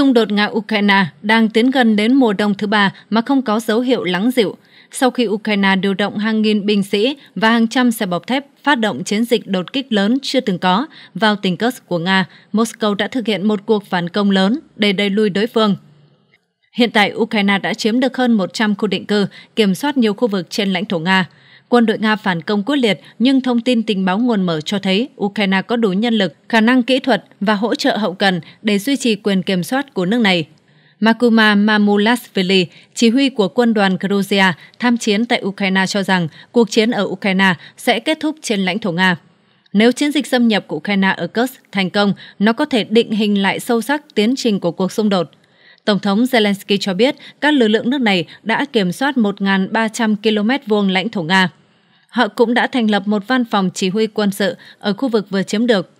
Xung đột Nga-Ukraine đang tiến gần đến mùa đông thứ ba mà không có dấu hiệu lắng dịu. Sau khi Ukraine điều động hàng nghìn binh sĩ và hàng trăm xe bọc thép phát động chiến dịch đột kích lớn chưa từng có vào tỉnh Kursk của Nga, Moscow đã thực hiện một cuộc phản công lớn để đẩy lùi đối phương. Hiện tại, Ukraine đã chiếm được hơn 100 khu định cư, kiểm soát nhiều khu vực trên lãnh thổ Nga. Quân đội Nga phản công quyết liệt nhưng thông tin tình báo nguồn mở cho thấy Ukraine có đủ nhân lực, khả năng kỹ thuật và hỗ trợ hậu cần để duy trì quyền kiểm soát của nước này. Makuma Mamulasvili, chỉ huy của quân đoàn Georgia tham chiến tại Ukraine cho rằng cuộc chiến ở Ukraine sẽ kết thúc trên lãnh thổ Nga. Nếu chiến dịch xâm nhập của Ukraine ở Kursk thành công, nó có thể định hình lại sâu sắc tiến trình của cuộc xung đột. Tổng thống Zelensky cho biết các lực lượng nước này đã kiểm soát 1.300 km vuông lãnh thổ Nga họ cũng đã thành lập một văn phòng chỉ huy quân sự ở khu vực vừa chiếm được.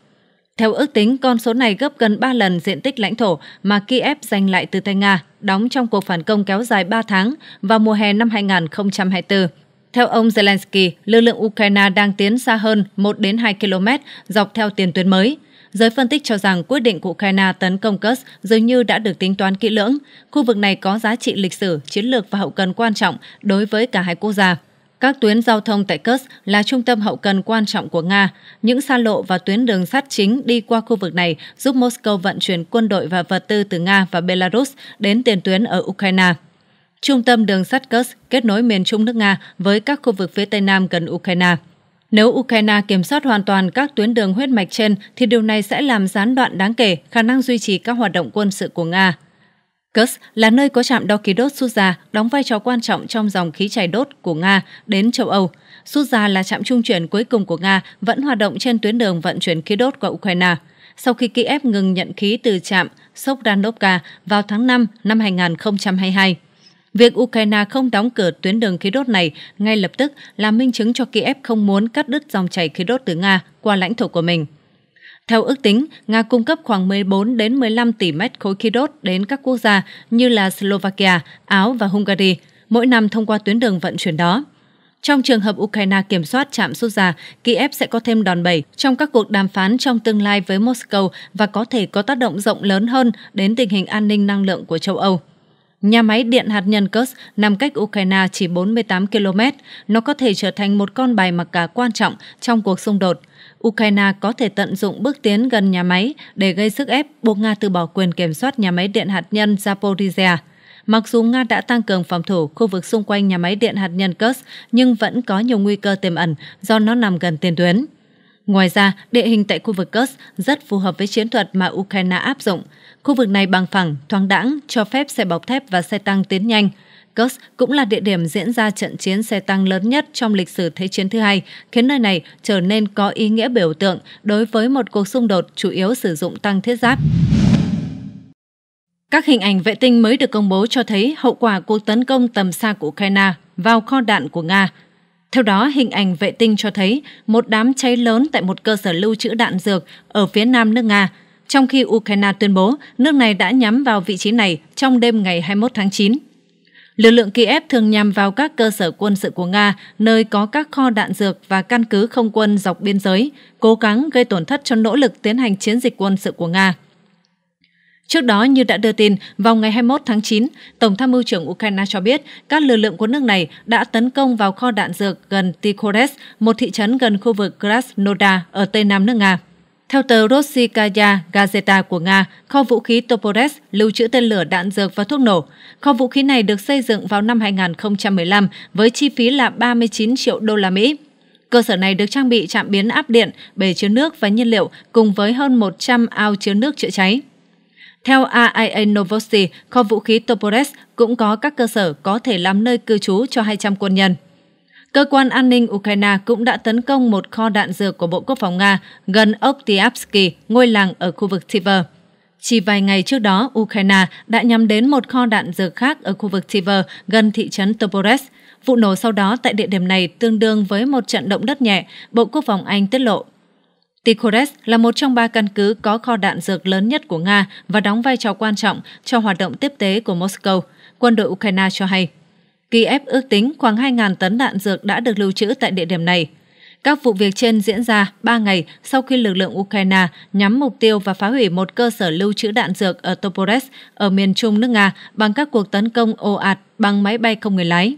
Theo ước tính, con số này gấp gần 3 lần diện tích lãnh thổ mà Kiev giành lại từ tay Nga, đóng trong cuộc phản công kéo dài 3 tháng vào mùa hè năm 2024. Theo ông Zelensky, lực lượng Ukraine đang tiến xa hơn 1 đến 2 km dọc theo tiền tuyến mới. Giới phân tích cho rằng quyết định của Ukraine tấn công Kursk dường như đã được tính toán kỹ lưỡng. Khu vực này có giá trị lịch sử, chiến lược và hậu cần quan trọng đối với cả hai quốc gia. Các tuyến giao thông tại Kursk là trung tâm hậu cần quan trọng của Nga. Những xa lộ và tuyến đường sắt chính đi qua khu vực này giúp Moscow vận chuyển quân đội và vật tư từ Nga và Belarus đến tiền tuyến ở Ukraine. Trung tâm đường sắt Kursk kết nối miền trung nước Nga với các khu vực phía tây nam gần Ukraine. Nếu Ukraine kiểm soát hoàn toàn các tuyến đường huyết mạch trên, thì điều này sẽ làm gián đoạn đáng kể khả năng duy trì các hoạt động quân sự của Nga. Kursk là nơi có trạm đo khí đốt Suza đóng vai trò quan trọng trong dòng khí chảy đốt của Nga đến châu Âu. Suza là trạm trung chuyển cuối cùng của Nga vẫn hoạt động trên tuyến đường vận chuyển khí đốt qua Ukraine. Sau khi Kiev ngừng nhận khí từ trạm Sokdanovka vào tháng 5 năm 2022, Việc Ukraine không đóng cửa tuyến đường khí đốt này ngay lập tức là minh chứng cho Kiev không muốn cắt đứt dòng chảy khí đốt từ Nga qua lãnh thổ của mình. Theo ước tính, Nga cung cấp khoảng 14 đến 15 tỷ mét khối khí đốt đến các quốc gia như là Slovakia, Áo và Hungary, mỗi năm thông qua tuyến đường vận chuyển đó. Trong trường hợp Ukraine kiểm soát trạm sút già, Kiev sẽ có thêm đòn bẩy trong các cuộc đàm phán trong tương lai với Moscow và có thể có tác động rộng lớn hơn đến tình hình an ninh năng lượng của châu Âu. Nhà máy điện hạt nhân Kursk nằm cách Ukraine chỉ 48 km. Nó có thể trở thành một con bài mặc cả quan trọng trong cuộc xung đột Ukraine có thể tận dụng bước tiến gần nhà máy để gây sức ép buộc Nga từ bỏ quyền kiểm soát nhà máy điện hạt nhân Zaporizhia. Mặc dù Nga đã tăng cường phòng thủ khu vực xung quanh nhà máy điện hạt nhân Kursk, nhưng vẫn có nhiều nguy cơ tiềm ẩn do nó nằm gần tiền tuyến. Ngoài ra, địa hình tại khu vực Kursk rất phù hợp với chiến thuật mà Ukraine áp dụng. Khu vực này bằng phẳng, thoáng đẳng, cho phép xe bọc thép và xe tăng tiến nhanh – Kursk cũng là địa điểm diễn ra trận chiến xe tăng lớn nhất trong lịch sử Thế chiến thứ hai, khiến nơi này trở nên có ý nghĩa biểu tượng đối với một cuộc xung đột chủ yếu sử dụng tăng thiết giáp. Các hình ảnh vệ tinh mới được công bố cho thấy hậu quả cuộc tấn công tầm xa của Ukraine vào kho đạn của Nga. Theo đó, hình ảnh vệ tinh cho thấy một đám cháy lớn tại một cơ sở lưu trữ đạn dược ở phía nam nước Nga, trong khi Ukraine tuyên bố nước này đã nhắm vào vị trí này trong đêm ngày 21 tháng 9. Lực lượng Kiev thường nhằm vào các cơ sở quân sự của Nga, nơi có các kho đạn dược và căn cứ không quân dọc biên giới, cố gắng gây tổn thất cho nỗ lực tiến hành chiến dịch quân sự của Nga. Trước đó, như đã đưa tin, vào ngày 21 tháng 9, Tổng tham mưu trưởng Ukraine cho biết các lực lượng của nước này đã tấn công vào kho đạn dược gần Tikhores, một thị trấn gần khu vực Krasnodar ở tây nam nước Nga. Theo tờ Rossikaya Gazeta của Nga, kho vũ khí Toporev lưu trữ tên lửa đạn dược và thuốc nổ. Kho vũ khí này được xây dựng vào năm 2015 với chi phí là 39 triệu đô la Mỹ. Cơ sở này được trang bị trạm biến áp điện, bể chứa nước và nhiên liệu cùng với hơn 100 ao chứa nước chữa cháy. Theo AIA Novosti, kho vũ khí Toporev cũng có các cơ sở có thể làm nơi cư trú cho 200 quân nhân. Cơ quan an ninh Ukraine cũng đã tấn công một kho đạn dược của Bộ Quốc phòng Nga gần Oktyavsky, ngôi làng ở khu vực Tiver. Chỉ vài ngày trước đó, Ukraine đã nhắm đến một kho đạn dược khác ở khu vực Tiver gần thị trấn Toporets. Vụ nổ sau đó tại địa điểm này tương đương với một trận động đất nhẹ, Bộ Quốc phòng Anh tiết lộ. Tikhores là một trong ba căn cứ có kho đạn dược lớn nhất của Nga và đóng vai trò quan trọng cho hoạt động tiếp tế của Moscow, quân đội Ukraine cho hay. Kiev ước tính khoảng 2.000 tấn đạn dược đã được lưu trữ tại địa điểm này. Các vụ việc trên diễn ra 3 ngày sau khi lực lượng Ukraine nhắm mục tiêu và phá hủy một cơ sở lưu trữ đạn dược ở Toporets ở miền trung nước Nga bằng các cuộc tấn công ồ ạt bằng máy bay không người lái.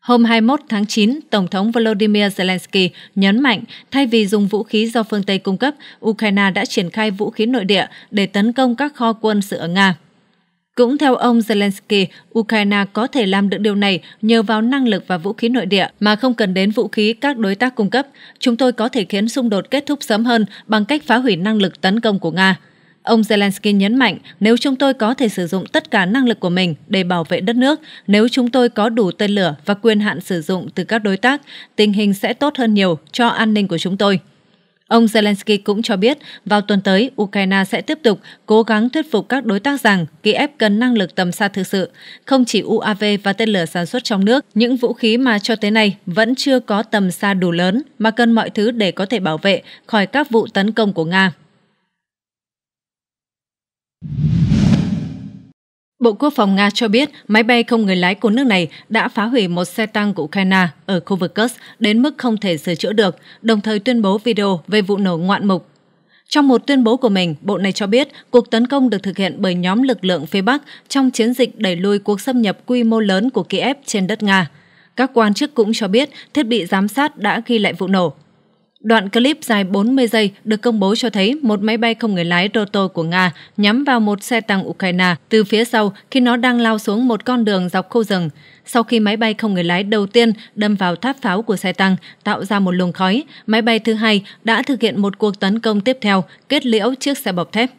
Hôm 21 tháng 9, Tổng thống Volodymyr Zelensky nhấn mạnh thay vì dùng vũ khí do phương Tây cung cấp, Ukraine đã triển khai vũ khí nội địa để tấn công các kho quân sự ở Nga. Cũng theo ông Zelensky, Ukraine có thể làm được điều này nhờ vào năng lực và vũ khí nội địa mà không cần đến vũ khí các đối tác cung cấp. Chúng tôi có thể khiến xung đột kết thúc sớm hơn bằng cách phá hủy năng lực tấn công của Nga. Ông Zelensky nhấn mạnh, nếu chúng tôi có thể sử dụng tất cả năng lực của mình để bảo vệ đất nước, nếu chúng tôi có đủ tên lửa và quyền hạn sử dụng từ các đối tác, tình hình sẽ tốt hơn nhiều cho an ninh của chúng tôi. Ông Zelensky cũng cho biết vào tuần tới, Ukraine sẽ tiếp tục cố gắng thuyết phục các đối tác rằng Kiev cần năng lực tầm xa thực sự, không chỉ UAV và tên lửa sản xuất trong nước, những vũ khí mà cho tới nay vẫn chưa có tầm xa đủ lớn mà cần mọi thứ để có thể bảo vệ khỏi các vụ tấn công của Nga. Bộ Quốc phòng Nga cho biết máy bay không người lái của nước này đã phá hủy một xe tăng của Ukraine ở khu vực Kursk đến mức không thể sửa chữa được, đồng thời tuyên bố video về vụ nổ ngoạn mục. Trong một tuyên bố của mình, bộ này cho biết cuộc tấn công được thực hiện bởi nhóm lực lượng phía Bắc trong chiến dịch đẩy lùi cuộc xâm nhập quy mô lớn của Kiev trên đất Nga. Các quan chức cũng cho biết thiết bị giám sát đã ghi lại vụ nổ. Đoạn clip dài 40 giây được công bố cho thấy một máy bay không người lái Roto của Nga nhắm vào một xe tăng Ukraine từ phía sau khi nó đang lao xuống một con đường dọc khu rừng. Sau khi máy bay không người lái đầu tiên đâm vào tháp pháo của xe tăng, tạo ra một luồng khói, máy bay thứ hai đã thực hiện một cuộc tấn công tiếp theo, kết liễu chiếc xe bọc thép.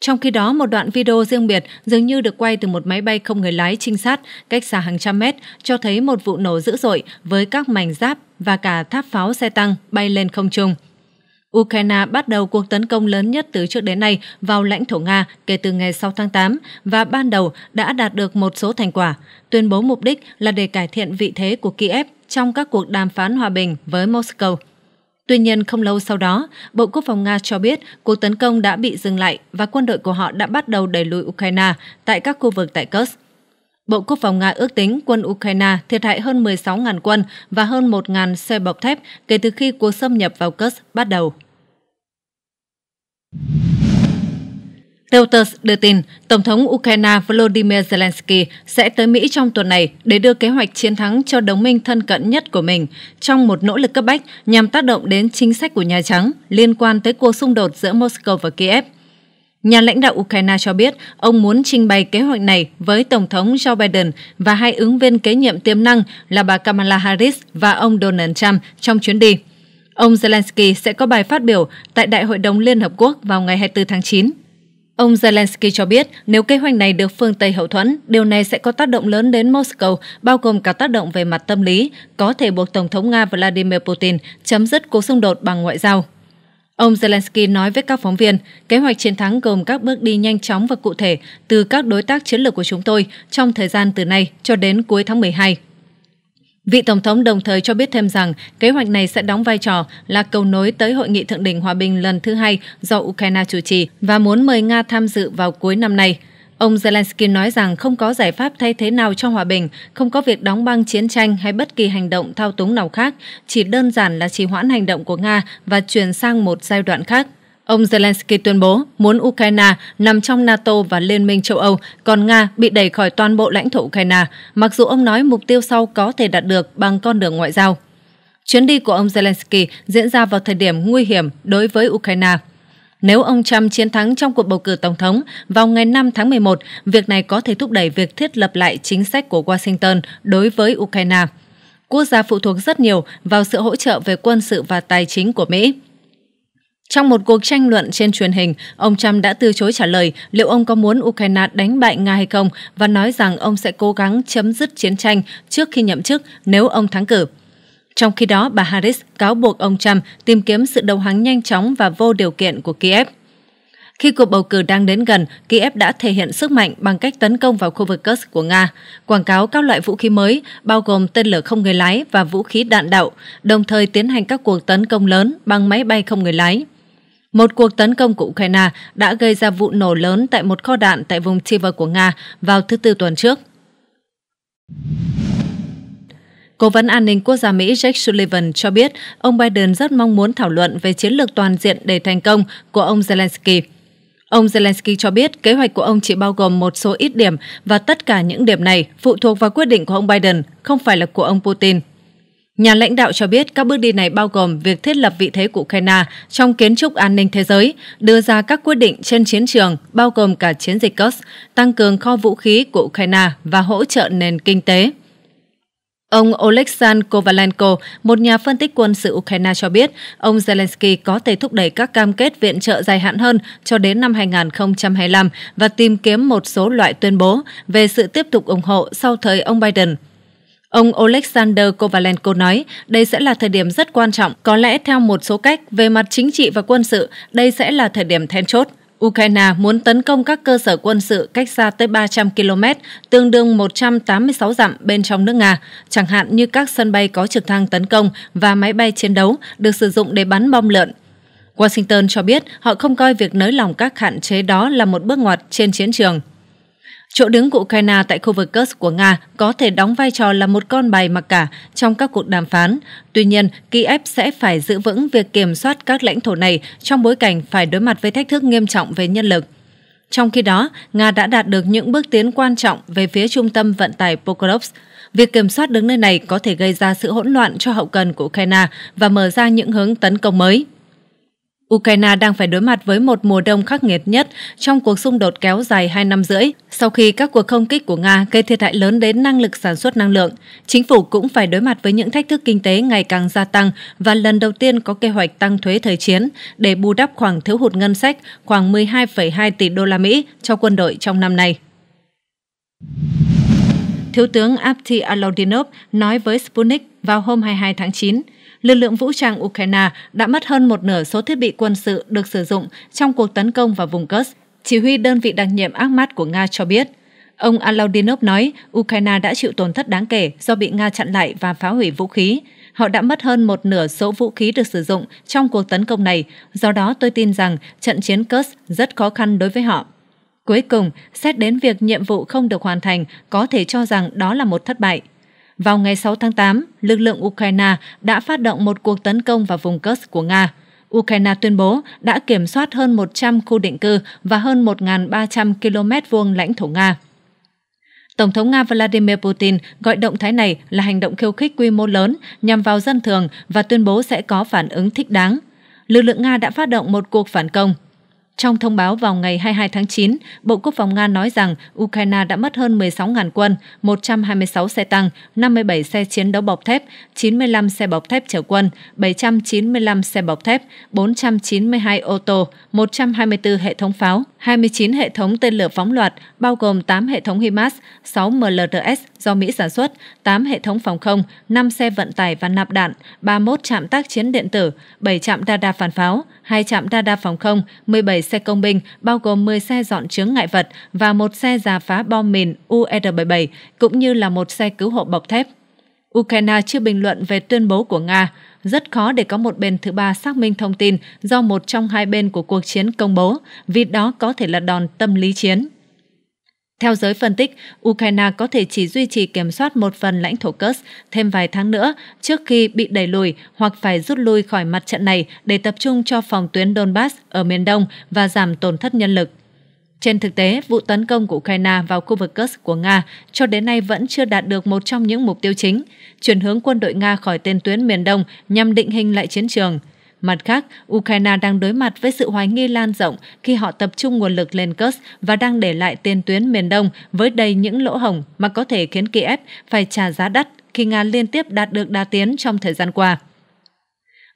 Trong khi đó, một đoạn video riêng biệt dường như được quay từ một máy bay không người lái trinh sát cách xa hàng trăm mét cho thấy một vụ nổ dữ dội với các mảnh giáp và cả tháp pháo xe tăng bay lên không trung. Ukraine bắt đầu cuộc tấn công lớn nhất từ trước đến nay vào lãnh thổ Nga kể từ ngày 6 tháng 8 và ban đầu đã đạt được một số thành quả, tuyên bố mục đích là để cải thiện vị thế của Kiev trong các cuộc đàm phán hòa bình với Moscow. Tuy nhiên, không lâu sau đó, Bộ Quốc phòng Nga cho biết cuộc tấn công đã bị dừng lại và quân đội của họ đã bắt đầu đẩy lùi Ukraine tại các khu vực tại Kursk. Bộ Quốc phòng Nga ước tính quân Ukraine thiệt hại hơn 16.000 quân và hơn 1.000 xe bọc thép kể từ khi cuộc xâm nhập vào Kursk bắt đầu. Reuters đưa tin, Tổng thống Ukraine Volodymyr Zelensky sẽ tới Mỹ trong tuần này để đưa kế hoạch chiến thắng cho đồng minh thân cận nhất của mình trong một nỗ lực cấp bách nhằm tác động đến chính sách của Nhà Trắng liên quan tới cuộc xung đột giữa Moscow và Kiev. Nhà lãnh đạo Ukraine cho biết ông muốn trình bày kế hoạch này với Tổng thống Joe Biden và hai ứng viên kế nhiệm tiềm năng là bà Kamala Harris và ông Donald Trump trong chuyến đi. Ông Zelensky sẽ có bài phát biểu tại Đại hội đồng Liên Hợp Quốc vào ngày 24 tháng 9. Ông Zelensky cho biết nếu kế hoạch này được phương Tây hậu thuẫn, điều này sẽ có tác động lớn đến Moscow, bao gồm cả tác động về mặt tâm lý, có thể buộc Tổng thống Nga Vladimir Putin chấm dứt cuộc xung đột bằng ngoại giao. Ông Zelensky nói với các phóng viên, kế hoạch chiến thắng gồm các bước đi nhanh chóng và cụ thể từ các đối tác chiến lược của chúng tôi trong thời gian từ nay cho đến cuối tháng 12. Vị Tổng thống đồng thời cho biết thêm rằng kế hoạch này sẽ đóng vai trò là cầu nối tới Hội nghị Thượng đỉnh Hòa bình lần thứ hai do Ukraine chủ trì và muốn mời Nga tham dự vào cuối năm nay. Ông Zelensky nói rằng không có giải pháp thay thế nào cho hòa bình, không có việc đóng băng chiến tranh hay bất kỳ hành động thao túng nào khác, chỉ đơn giản là trì hoãn hành động của Nga và chuyển sang một giai đoạn khác. Ông Zelensky tuyên bố muốn Ukraine nằm trong NATO và Liên minh châu Âu, còn Nga bị đẩy khỏi toàn bộ lãnh thổ Ukraine, mặc dù ông nói mục tiêu sau có thể đạt được bằng con đường ngoại giao. Chuyến đi của ông Zelensky diễn ra vào thời điểm nguy hiểm đối với Ukraine. Nếu ông Trump chiến thắng trong cuộc bầu cử tổng thống vào ngày 5 tháng 11, việc này có thể thúc đẩy việc thiết lập lại chính sách của Washington đối với Ukraine. Quốc gia phụ thuộc rất nhiều vào sự hỗ trợ về quân sự và tài chính của Mỹ. Trong một cuộc tranh luận trên truyền hình, ông Trump đã từ chối trả lời liệu ông có muốn Ukraine đánh bại Nga hay không và nói rằng ông sẽ cố gắng chấm dứt chiến tranh trước khi nhậm chức nếu ông thắng cử. Trong khi đó, bà Harris cáo buộc ông Trump tìm kiếm sự đầu hàng nhanh chóng và vô điều kiện của Kiev. Khi cuộc bầu cử đang đến gần, Kiev đã thể hiện sức mạnh bằng cách tấn công vào khu vực Kursk của Nga, quảng cáo các loại vũ khí mới, bao gồm tên lửa không người lái và vũ khí đạn đạo, đồng thời tiến hành các cuộc tấn công lớn bằng máy bay không người lái. Một cuộc tấn công của Ukraine đã gây ra vụ nổ lớn tại một kho đạn tại vùng Chiva của Nga vào thứ Tư tuần trước. Cố vấn an ninh quốc gia Mỹ Jake Sullivan cho biết ông Biden rất mong muốn thảo luận về chiến lược toàn diện để thành công của ông Zelensky. Ông Zelensky cho biết kế hoạch của ông chỉ bao gồm một số ít điểm và tất cả những điểm này phụ thuộc vào quyết định của ông Biden, không phải là của ông Putin. Nhà lãnh đạo cho biết các bước đi này bao gồm việc thiết lập vị thế của Ukraine trong kiến trúc an ninh thế giới, đưa ra các quyết định trên chiến trường, bao gồm cả chiến dịch Kursk, tăng cường kho vũ khí của Ukraine và hỗ trợ nền kinh tế. Ông Oleksandr Kovalenko, một nhà phân tích quân sự Ukraine cho biết, ông Zelensky có thể thúc đẩy các cam kết viện trợ dài hạn hơn cho đến năm 2025 và tìm kiếm một số loại tuyên bố về sự tiếp tục ủng hộ sau thời ông Biden – Ông Alexander Kovalenko nói, đây sẽ là thời điểm rất quan trọng, có lẽ theo một số cách, về mặt chính trị và quân sự, đây sẽ là thời điểm then chốt. Ukraine muốn tấn công các cơ sở quân sự cách xa tới 300 km, tương đương 186 dặm bên trong nước Nga, chẳng hạn như các sân bay có trực thăng tấn công và máy bay chiến đấu được sử dụng để bắn bom lợn. Washington cho biết họ không coi việc nới lỏng các hạn chế đó là một bước ngoặt trên chiến trường. Chỗ đứng của Ukraine tại khu vực Kursk của Nga có thể đóng vai trò là một con bài mặc cả trong các cuộc đàm phán. Tuy nhiên, Kiev sẽ phải giữ vững việc kiểm soát các lãnh thổ này trong bối cảnh phải đối mặt với thách thức nghiêm trọng về nhân lực. Trong khi đó, Nga đã đạt được những bước tiến quan trọng về phía trung tâm vận tải Pokrovsk. Việc kiểm soát đứng nơi này có thể gây ra sự hỗn loạn cho hậu cần của Ukraine và mở ra những hướng tấn công mới. Ukraine đang phải đối mặt với một mùa đông khắc nghiệt nhất trong cuộc xung đột kéo dài 2 năm rưỡi, sau khi các cuộc không kích của Nga gây thiệt hại lớn đến năng lực sản xuất năng lượng. Chính phủ cũng phải đối mặt với những thách thức kinh tế ngày càng gia tăng và lần đầu tiên có kế hoạch tăng thuế thời chiến để bù đắp khoảng thiếu hụt ngân sách khoảng 12,2 tỷ đô la Mỹ cho quân đội trong năm nay. Thiếu tướng Abdi Alaudinov nói với Sputnik vào hôm 22 tháng 9, lực lượng vũ trang Ukraine đã mất hơn một nửa số thiết bị quân sự được sử dụng trong cuộc tấn công vào vùng Kursk, chỉ huy đơn vị đặc nhiệm Akhmat của Nga cho biết. Ông Alaudinov nói Ukraine đã chịu tổn thất đáng kể do bị Nga chặn lại và phá hủy vũ khí. Họ đã mất hơn một nửa số vũ khí được sử dụng trong cuộc tấn công này, do đó tôi tin rằng trận chiến Kursk rất khó khăn đối với họ. Cuối cùng, xét đến việc nhiệm vụ không được hoàn thành có thể cho rằng đó là một thất bại. Vào ngày 6 tháng 8, lực lượng Ukraine đã phát động một cuộc tấn công vào vùng Kursk của Nga. Ukraine tuyên bố đã kiểm soát hơn 100 khu định cư và hơn 1.300 km vuông lãnh thổ Nga. Tổng thống Nga Vladimir Putin gọi động thái này là hành động khiêu khích quy mô lớn nhằm vào dân thường và tuyên bố sẽ có phản ứng thích đáng. Lực lượng Nga đã phát động một cuộc phản công trong thông báo vào ngày 22 tháng 9, Bộ Quốc phòng Nga nói rằng Ukraine đã mất hơn 16.000 quân, 126 xe tăng, 57 xe chiến đấu bọc thép, 95 xe bọc thép chở quân, 795 xe bọc thép, 492 ô tô, 124 hệ thống pháo, 29 hệ thống tên lửa phóng loạt, bao gồm 8 hệ thống HIMARS, 6 MLRS do Mỹ sản xuất, 8 hệ thống phòng không, 5 xe vận tải và nạp đạn, 31 trạm tác chiến điện tử, 7 trạm radar phản pháo, 2 trạm radar phòng không, 17 xe công binh, bao gồm 10 xe dọn chướng ngại vật và một xe giả phá bom mìn UR-77, e cũng như là một xe cứu hộ bọc thép. Ukraine chưa bình luận về tuyên bố của Nga. Rất khó để có một bên thứ ba xác minh thông tin do một trong hai bên của cuộc chiến công bố, vì đó có thể là đòn tâm lý chiến. Theo giới phân tích, Ukraine có thể chỉ duy trì kiểm soát một phần lãnh thổ Kursk thêm vài tháng nữa trước khi bị đẩy lùi hoặc phải rút lui khỏi mặt trận này để tập trung cho phòng tuyến Donbass ở miền đông và giảm tổn thất nhân lực. Trên thực tế, vụ tấn công của Ukraine vào khu vực Kursk của Nga cho đến nay vẫn chưa đạt được một trong những mục tiêu chính, chuyển hướng quân đội Nga khỏi tên tuyến miền đông nhằm định hình lại chiến trường – Mặt khác, Ukraine đang đối mặt với sự hoài nghi lan rộng khi họ tập trung nguồn lực lên Kurs và đang để lại tiền tuyến miền Đông với đầy những lỗ hổng mà có thể khiến Kiev phải trả giá đắt khi Nga liên tiếp đạt được đa tiến trong thời gian qua.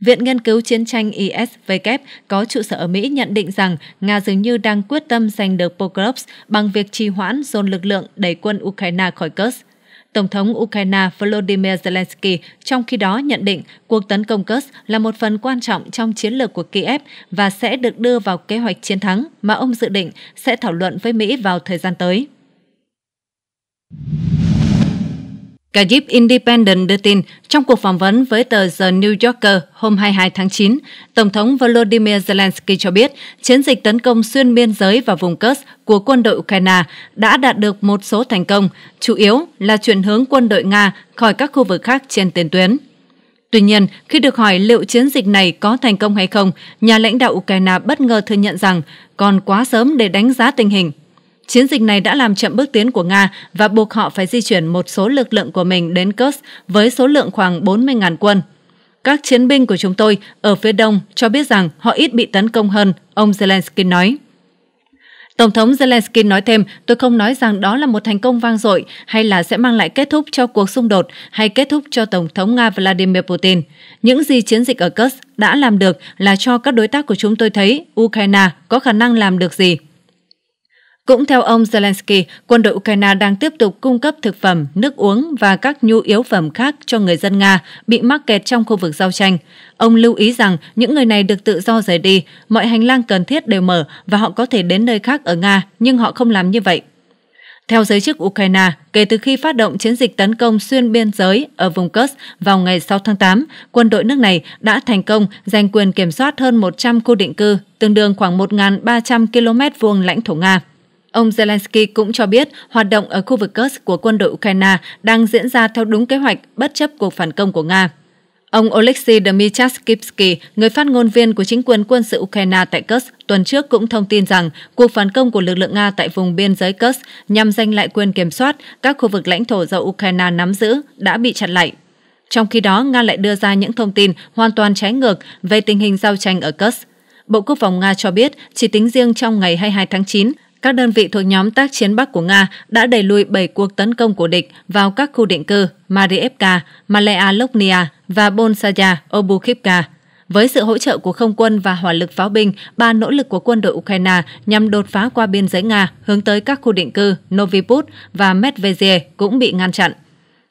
Viện Nghiên cứu Chiến tranh ISW có trụ sở ở Mỹ nhận định rằng Nga dường như đang quyết tâm giành được Pokrovsk bằng việc trì hoãn dồn lực lượng đẩy quân Ukraine khỏi Kursk. Tổng thống Ukraine Volodymyr Zelensky trong khi đó nhận định cuộc tấn công Kursk là một phần quan trọng trong chiến lược của Kiev và sẽ được đưa vào kế hoạch chiến thắng mà ông dự định sẽ thảo luận với Mỹ vào thời gian tới. Kajip Independent đưa tin trong cuộc phỏng vấn với tờ The New Yorker hôm 22 tháng 9, Tổng thống Volodymyr Zelensky cho biết chiến dịch tấn công xuyên biên giới vào vùng Kursk của quân đội Ukraine đã đạt được một số thành công, chủ yếu là chuyển hướng quân đội Nga khỏi các khu vực khác trên tiền tuyến. Tuy nhiên, khi được hỏi liệu chiến dịch này có thành công hay không, nhà lãnh đạo Ukraine bất ngờ thừa nhận rằng còn quá sớm để đánh giá tình hình Chiến dịch này đã làm chậm bước tiến của Nga và buộc họ phải di chuyển một số lực lượng của mình đến Kursk với số lượng khoảng 40.000 quân. Các chiến binh của chúng tôi ở phía đông cho biết rằng họ ít bị tấn công hơn, ông Zelensky nói. Tổng thống Zelensky nói thêm, tôi không nói rằng đó là một thành công vang dội hay là sẽ mang lại kết thúc cho cuộc xung đột hay kết thúc cho Tổng thống Nga Vladimir Putin. Những gì chiến dịch ở Kursk đã làm được là cho các đối tác của chúng tôi thấy Ukraine có khả năng làm được gì. Cũng theo ông Zelensky, quân đội Ukraine đang tiếp tục cung cấp thực phẩm, nước uống và các nhu yếu phẩm khác cho người dân Nga bị mắc kẹt trong khu vực giao tranh. Ông lưu ý rằng những người này được tự do rời đi, mọi hành lang cần thiết đều mở và họ có thể đến nơi khác ở Nga, nhưng họ không làm như vậy. Theo giới chức Ukraine, kể từ khi phát động chiến dịch tấn công xuyên biên giới ở vùng Kursk vào ngày 6 tháng 8, quân đội nước này đã thành công giành quyền kiểm soát hơn 100 khu định cư, tương đương khoảng 1.300 km vuông lãnh thổ Nga. Ông Zelensky cũng cho biết hoạt động ở khu vực Kursk của quân đội Ukraine đang diễn ra theo đúng kế hoạch bất chấp cuộc phản công của Nga. Ông Oleksiy Dmytrovsky, người phát ngôn viên của chính quyền quân sự Ukraine tại Kursk, tuần trước cũng thông tin rằng cuộc phản công của lực lượng Nga tại vùng biên giới Kursk nhằm giành lại quyền kiểm soát các khu vực lãnh thổ do Ukraine nắm giữ đã bị chặn lại. Trong khi đó, Nga lại đưa ra những thông tin hoàn toàn trái ngược về tình hình giao tranh ở Kursk. Bộ Quốc phòng Nga cho biết, chỉ tính riêng trong ngày 22 tháng 9, các đơn vị thuộc nhóm tác chiến Bắc của Nga đã đẩy lùi 7 cuộc tấn công của địch vào các khu định cư Marievka, Malea Loknia và Bolsaya Obukhivka. Với sự hỗ trợ của không quân và hỏa lực pháo binh, ba nỗ lực của quân đội Ukraine nhằm đột phá qua biên giới Nga hướng tới các khu định cư Noviput và Medvedev cũng bị ngăn chặn.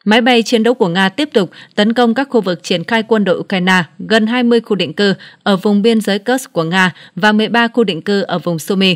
Máy bay chiến đấu của Nga tiếp tục tấn công các khu vực triển khai quân đội Ukraine, gần 20 khu định cư ở vùng biên giới Kursk của Nga và 13 khu định cư ở vùng Sumy.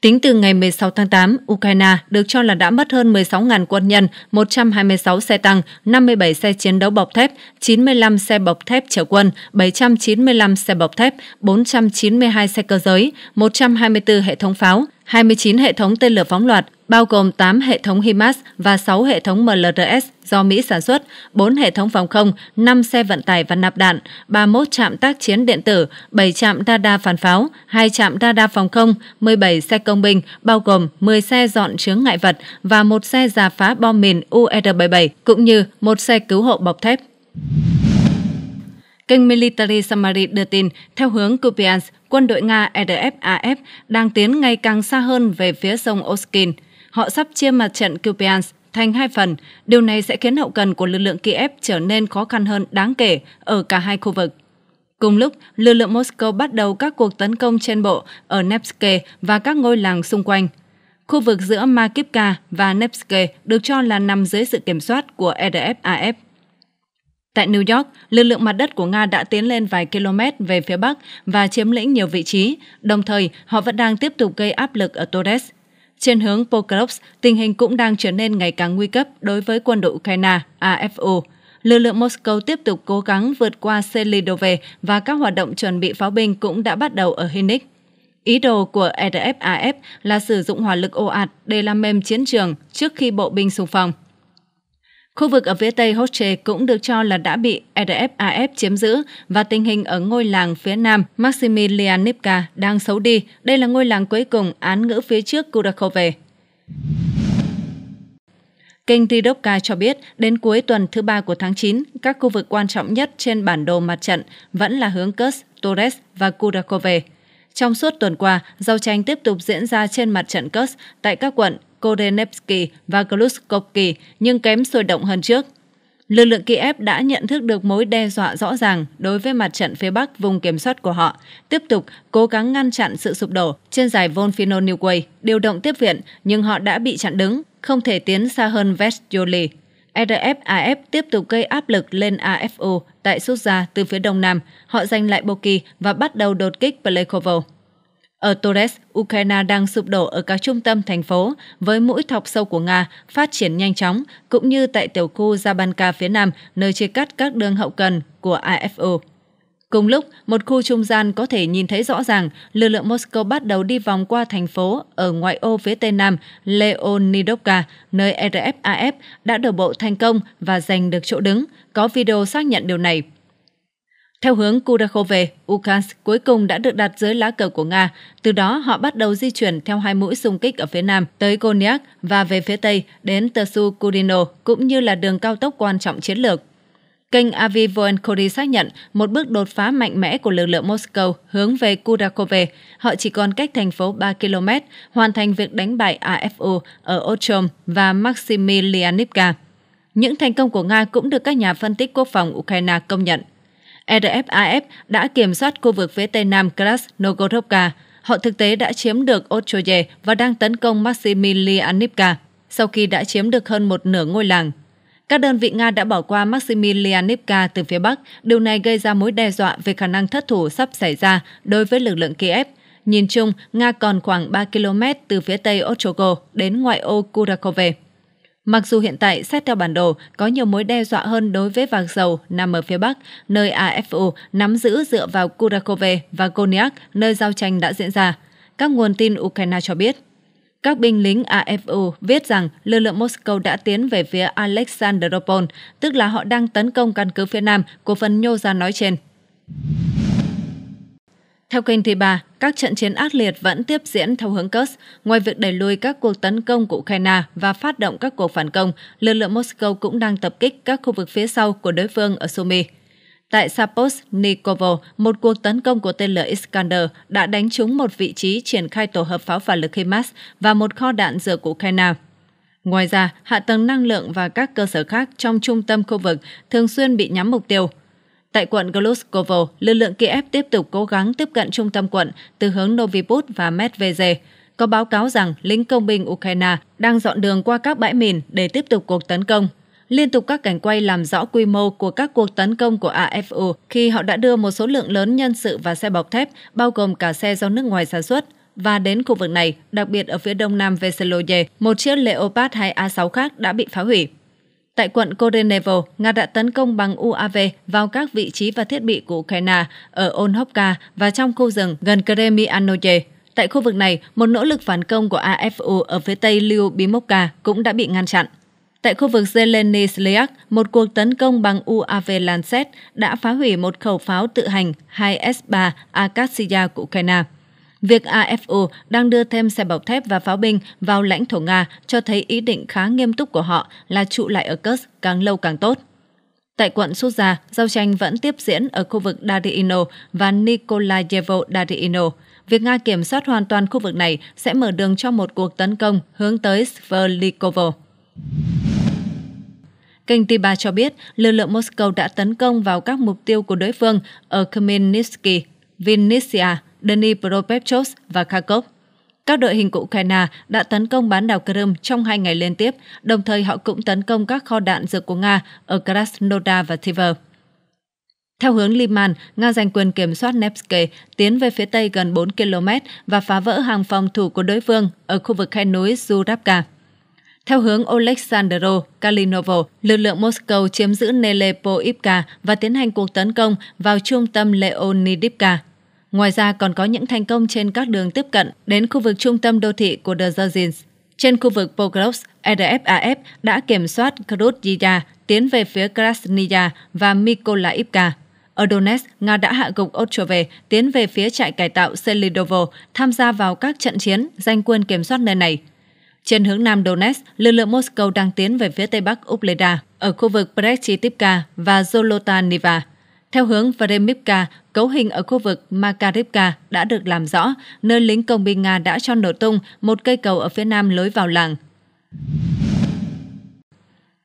Tính từ ngày 16 tháng 8, Ukraine được cho là đã mất hơn 16.000 quân nhân, 126 xe tăng, 57 xe chiến đấu bọc thép, 95 xe bọc thép chở quân, 795 xe bọc thép, 492 xe cơ giới, 124 hệ thống pháo, 29 hệ thống tên lửa phóng loạt, bao gồm 8 hệ thống HIMARS và 6 hệ thống MLRS do Mỹ sản xuất, 4 hệ thống phòng không, 5 xe vận tải và nạp đạn, 31 trạm tác chiến điện tử, 7 trạm radar phản pháo, 2 trạm radar phòng không, 17 xe công binh, bao gồm 10 xe dọn chướng ngại vật và một xe giả phá bom mìn UR-77, cũng như một xe cứu hộ bọc thép. Kênh Military Summary đưa tin, theo hướng Kupiansk, quân đội Nga RFAF e đang tiến ngày càng xa hơn về phía sông Oskin – họ sắp chia mặt trận Kupiansk thành hai phần. Điều này sẽ khiến hậu cần của lực lượng Kiev trở nên khó khăn hơn đáng kể ở cả hai khu vực. Cùng lúc, lực lượng Moscow bắt đầu các cuộc tấn công trên bộ ở Nevsky và các ngôi làng xung quanh. Khu vực giữa Makivka và Nevsky được cho là nằm dưới sự kiểm soát của RFAF. E Tại New York, lực lượng mặt đất của Nga đã tiến lên vài km về phía Bắc và chiếm lĩnh nhiều vị trí, đồng thời họ vẫn đang tiếp tục gây áp lực ở Torres. Trên hướng Pokrovsk, tình hình cũng đang trở nên ngày càng nguy cấp đối với quân đội Ukraine, AFO. Lực lượng Moscow tiếp tục cố gắng vượt qua Selidove và các hoạt động chuẩn bị pháo binh cũng đã bắt đầu ở Hinnik. Ý đồ của RFAF e là sử dụng hỏa lực ồ ạt để làm mềm chiến trường trước khi bộ binh xung phong. Khu vực ở phía tây Hoche cũng được cho là đã bị RFAF e chiếm giữ và tình hình ở ngôi làng phía nam Maximilianivka đang xấu đi. Đây là ngôi làng cuối cùng án ngữ phía trước Kurakove. Kênh Ridovka cho biết, đến cuối tuần thứ ba của tháng 9, các khu vực quan trọng nhất trên bản đồ mặt trận vẫn là hướng Kurs, Torres và Kurakove. Trong suốt tuần qua, giao tranh tiếp tục diễn ra trên mặt trận Kurs tại các quận Korenevsky và Glushkovsky nhưng kém sôi động hơn trước. Lực lượng Kiev đã nhận thức được mối đe dọa rõ ràng đối với mặt trận phía Bắc vùng kiểm soát của họ, tiếp tục cố gắng ngăn chặn sự sụp đổ trên giải Volfino newquay điều động tiếp viện nhưng họ đã bị chặn đứng, không thể tiến xa hơn Vestjoli. RFAF tiếp tục gây áp lực lên AFU tại Sút từ phía đông nam. Họ giành lại Boki và bắt đầu đột kích Plekhovo. Ở Torres, Ukraine đang sụp đổ ở các trung tâm thành phố với mũi thọc sâu của Nga phát triển nhanh chóng, cũng như tại tiểu khu Zabanka phía nam nơi chia cắt các đường hậu cần của IFO. Cùng lúc, một khu trung gian có thể nhìn thấy rõ ràng lực lượng Moscow bắt đầu đi vòng qua thành phố ở ngoại ô phía tây nam Leonidovka, nơi e RFAF đã đổ bộ thành công và giành được chỗ đứng. Có video xác nhận điều này. Theo hướng Kurakhove, Lukansk cuối cùng đã được đặt dưới lá cờ của Nga. Từ đó họ bắt đầu di chuyển theo hai mũi xung kích ở phía nam tới Konyak và về phía tây đến Tersu Kurino cũng như là đường cao tốc quan trọng chiến lược. Kênh Avivoenkori xác nhận một bước đột phá mạnh mẽ của lực lượng Moscow hướng về Kurakhove. Họ chỉ còn cách thành phố 3 km, hoàn thành việc đánh bại AFU ở Ochom và Maximilianivka. Những thành công của Nga cũng được các nhà phân tích quốc phòng Ukraine công nhận. RFAF e đã kiểm soát khu vực phía tây nam Krasnogorovka. Họ thực tế đã chiếm được Ochoye và đang tấn công Maximilianivka sau khi đã chiếm được hơn một nửa ngôi làng. Các đơn vị Nga đã bỏ qua Maximilianivka từ phía Bắc, điều này gây ra mối đe dọa về khả năng thất thủ sắp xảy ra đối với lực lượng Kiev. Nhìn chung, Nga còn khoảng 3 km từ phía tây Ochogo đến ngoại ô Kurakove. Mặc dù hiện tại, xét theo bản đồ, có nhiều mối đe dọa hơn đối với vàng dầu nằm ở phía Bắc, nơi AFU nắm giữ dựa vào Kurakove và Konyak nơi giao tranh đã diễn ra. Các nguồn tin Ukraine cho biết, các binh lính AFU viết rằng lực lượng Moscow đã tiến về phía Alexandropol, tức là họ đang tấn công căn cứ phía nam của phần nhô ra nói trên. Theo kênh thứ ba, các trận chiến ác liệt vẫn tiếp diễn theo hướng Kursk. Ngoài việc đẩy lùi các cuộc tấn công của Ukraine và phát động các cuộc phản công, lực lượng Moscow cũng đang tập kích các khu vực phía sau của đối phương ở Sumy. Tại Saposnikovo, một cuộc tấn công của tên lửa Iskander đã đánh trúng một vị trí triển khai tổ hợp pháo phản lực HIMARS và một kho đạn dược của Ukraine. Ngoài ra, hạ tầng năng lượng và các cơ sở khác trong trung tâm khu vực thường xuyên bị nhắm mục tiêu – Tại quận Gluskovo, lực lượng Kiev tiếp tục cố gắng tiếp cận trung tâm quận từ hướng Noviput và Medveze. Có báo cáo rằng lính công binh Ukraine đang dọn đường qua các bãi mìn để tiếp tục cuộc tấn công. Liên tục các cảnh quay làm rõ quy mô của các cuộc tấn công của AFU khi họ đã đưa một số lượng lớn nhân sự và xe bọc thép, bao gồm cả xe do nước ngoài sản xuất, và đến khu vực này, đặc biệt ở phía đông nam Veseloye, một chiếc Leopard 2A6 khác đã bị phá hủy. Tại quận Korenevo, Nga đã tấn công bằng UAV vào các vị trí và thiết bị của Ukraine ở Onhovka và trong khu rừng gần Kremianoye. Tại khu vực này, một nỗ lực phản công của AFU ở phía tây Lyubimovka cũng đã bị ngăn chặn. Tại khu vực Zeleny một cuộc tấn công bằng UAV Lancet đã phá hủy một khẩu pháo tự hành 2S-3 Akasia của Ukraine. Việc AFU đang đưa thêm xe bọc thép và pháo binh vào lãnh thổ Nga cho thấy ý định khá nghiêm túc của họ là trụ lại ở Kursk càng lâu càng tốt. Tại quận Suza, giao tranh vẫn tiếp diễn ở khu vực Darino và Nikolayevo Darino. Việc Nga kiểm soát hoàn toàn khu vực này sẽ mở đường cho một cuộc tấn công hướng tới Sverlikovo. Kênh Tiba cho biết lực lượng Moscow đã tấn công vào các mục tiêu của đối phương ở Khmelnytsky, Vinnytsia Dnipropetrovsk và Kharkov. Các đội hình của Ukraine đã tấn công bán đảo Crimea trong hai ngày liên tiếp, đồng thời họ cũng tấn công các kho đạn dược của Nga ở Krasnodar và Tver. Theo hướng Liman, Nga giành quyền kiểm soát Nevsky, tiến về phía tây gần 4 km và phá vỡ hàng phòng thủ của đối phương ở khu vực khe núi Zurabka. Theo hướng Oleksandro Kalinovo, lực lượng Moscow chiếm giữ Nelepoivka và tiến hành cuộc tấn công vào trung tâm Leonidivka. Ngoài ra còn có những thành công trên các đường tiếp cận đến khu vực trung tâm đô thị của The Georgians. Trên khu vực Pokrovs, RFAF e đã kiểm soát Krutjya tiến về phía Krasnaya và Mykolaivka. Ở Donetsk, Nga đã hạ gục Ostrove tiến về phía trại cải tạo Selidovo, tham gia vào các trận chiến, giành quyền kiểm soát nơi này. Trên hướng nam Donetsk, lực lượng Moscow đang tiến về phía tây bắc Ubleda, ở khu vực Prechitipka và Zolotaniva. Theo hướng Vremivka, cấu hình ở khu vực Makarivka đã được làm rõ, nơi lính công binh Nga đã cho nổ tung một cây cầu ở phía nam lối vào làng.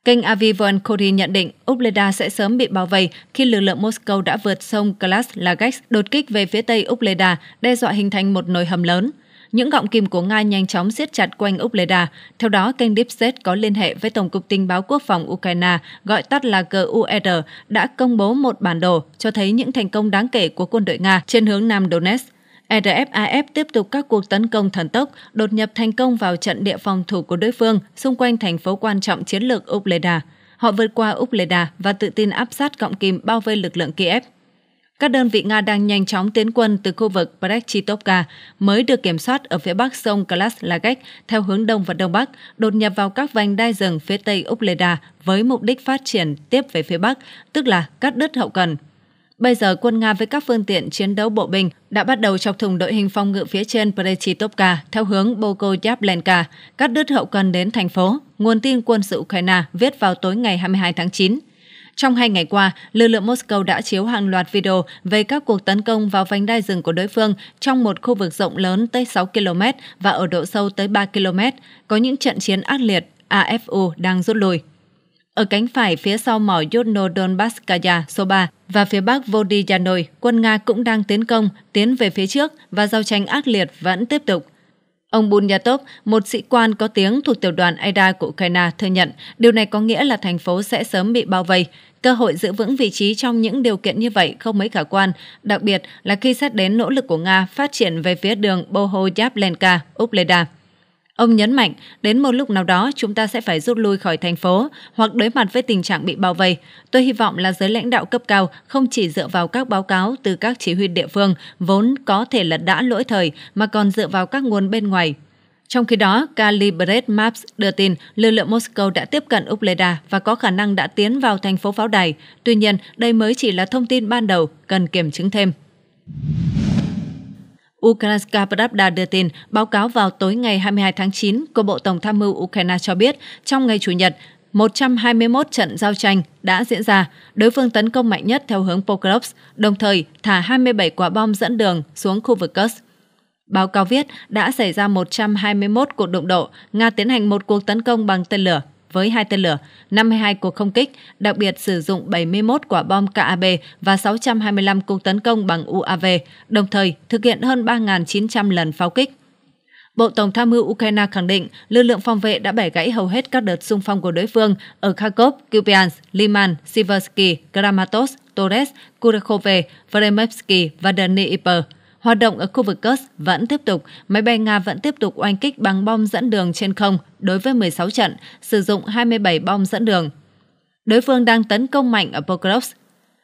Kênh Avivan Khori nhận định Ubleda sẽ sớm bị bao vây khi lực lượng Moscow đã vượt sông Klas Lagash đột kích về phía tây Ubleda, đe dọa hình thành một nồi hầm lớn. Những gọng kìm của Nga nhanh chóng siết chặt quanh Ubleda. Theo đó, kênh Dipset có liên hệ với Tổng cục Tình báo Quốc phòng Ukraine, gọi tắt là GUR, e đã công bố một bản đồ cho thấy những thành công đáng kể của quân đội Nga trên hướng Nam Donetsk. RFAF e tiếp tục các cuộc tấn công thần tốc, đột nhập thành công vào trận địa phòng thủ của đối phương xung quanh thành phố quan trọng chiến lược Ubleda. Họ vượt qua Ubleda và tự tin áp sát cọng kìm bao vây lực lượng Kiev. Các đơn vị Nga đang nhanh chóng tiến quân từ khu vực Brechtitovka mới được kiểm soát ở phía bắc sông Kalaslagek theo hướng đông và đông bắc, đột nhập vào các vành đai rừng phía tây Upleda với mục đích phát triển tiếp về phía bắc, tức là cắt đứt hậu cần. Bây giờ quân Nga với các phương tiện chiến đấu bộ binh đã bắt đầu chọc thùng đội hình phòng ngự phía trên Prechitovka theo hướng Bogoyavlenka, cắt đứt hậu cần đến thành phố. Nguồn tin quân sự Ukraine viết vào tối ngày 22 tháng 9. Trong hai ngày qua, lực lượng Moscow đã chiếu hàng loạt video về các cuộc tấn công vào vành đai rừng của đối phương trong một khu vực rộng lớn tới 6 km và ở độ sâu tới 3 km, có những trận chiến ác liệt, AFU đang rút lui. Ở cánh phải phía sau mỏ Yudno số 3 và phía bắc Vodyanoi, quân Nga cũng đang tiến công, tiến về phía trước và giao tranh ác liệt vẫn tiếp tục. Ông Bunyatov, một sĩ quan có tiếng thuộc tiểu đoàn AIDA của Ukraine, thừa nhận điều này có nghĩa là thành phố sẽ sớm bị bao vây. Cơ hội giữ vững vị trí trong những điều kiện như vậy không mấy khả quan, đặc biệt là khi xét đến nỗ lực của Nga phát triển về phía đường Bohoyavlenka, Upleda. Ông nhấn mạnh, đến một lúc nào đó chúng ta sẽ phải rút lui khỏi thành phố hoặc đối mặt với tình trạng bị bao vây. Tôi hy vọng là giới lãnh đạo cấp cao không chỉ dựa vào các báo cáo từ các chỉ huy địa phương vốn có thể là đã lỗi thời mà còn dựa vào các nguồn bên ngoài. Trong khi đó, Calibret Maps đưa tin lực lượng Moscow đã tiếp cận Ubleda và có khả năng đã tiến vào thành phố pháo đài. Tuy nhiên, đây mới chỉ là thông tin ban đầu, cần kiểm chứng thêm. Ukrainska Pravda đưa tin, báo cáo vào tối ngày 22 tháng 9 của Bộ Tổng tham mưu Ukraine cho biết, trong ngày Chủ nhật, 121 trận giao tranh đã diễn ra, đối phương tấn công mạnh nhất theo hướng Pokrovsk, đồng thời thả 27 quả bom dẫn đường xuống khu vực Kursk. Báo cáo viết đã xảy ra 121 cuộc đụng độ, Nga tiến hành một cuộc tấn công bằng tên lửa, với hai tên lửa, 52 cuộc không kích, đặc biệt sử dụng 71 quả bom KAB và 625 cuộc tấn công bằng UAV, đồng thời thực hiện hơn 3.900 lần pháo kích. Bộ Tổng tham mưu Ukraine khẳng định lực lượng phòng vệ đã bẻ gãy hầu hết các đợt xung phong của đối phương ở Kharkov, Kupiansk, Liman, Siversky, Kramatorsk, Torres, Kurekhove, Vremevsky và Dnipro. Hoạt động ở khu vực Kursk vẫn tiếp tục, máy bay Nga vẫn tiếp tục oanh kích bằng bom dẫn đường trên không đối với 16 trận, sử dụng 27 bom dẫn đường. Đối phương đang tấn công mạnh ở Pokrovsk.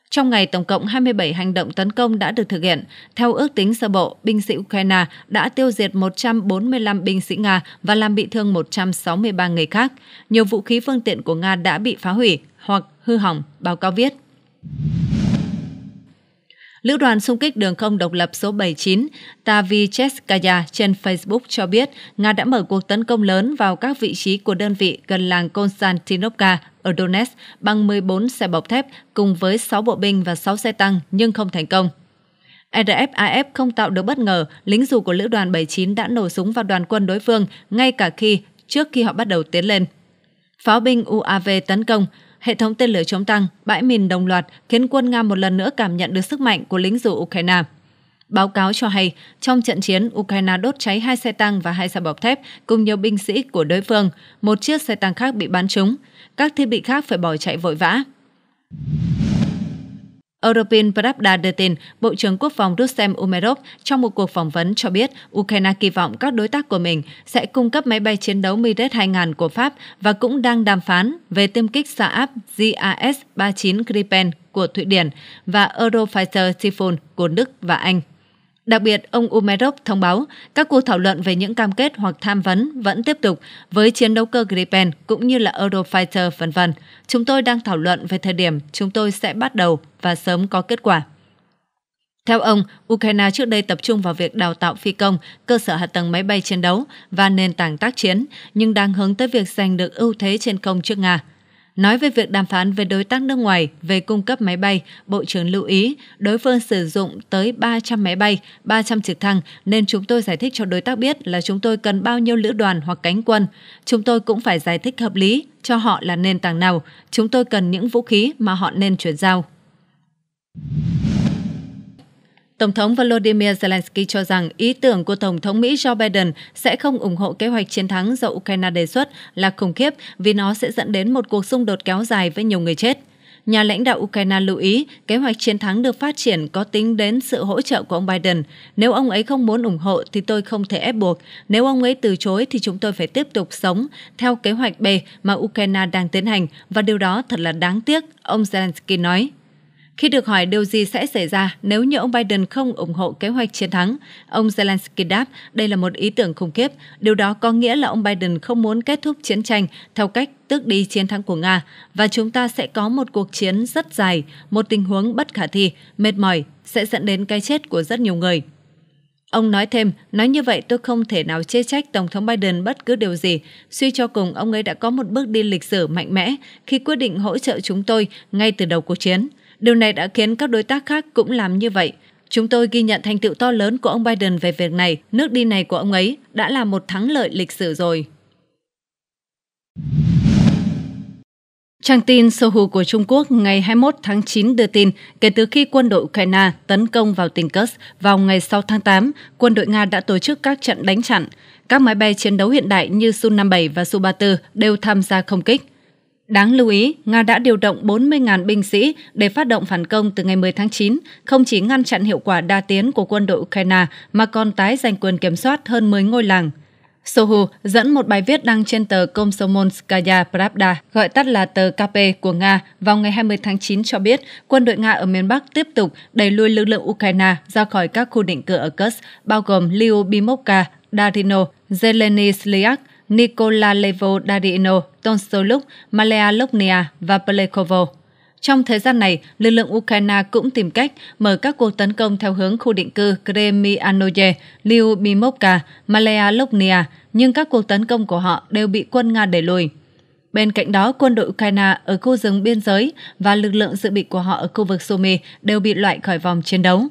Trong ngày, tổng cộng 27 hành động tấn công đã được thực hiện. Theo ước tính sơ bộ, binh sĩ Ukraine đã tiêu diệt 145 binh sĩ Nga và làm bị thương 163 người khác. Nhiều vũ khí phương tiện của Nga đã bị phá hủy hoặc hư hỏng, báo cáo viết. Lữ đoàn xung kích đường không độc lập số 79 Tavicheskaya trên Facebook cho biết Nga đã mở cuộc tấn công lớn vào các vị trí của đơn vị gần làng Konstantinovka ở Donetsk bằng 14 xe bọc thép cùng với 6 bộ binh và 6 xe tăng nhưng không thành công. RFAF e không tạo được bất ngờ, lính dù của lữ đoàn 79 đã nổ súng vào đoàn quân đối phương ngay cả khi trước khi họ bắt đầu tiến lên. Pháo binh UAV tấn công, hệ thống tên lửa chống tăng, bãi mìn đồng loạt khiến quân Nga một lần nữa cảm nhận được sức mạnh của lính dù Ukraine. Báo cáo cho hay, trong trận chiến, Ukraine đốt cháy hai xe tăng và hai xe bọc thép cùng nhiều binh sĩ của đối phương, một chiếc xe tăng khác bị bắn trúng. Các thiết bị khác phải bỏ chạy vội vã. Europin Pravda đưa tin, Bộ trưởng Quốc phòng Rustem Umerov trong một cuộc phỏng vấn cho biết Ukraine kỳ vọng các đối tác của mình sẽ cung cấp máy bay chiến đấu Mirage 2000 của Pháp và cũng đang đàm phán về tiêm kích xạ áp JAS-39 Gripen của Thụy Điển và Eurofighter Typhoon của Đức và Anh. Đặc biệt, ông Umerov thông báo các cuộc thảo luận về những cam kết hoặc tham vấn vẫn tiếp tục với chiến đấu cơ Gripen cũng như là Eurofighter v.v. Chúng tôi đang thảo luận về thời điểm chúng tôi sẽ bắt đầu và sớm có kết quả. Theo ông, Ukraine trước đây tập trung vào việc đào tạo phi công, cơ sở hạ tầng máy bay chiến đấu và nền tảng tác chiến, nhưng đang hướng tới việc giành được ưu thế trên không trước Nga. Nói về việc đàm phán với đối tác nước ngoài về cung cấp máy bay, Bộ trưởng lưu ý đối phương sử dụng tới 300 máy bay, 300 trực thăng nên chúng tôi giải thích cho đối tác biết là chúng tôi cần bao nhiêu lữ đoàn hoặc cánh quân. Chúng tôi cũng phải giải thích hợp lý cho họ là nền tảng nào, chúng tôi cần những vũ khí mà họ nên chuyển giao. Tổng thống Volodymyr Zelensky cho rằng ý tưởng của Tổng thống Mỹ Joe Biden sẽ không ủng hộ kế hoạch chiến thắng do Ukraine đề xuất là khủng khiếp vì nó sẽ dẫn đến một cuộc xung đột kéo dài với nhiều người chết. Nhà lãnh đạo Ukraine lưu ý kế hoạch chiến thắng được phát triển có tính đến sự hỗ trợ của ông Biden. Nếu ông ấy không muốn ủng hộ thì tôi không thể ép buộc. Nếu ông ấy từ chối thì chúng tôi phải tiếp tục sống theo kế hoạch B mà Ukraine đang tiến hành và điều đó thật là đáng tiếc, ông Zelensky nói. Khi được hỏi điều gì sẽ xảy ra nếu như ông Biden không ủng hộ kế hoạch chiến thắng, ông Zelensky đáp đây là một ý tưởng khủng khiếp. Điều đó có nghĩa là ông Biden không muốn kết thúc chiến tranh theo cách tước đi chiến thắng của Nga và chúng ta sẽ có một cuộc chiến rất dài, một tình huống bất khả thi, mệt mỏi sẽ dẫn đến cái chết của rất nhiều người. Ông nói thêm, nói như vậy tôi không thể nào chê trách Tổng thống Biden bất cứ điều gì. Suy cho cùng, ông ấy đã có một bước đi lịch sử mạnh mẽ khi quyết định hỗ trợ chúng tôi ngay từ đầu cuộc chiến. Điều này đã khiến các đối tác khác cũng làm như vậy. Chúng tôi ghi nhận thành tựu to lớn của ông Biden về việc này. Nước đi này của ông ấy đã là một thắng lợi lịch sử rồi. Trang tin Sohu của Trung Quốc ngày 21 tháng 9 đưa tin, kể từ khi quân đội Ukraine tấn công vào tỉnh Kursk vào ngày 6 tháng 8, quân đội Nga đã tổ chức các trận đánh chặn. Các máy bay chiến đấu hiện đại như Su-57 và Su-34 đều tham gia không kích. Đáng lưu ý, Nga đã điều động 40.000 binh sĩ để phát động phản công từ ngày 10 tháng 9, không chỉ ngăn chặn hiệu quả đa tiến của quân đội Ukraine mà còn tái giành quyền kiểm soát hơn 10 ngôi làng. Sohu dẫn một bài viết đăng trên tờ Komsomolskaya Pravda, gọi tắt là tờ KP của Nga, vào ngày 20 tháng 9 cho biết quân đội Nga ở miền Bắc tiếp tục đẩy lùi lực lượng Ukraine ra khỏi các khu định cư ở Kursk, bao gồm liubimovka, Darino, zelenyslyak. Nikola Levo Darino, Tonsoluk, Malea Loknia và Pelekovo. Trong thời gian này, lực lượng Ukraine cũng tìm cách mở các cuộc tấn công theo hướng khu định cư Kremianoye, Lyubimovka, Malea Loknia, nhưng các cuộc tấn công của họ đều bị quân Nga đẩy lùi. Bên cạnh đó, quân đội Ukraine ở khu rừng biên giới và lực lượng dự bị của họ ở khu vực Sumy đều bị loại khỏi vòng chiến đấu.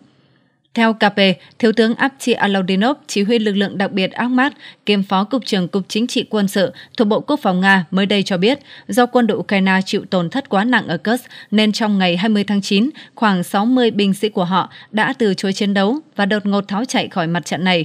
Theo KP, Thiếu tướng Apchi Alaudinov, chỉ huy lực lượng đặc biệt Ahmad, kiêm phó cục trưởng Cục Chính trị Quân sự thuộc Bộ Quốc phòng Nga mới đây cho biết, do quân đội Ukraine chịu tổn thất quá nặng ở Kursk nên trong ngày 20 tháng 9, khoảng 60 binh sĩ của họ đã từ chối chiến đấu và đột ngột tháo chạy khỏi mặt trận này.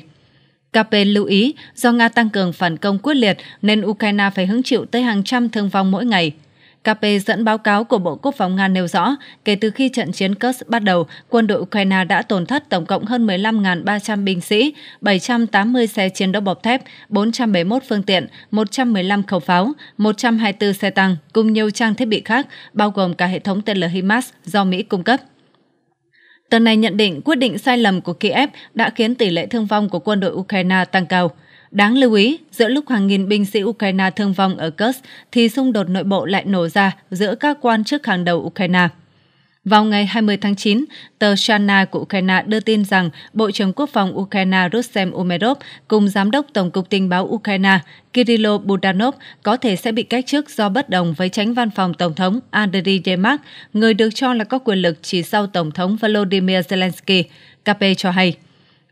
KP lưu ý, do Nga tăng cường phản công quyết liệt nên Ukraine phải hứng chịu tới hàng trăm thương vong mỗi ngày – KP dẫn báo cáo của Bộ Quốc phòng Nga nêu rõ, kể từ khi trận chiến Kursk bắt đầu, quân đội Ukraine đã tổn thất tổng cộng hơn 15.300 binh sĩ, 780 xe chiến đấu bọc thép, 471 phương tiện, 115 khẩu pháo, 124 xe tăng cùng nhiều trang thiết bị khác, bao gồm cả hệ thống tên lửa HIMARS do Mỹ cung cấp. Tờ này nhận định quyết định sai lầm của Kiev đã khiến tỷ lệ thương vong của quân đội Ukraine tăng cao. Đáng lưu ý, giữa lúc hàng nghìn binh sĩ Ukraine thương vong ở Kursk thì xung đột nội bộ lại nổ ra giữa các quan chức hàng đầu Ukraine. Vào ngày 20 tháng 9, tờ Shana của Ukraine đưa tin rằng Bộ trưởng Quốc phòng Ukraine Rustem Umerov cùng Giám đốc Tổng cục Tình báo Ukraine Kirilo Budanov có thể sẽ bị cách chức do bất đồng với tránh văn phòng Tổng thống Andriy Yermak, người được cho là có quyền lực chỉ sau Tổng thống Volodymyr Zelensky, KP cho hay.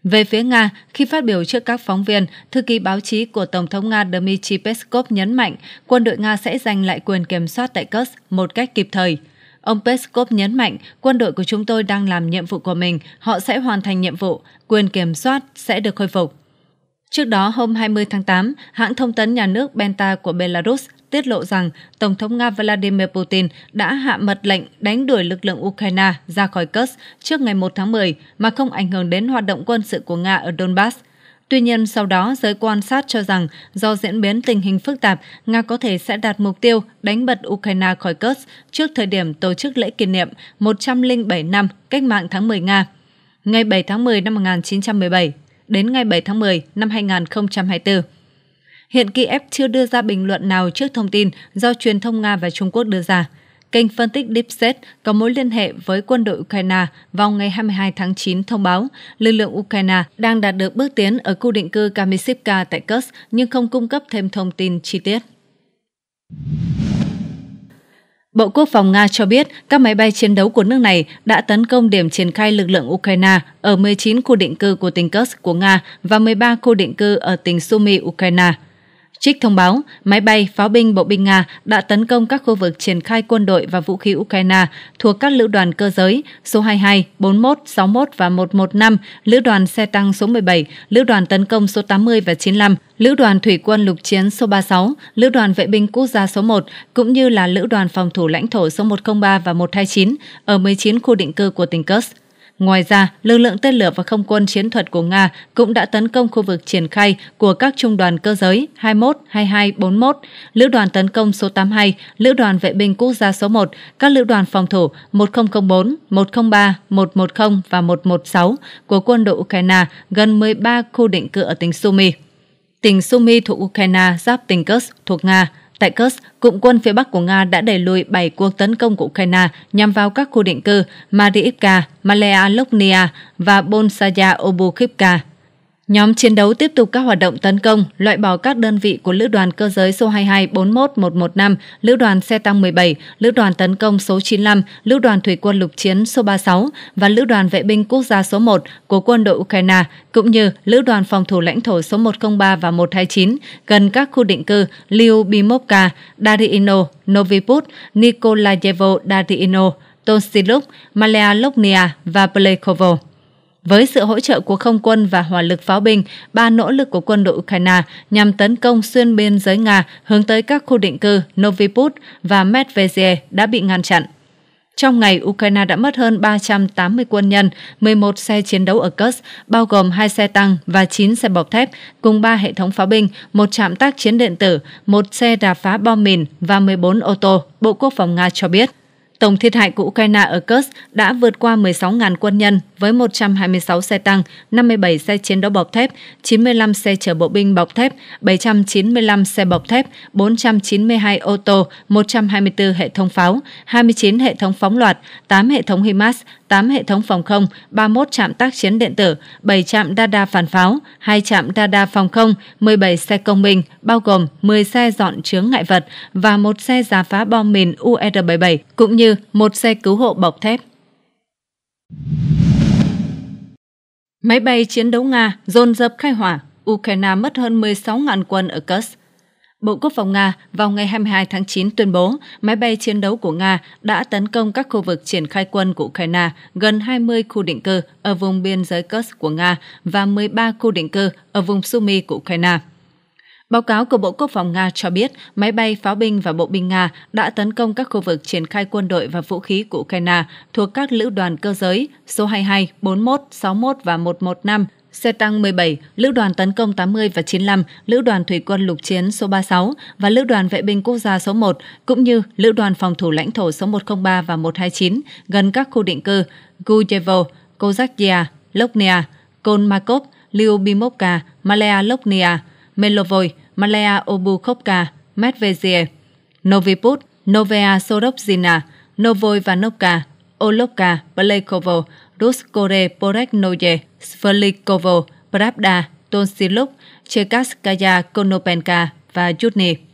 Về phía Nga, khi phát biểu trước các phóng viên, thư ký báo chí của Tổng thống Nga Dmitry Peskov nhấn mạnh quân đội Nga sẽ giành lại quyền kiểm soát tại Kursk một cách kịp thời. Ông Peskov nhấn mạnh, quân đội của chúng tôi đang làm nhiệm vụ của mình, họ sẽ hoàn thành nhiệm vụ, quyền kiểm soát sẽ được khôi phục. Trước đó, hôm 20 tháng 8, hãng thông tấn nhà nước Benta của Belarus tiết lộ rằng Tổng thống Nga Vladimir Putin đã hạ mật lệnh đánh đuổi lực lượng Ukraine ra khỏi Kursk trước ngày 1 tháng 10 mà không ảnh hưởng đến hoạt động quân sự của Nga ở Donbass. Tuy nhiên, sau đó, giới quan sát cho rằng do diễn biến tình hình phức tạp, Nga có thể sẽ đạt mục tiêu đánh bật Ukraine khỏi Kursk trước thời điểm tổ chức lễ kỷ niệm 107 năm Cách mạng tháng 10 Nga, ngày 7 tháng 10 năm 1917 đến ngày 7 tháng 10 năm 2024. Hiện Kiev chưa đưa ra bình luận nào trước thông tin do truyền thông Nga và Trung Quốc đưa ra. Kênh phân tích DeepSet có mối liên hệ với quân đội Ukraine vào ngày 22 tháng 9 thông báo lực lượng Ukraine đang đạt được bước tiến ở khu định cư Kamysivka tại Kursk nhưng không cung cấp thêm thông tin chi tiết. Bộ Quốc phòng Nga cho biết các máy bay chiến đấu của nước này đã tấn công điểm triển khai lực lượng Ukraine ở 19 khu định cư của tỉnh Kursk của Nga và 13 khu định cư ở tỉnh Sumy, Ukraine. Trích thông báo, máy bay, pháo binh bộ binh Nga đã tấn công các khu vực triển khai quân đội và vũ khí Ukraine thuộc các lữ đoàn cơ giới số 22, 41, 61 và 115, lữ đoàn xe tăng số 17, lữ đoàn tấn công số 80 và 95, lữ đoàn thủy quân lục chiến số 36, lữ đoàn vệ binh quốc gia số 1 cũng như là lữ đoàn phòng thủ lãnh thổ số 103 và 129 ở 19 khu định cư của tỉnh Kursk. Ngoài ra, lực lượng tên lửa và không quân chiến thuật của Nga cũng đã tấn công khu vực triển khai của các trung đoàn cơ giới 21, 22, 41, lữ đoàn tấn công số 82, lữ đoàn vệ binh quốc gia số 1, các lữ đoàn phòng thủ 1004, 103, 110 và 116 của quân đội Ukraine gần 13 khu định cư ở tỉnh Sumy. Tỉnh Sumy thuộc Ukraine giáp tỉnh Kursk thuộc Nga. Tại Kursk, cụm quân phía Bắc của Nga đã đẩy lùi 7 cuộc tấn công của Ukraine nhằm vào các khu định cư Mariivka, Malea Loknia và Bolsaya Obukhivka. Nhóm chiến đấu tiếp tục các hoạt động tấn công, loại bỏ các đơn vị của Lữ đoàn cơ giới số 22 41115, Lữ đoàn xe tăng 17, Lữ đoàn tấn công số 95, Lữ đoàn thủy quân lục chiến số 36 và Lữ đoàn vệ binh quốc gia số 1 của quân đội Ukraine, cũng như Lữ đoàn phòng thủ lãnh thổ số 103 và 129 gần các khu định cư Lyubimovka, Darino, Noviput, Nikolayevo Darino, Tonsiluk, Malea Loknia và Plekhovo. Với sự hỗ trợ của không quân và hỏa lực pháo binh, ba nỗ lực của quân đội Ukraine nhằm tấn công xuyên biên giới Nga hướng tới các khu định cư Noviput và Medvedev đã bị ngăn chặn. Trong ngày, Ukraine đã mất hơn 380 quân nhân, 11 xe chiến đấu ở Kursk, bao gồm 2 xe tăng và 9 xe bọc thép, cùng 3 hệ thống pháo binh, một trạm tác chiến điện tử, một xe đà phá bom mìn và 14 ô tô, Bộ Quốc phòng Nga cho biết. Tổng thiệt hại của Ukraine ở Kursk đã vượt qua 16.000 quân nhân với 126 xe tăng, 57 xe chiến đấu bọc thép, 95 xe chở bộ binh bọc thép, 795 xe bọc thép, 492 ô tô, 124 hệ thống pháo, 29 hệ thống phóng loạt, 8 hệ thống HIMARS, 8 hệ thống phòng không, 31 trạm tác chiến điện tử, 7 trạm đa đa phản pháo, 2 trạm đa đa phòng không, 17 xe công binh, bao gồm 10 xe dọn chướng ngại vật và một xe giả phá bom mìn UR-77, cũng như một xe cứu hộ bọc thép. Máy bay chiến đấu Nga dồn dập khai hỏa, Ukraine mất hơn 16.000 quân ở Kursk. Bộ Quốc phòng Nga vào ngày 22 tháng 9 tuyên bố máy bay chiến đấu của Nga đã tấn công các khu vực triển khai quân của Ukraine, gần 20 khu định cư ở vùng biên giới Kursk của Nga và 13 khu định cư ở vùng Sumy của Ukraine. Báo cáo của Bộ Quốc phòng Nga cho biết máy bay pháo binh và bộ binh Nga đã tấn công các khu vực triển khai quân đội và vũ khí của Ukraine thuộc các lữ đoàn cơ giới số 22, 41, 61 và 115 Xe tăng 17, Lữ đoàn tấn công 80 và 95, Lữ đoàn thủy quân lục chiến số 36 và Lữ đoàn vệ binh quốc gia số 1, cũng như Lữ đoàn phòng thủ lãnh thổ số 103 và 129 gần các khu định cư Gujevo, Kozakya, Loknia, Kolmakov, Lyubimovka, Malaya Loknia, Melovoi, Malaya Obukhovka, Medvezie, Noviput, Novaya Sorovzina, Novoi và Novka, Olovka, Plekovo, Duskore Poreknoye, Svelikovo, Pravda, Tonsiluk, Chekaskaya Konopenka và Yudny.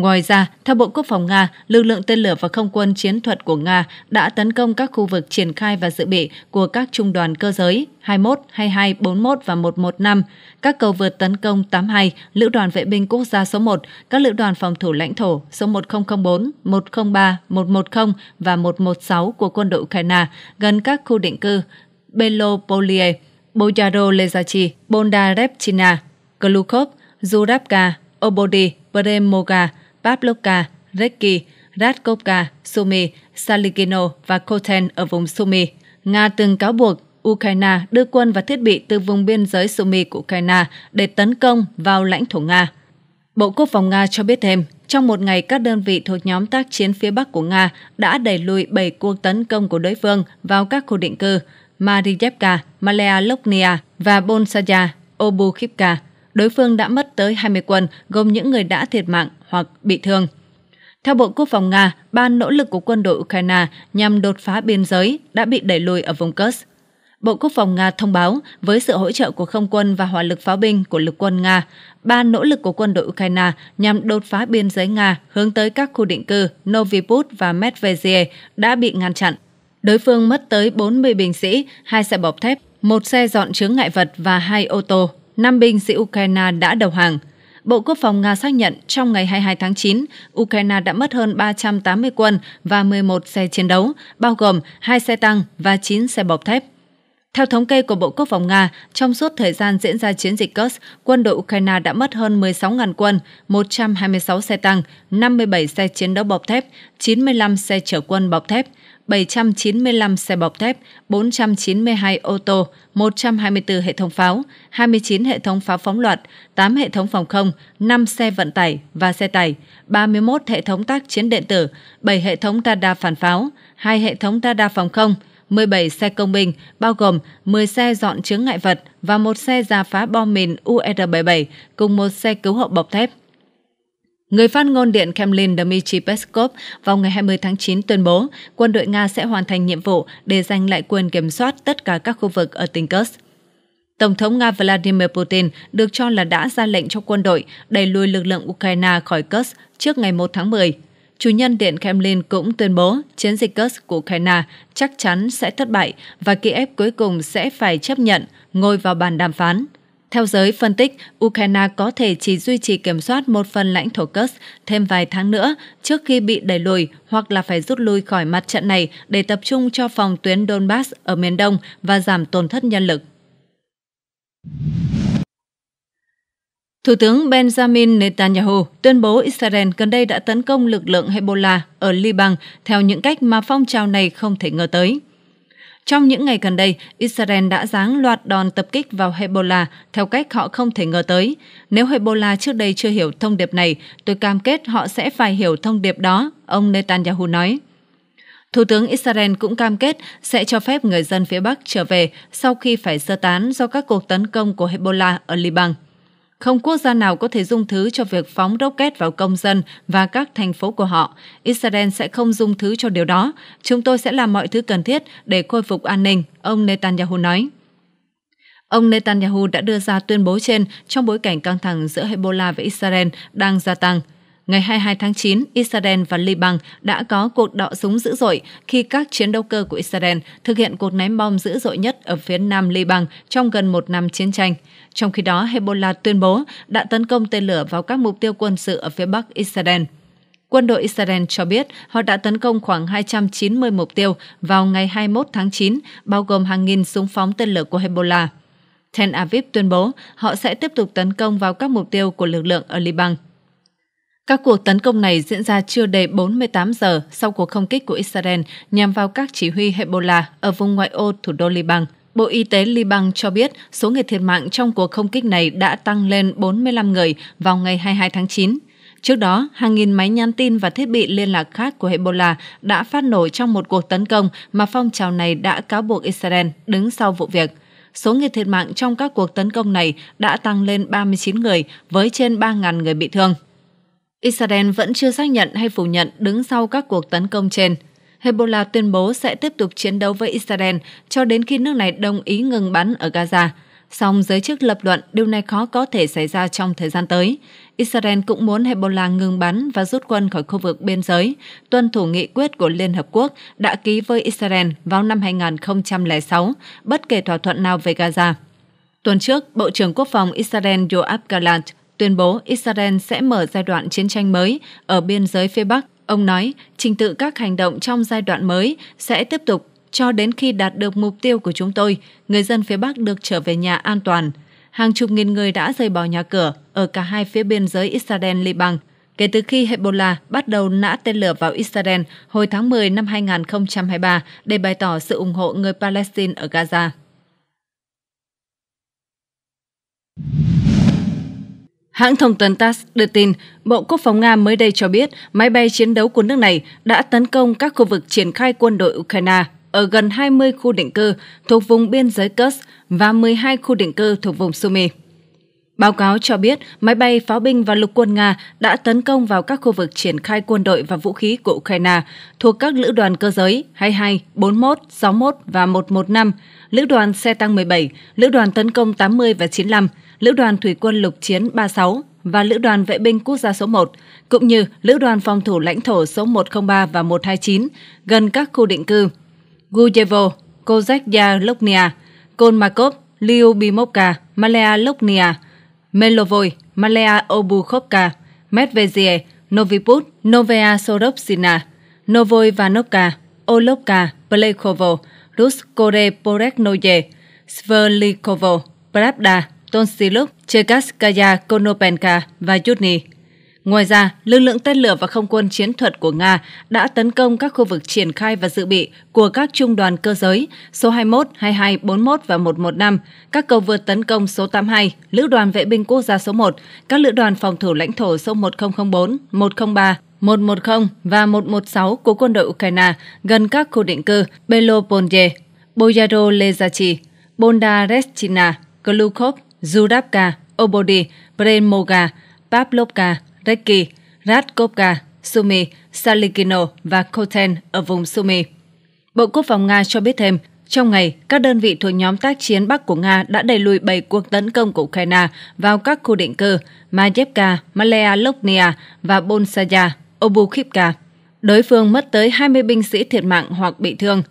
Ngoài ra, theo Bộ Quốc phòng Nga, lực lượng tên lửa và không quân chiến thuật của Nga đã tấn công các khu vực triển khai và dự bị của các trung đoàn cơ giới 21, 22, 41 và 115, các cầu vượt tấn công 82, Lữ đoàn Vệ binh Quốc gia số 1, các Lữ đoàn phòng thủ lãnh thổ số 1004, 103, 110 và 116 của quân đội Ukraine gần các khu định cư Belopolie, Boyaro Lezachi, Bondarevchina, Klukov, Zurabka, Obodi, Bremoga, Pavlovka, Reki, Radkovka, Sumi, Saligino và Koten ở vùng Sumi, Nga từng cáo buộc Ukraine đưa quân và thiết bị từ vùng biên giới Sumi của Ukraine để tấn công vào lãnh thổ Nga. Bộ Quốc phòng Nga cho biết thêm, trong một ngày các đơn vị thuộc nhóm tác chiến phía Bắc của Nga đã đẩy lùi 7 cuộc tấn công của đối phương vào các khu định cư Marievka, Malea và Bolsaya, Obukhivka. Đối phương đã mất tới 20 quân, gồm những người đã thiệt mạng hoặc bị thương. Theo Bộ Quốc phòng Nga, ba nỗ lực của quân đội Ukraine nhằm đột phá biên giới đã bị đẩy lùi ở vùng Kursk. Bộ Quốc phòng Nga thông báo, với sự hỗ trợ của không quân và hỏa lực pháo binh của lực quân Nga, ba nỗ lực của quân đội Ukraine nhằm đột phá biên giới Nga hướng tới các khu định cư Noviput và Medvedev đã bị ngăn chặn. Đối phương mất tới 40 binh sĩ, hai xe bọc thép, một xe dọn chướng ngại vật và hai ô tô. Năm binh sĩ Ukraine đã đầu hàng – Bộ Quốc phòng Nga xác nhận trong ngày 22 tháng 9, Ukraine đã mất hơn 380 quân và 11 xe chiến đấu, bao gồm 2 xe tăng và 9 xe bọc thép. Theo thống kê của Bộ Quốc phòng Nga, trong suốt thời gian diễn ra chiến dịch Kursk, quân đội Ukraine đã mất hơn 16.000 quân, 126 xe tăng, 57 xe chiến đấu bọc thép, 95 xe chở quân bọc thép, 795 xe bọc thép, 492 ô tô, 124 hệ thống pháo, 29 hệ thống pháo phóng loạt, 8 hệ thống phòng không, 5 xe vận tải và xe tải, 31 hệ thống tác chiến điện tử, 7 hệ thống radar phản pháo, 2 hệ thống radar phòng không, 17 xe công binh, bao gồm 10 xe dọn chướng ngại vật và một xe giả phá bom mìn UR-77 cùng một xe cứu hộ bọc thép. Người phát ngôn Điện Kremlin Dmitry Peskov vào ngày 20 tháng 9 tuyên bố quân đội Nga sẽ hoàn thành nhiệm vụ để giành lại quyền kiểm soát tất cả các khu vực ở tỉnh Kursk. Tổng thống Nga Vladimir Putin được cho là đã ra lệnh cho quân đội đẩy lùi lực lượng Ukraine khỏi Kursk trước ngày 1 tháng 10. Chủ nhân Điện Kremlin cũng tuyên bố chiến dịch Kursk của Ukraine chắc chắn sẽ thất bại và Kiev cuối cùng sẽ phải chấp nhận ngồi vào bàn đàm phán – theo giới phân tích, Ukraine có thể chỉ duy trì kiểm soát một phần lãnh thổ Kursk thêm vài tháng nữa trước khi bị đẩy lùi hoặc là phải rút lui khỏi mặt trận này để tập trung cho phòng tuyến Donbass ở miền đông và giảm tổn thất nhân lực. Thủ tướng Benjamin Netanyahu tuyên bố Israel gần đây đã tấn công lực lượng Hezbollah ở Liban theo những cách mà phong trào này không thể ngờ tới. Trong những ngày gần đây, Israel đã giáng loạt đòn tập kích vào Hezbollah theo cách họ không thể ngờ tới. Nếu Hezbollah trước đây chưa hiểu thông điệp này, tôi cam kết họ sẽ phải hiểu thông điệp đó, ông Netanyahu nói. Thủ tướng Israel cũng cam kết sẽ cho phép người dân phía Bắc trở về sau khi phải sơ tán do các cuộc tấn công của Hezbollah ở Liban. Không quốc gia nào có thể dung thứ cho việc phóng rocket vào công dân và các thành phố của họ. Israel sẽ không dung thứ cho điều đó. Chúng tôi sẽ làm mọi thứ cần thiết để khôi phục an ninh, ông Netanyahu nói. Ông Netanyahu đã đưa ra tuyên bố trên trong bối cảnh căng thẳng giữa Hezbollah và Israel đang gia tăng. Ngày 22 tháng 9, Israel và Liban đã có cuộc đọ súng dữ dội khi các chiến đấu cơ của Israel thực hiện cuộc ném bom dữ dội nhất ở phía nam Liban trong gần một năm chiến tranh. Trong khi đó, Hezbollah tuyên bố đã tấn công tên lửa vào các mục tiêu quân sự ở phía bắc Israel. Quân đội Israel cho biết họ đã tấn công khoảng 290 mục tiêu vào ngày 21 tháng 9, bao gồm hàng nghìn súng phóng tên lửa của Hezbollah. Tel Aviv tuyên bố họ sẽ tiếp tục tấn công vào các mục tiêu của lực lượng ở Liban. Các cuộc tấn công này diễn ra chưa đầy 48 giờ sau cuộc không kích của Israel nhằm vào các chỉ huy Hezbollah ở vùng ngoại ô thủ đô Liban. Bộ Y tế Liban cho biết số người thiệt mạng trong cuộc không kích này đã tăng lên 45 người vào ngày 22 tháng 9. Trước đó, hàng nghìn máy nhắn tin và thiết bị liên lạc khác của Hezbollah đã phát nổ trong một cuộc tấn công mà phong trào này đã cáo buộc Israel đứng sau vụ việc. Số người thiệt mạng trong các cuộc tấn công này đã tăng lên 39 người với trên 3.000 người bị thương. Israel vẫn chưa xác nhận hay phủ nhận đứng sau các cuộc tấn công trên. Hezbollah tuyên bố sẽ tiếp tục chiến đấu với Israel cho đến khi nước này đồng ý ngừng bắn ở Gaza. Song giới chức lập luận điều này khó có thể xảy ra trong thời gian tới. Israel cũng muốn Hezbollah ngừng bắn và rút quân khỏi khu vực biên giới, tuân thủ nghị quyết của Liên Hợp Quốc đã ký với Israel vào năm 2006, bất kể thỏa thuận nào về Gaza. Tuần trước, Bộ trưởng Quốc phòng Israel Yoav Gallant tuyên bố Israel sẽ mở giai đoạn chiến tranh mới ở biên giới phía Bắc. Ông nói, trình tự các hành động trong giai đoạn mới sẽ tiếp tục cho đến khi đạt được mục tiêu của chúng tôi, người dân phía Bắc được trở về nhà an toàn. Hàng chục nghìn người đã rời bỏ nhà cửa ở cả hai phía biên giới Israel-Liban kể từ khi Hezbollah bắt đầu nã tên lửa vào Israel hồi tháng 10 năm 2023 để bày tỏ sự ủng hộ người Palestine ở Gaza. Hãng thông tấn TASS đưa tin, Bộ Quốc phòng Nga mới đây cho biết máy bay chiến đấu của nước này đã tấn công các khu vực triển khai quân đội Ukraine ở gần 20 khu định cư thuộc vùng biên giới Kursk và 12 khu định cư thuộc vùng Sumy. Báo cáo cho biết máy bay pháo binh và lục quân Nga đã tấn công vào các khu vực triển khai quân đội và vũ khí của Ukraine thuộc các lữ đoàn cơ giới 22, 41, 61 và 115, lữ đoàn xe tăng 17, lữ đoàn tấn công 80 và 95, Lữ đoàn Thủy quân Lục chiến 36 và Lữ đoàn Vệ binh Quốc gia số 1, cũng như Lữ đoàn Phòng thủ lãnh thổ số 103 và 129 gần các khu định cư Gujevo, Kozekya Loknia, Kolmakov, Lyubimovka, Malea Loknia, Melovoi, Malea Obukhovka, Medvezie, Noviput, Novaya Sorovsina, Novoi Vanovka, Olovka, Plekhovo, Ruskore Poreknoye, Sverlikovo, Pravda, Tonsiluk, Chekaskaya Konopenka và Yudny. Ngoài ra, lực lượng tên lửa và không quân chiến thuật của Nga đã tấn công các khu vực triển khai và dự bị của các trung đoàn cơ giới số 21, 22, 41 và 115, các cầu vượt tấn công số 82, lữ đoàn vệ binh quốc gia số 1, các lữ đoàn phòng thủ lãnh thổ số 1004, 103, 110 và 116 của quân đội Ukraine gần các khu định cư Belopolye, Boyaro Lezachi, Bondarechina, Glukov, Zudavka, Obodi, Premoga, Pavlovka, Reki, Ratkovka, Sumi, Salikino và Koten ở vùng Sumi. Bộ Quốc phòng Nga cho biết thêm, trong ngày, các đơn vị thuộc nhóm tác chiến Bắc của Nga đã đẩy lùi 7 cuộc tấn công của Ukraine vào các khu định cư Majevka, Malea Loknia và Bolsaya, Obukhivka. Đối phương mất tới 20 binh sĩ thiệt mạng hoặc bị thương –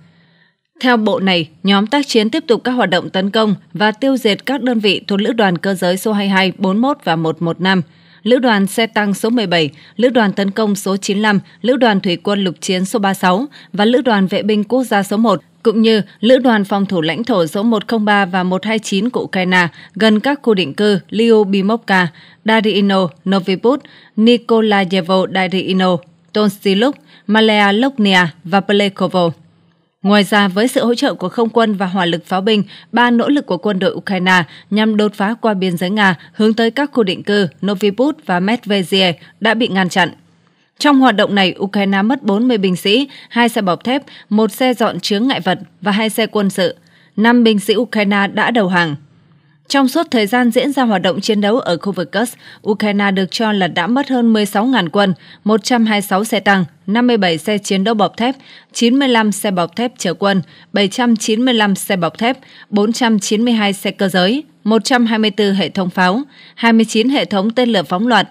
theo bộ này, nhóm tác chiến tiếp tục các hoạt động tấn công và tiêu diệt các đơn vị thuộc Lữ đoàn cơ giới số 22, 41 và 115, Lữ đoàn xe tăng số 17, Lữ đoàn tấn công số 95, Lữ đoàn thủy quân lục chiến số 36 và Lữ đoàn vệ binh quốc gia số 1 cũng như Lữ đoàn phòng thủ lãnh thổ số 103 và 129 của Ukraine gần các khu định cư Lyubimovka, Dariino, Noviput, Nikolayevo Dariino, Tonsiluk, Malea Loknia và Plekovo. Ngoài ra, với sự hỗ trợ của không quân và hỏa lực pháo binh, ba nỗ lực của quân đội Ukraine nhằm đột phá qua biên giới Nga hướng tới các khu định cư novibut và Medvedev đã bị ngăn chặn. Trong hoạt động này, Ukraine mất 40 binh sĩ, hai xe bọc thép, một xe dọn chướng ngại vật và hai xe quân sự. năm binh sĩ Ukraine đã đầu hàng. Trong suốt thời gian diễn ra hoạt động chiến đấu ở khu vực Kursk, Ukraine được cho là đã mất hơn 16.000 quân, 126 xe tăng, 57 xe chiến đấu bọc thép, 95 xe bọc thép chở quân, 795 xe bọc thép, 492 xe cơ giới, 124 hệ thống pháo, 29 hệ thống tên lửa phóng loạt,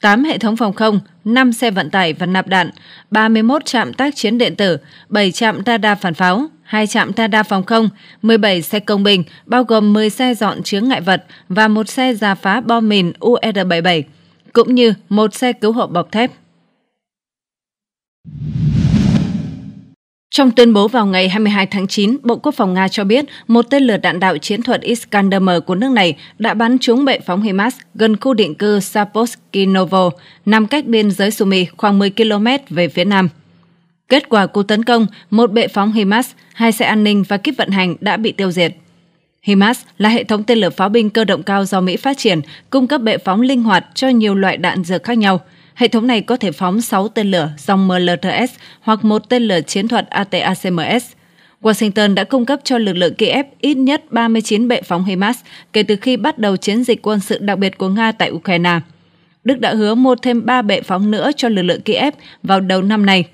8 hệ thống phòng không, 5 xe vận tải và nạp đạn, 31 trạm tác chiến điện tử, 7 trạm đa phản pháo, 2 trạm đa phòng không, 17 xe công bình, bao gồm 10 xe dọn chứa ngại vật và một xe giả phá bom mìn UR-77, e cũng như một xe cứu hộ bọc thép. Trong tuyên bố vào ngày 22 tháng 9, Bộ Quốc phòng Nga cho biết một tên lửa đạn đạo chiến thuật Iskander-M của nước này đã bắn trúng bệ phóng HIMARS gần khu định cư Saposkinovo, nằm cách biên giới Sumy khoảng 10 km về phía nam. Kết quả cuộc tấn công, một bệ phóng HIMARS, hai xe an ninh và kíp vận hành đã bị tiêu diệt. HIMARS là hệ thống tên lửa pháo binh cơ động cao do Mỹ phát triển, cung cấp bệ phóng linh hoạt cho nhiều loại đạn dược khác nhau – Hệ thống này có thể phóng 6 tên lửa dòng MLRS hoặc một tên lửa chiến thuật ATACMS. Washington đã cung cấp cho lực lượng Kiev ít nhất 39 bệ phóng HIMARS kể từ khi bắt đầu chiến dịch quân sự đặc biệt của Nga tại Ukraine. Đức đã hứa mua thêm 3 bệ phóng nữa cho lực lượng Kiev vào đầu năm nay.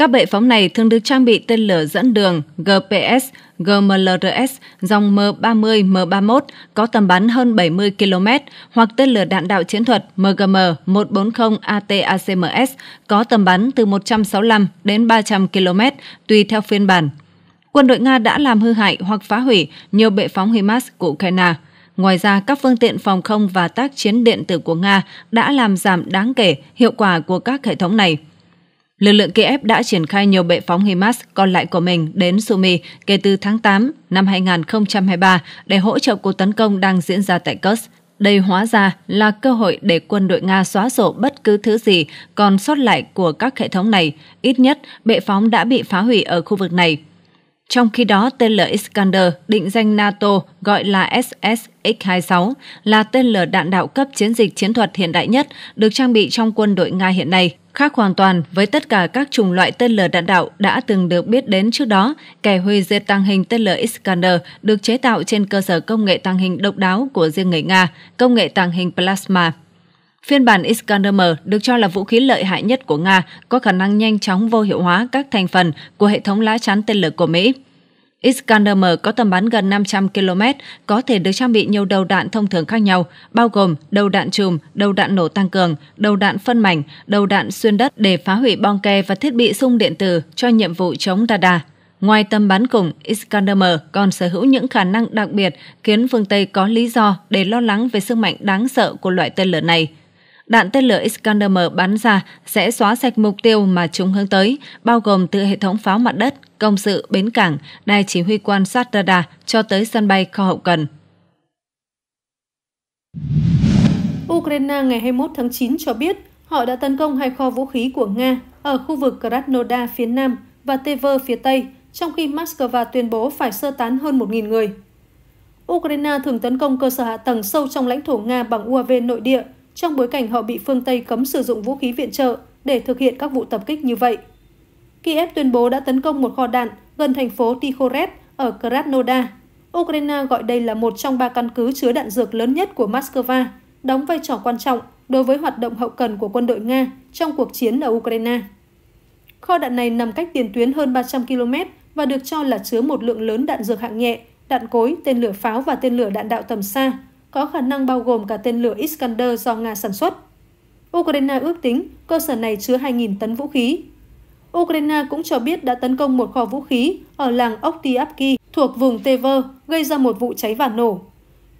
Các bệ phóng này thường được trang bị tên lửa dẫn đường GPS, GMLRS dòng M30, M31 có tầm bắn hơn 70 km hoặc tên lửa đạn đạo chiến thuật MGM 140 ATACMS có tầm bắn từ 165 đến 300 km tùy theo phiên bản. Quân đội Nga đã làm hư hại hoặc phá hủy nhiều bệ phóng HIMARS của Ukraine. Ngoài ra, các phương tiện phòng không và tác chiến điện tử của Nga đã làm giảm đáng kể hiệu quả của các hệ thống này – Lực lượng Kiev đã triển khai nhiều bệ phóng HIMARS còn lại của mình đến Sumy kể từ tháng 8 năm 2023 để hỗ trợ cuộc tấn công đang diễn ra tại Kursk. Đây hóa ra là cơ hội để quân đội Nga xóa sổ bất cứ thứ gì còn sót lại của các hệ thống này. Ít nhất, bệ phóng đã bị phá hủy ở khu vực này. Trong khi đó, tên lửa Iskander, định danh NATO gọi là SSX-26, là tên lửa đạn đạo cấp chiến dịch chiến thuật hiện đại nhất được trang bị trong quân đội Nga hiện nay. Khác hoàn toàn với tất cả các chủng loại tên lửa đạn đạo đã từng được biết đến trước đó, kẻ hủy diệt tàng hình tên lửa Iskander được chế tạo trên cơ sở công nghệ tàng hình độc đáo của riêng người Nga, công nghệ tàng hình plasma. Phiên bản Iskander-M được cho là vũ khí lợi hại nhất của Nga, có khả năng nhanh chóng vô hiệu hóa các thành phần của hệ thống lá chắn tên lửa của Mỹ. Iskander M có tầm bắn gần 500 km, có thể được trang bị nhiều đầu đạn thông thường khác nhau, bao gồm đầu đạn chùm, đầu đạn nổ tăng cường, đầu đạn phân mảnh, đầu đạn xuyên đất để phá hủy bong ke và thiết bị sung điện tử cho nhiệm vụ chống radar. Ngoài tầm bắn cùng, Iskander M còn sở hữu những khả năng đặc biệt khiến phương Tây có lý do để lo lắng về sức mạnh đáng sợ của loại tên lửa này – Đạn tên lửa Iskander-M bắn ra sẽ xóa sạch mục tiêu mà chúng hướng tới, bao gồm từ hệ thống pháo mặt đất, công sự, bến cảng, đài chỉ huy quan Satrada cho tới sân bay kho hậu cần. Ukraine ngày 21 tháng 9 cho biết họ đã tấn công hai kho vũ khí của Nga ở khu vực Krasnodar phía nam và Tver phía tây, trong khi Moscow tuyên bố phải sơ tán hơn 1.000 người. Ukraine thường tấn công cơ sở hạ tầng sâu trong lãnh thổ Nga bằng UAV nội địa trong bối cảnh họ bị phương Tây cấm sử dụng vũ khí viện trợ để thực hiện các vụ tập kích như vậy. Kiev tuyên bố đã tấn công một kho đạn gần thành phố Tikhorev ở Krasnodar. Ukraine gọi đây là một trong ba căn cứ chứa đạn dược lớn nhất của Moscow, đóng vai trò quan trọng đối với hoạt động hậu cần của quân đội Nga trong cuộc chiến ở Ukraine. Kho đạn này nằm cách tiền tuyến hơn 300 km và được cho là chứa một lượng lớn đạn dược hạng nhẹ, đạn cối, tên lửa pháo và tên lửa đạn đạo tầm xa, có khả năng bao gồm cả tên lửa Iskander do Nga sản xuất. Ukraine ước tính cơ sở này chứa 2.000 tấn vũ khí. Ukraine cũng cho biết đã tấn công một kho vũ khí ở làng Oktiavki thuộc vùng Tever, gây ra một vụ cháy và nổ.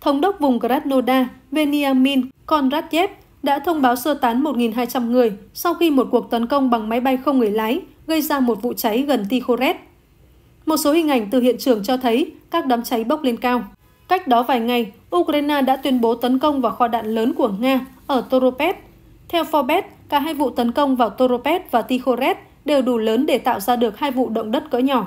Thống đốc vùng Krasnodar Veniamin Kondratyev đã thông báo sơ tán 1.200 người sau khi một cuộc tấn công bằng máy bay không người lái gây ra một vụ cháy gần Tikhoret. Một số hình ảnh từ hiện trường cho thấy các đám cháy bốc lên cao. Cách đó vài ngày, Ukraine đã tuyên bố tấn công vào kho đạn lớn của Nga ở Toropet. Theo Forbes, cả hai vụ tấn công vào Toropet và Tikhoret đều đủ lớn để tạo ra được hai vụ động đất cỡ nhỏ.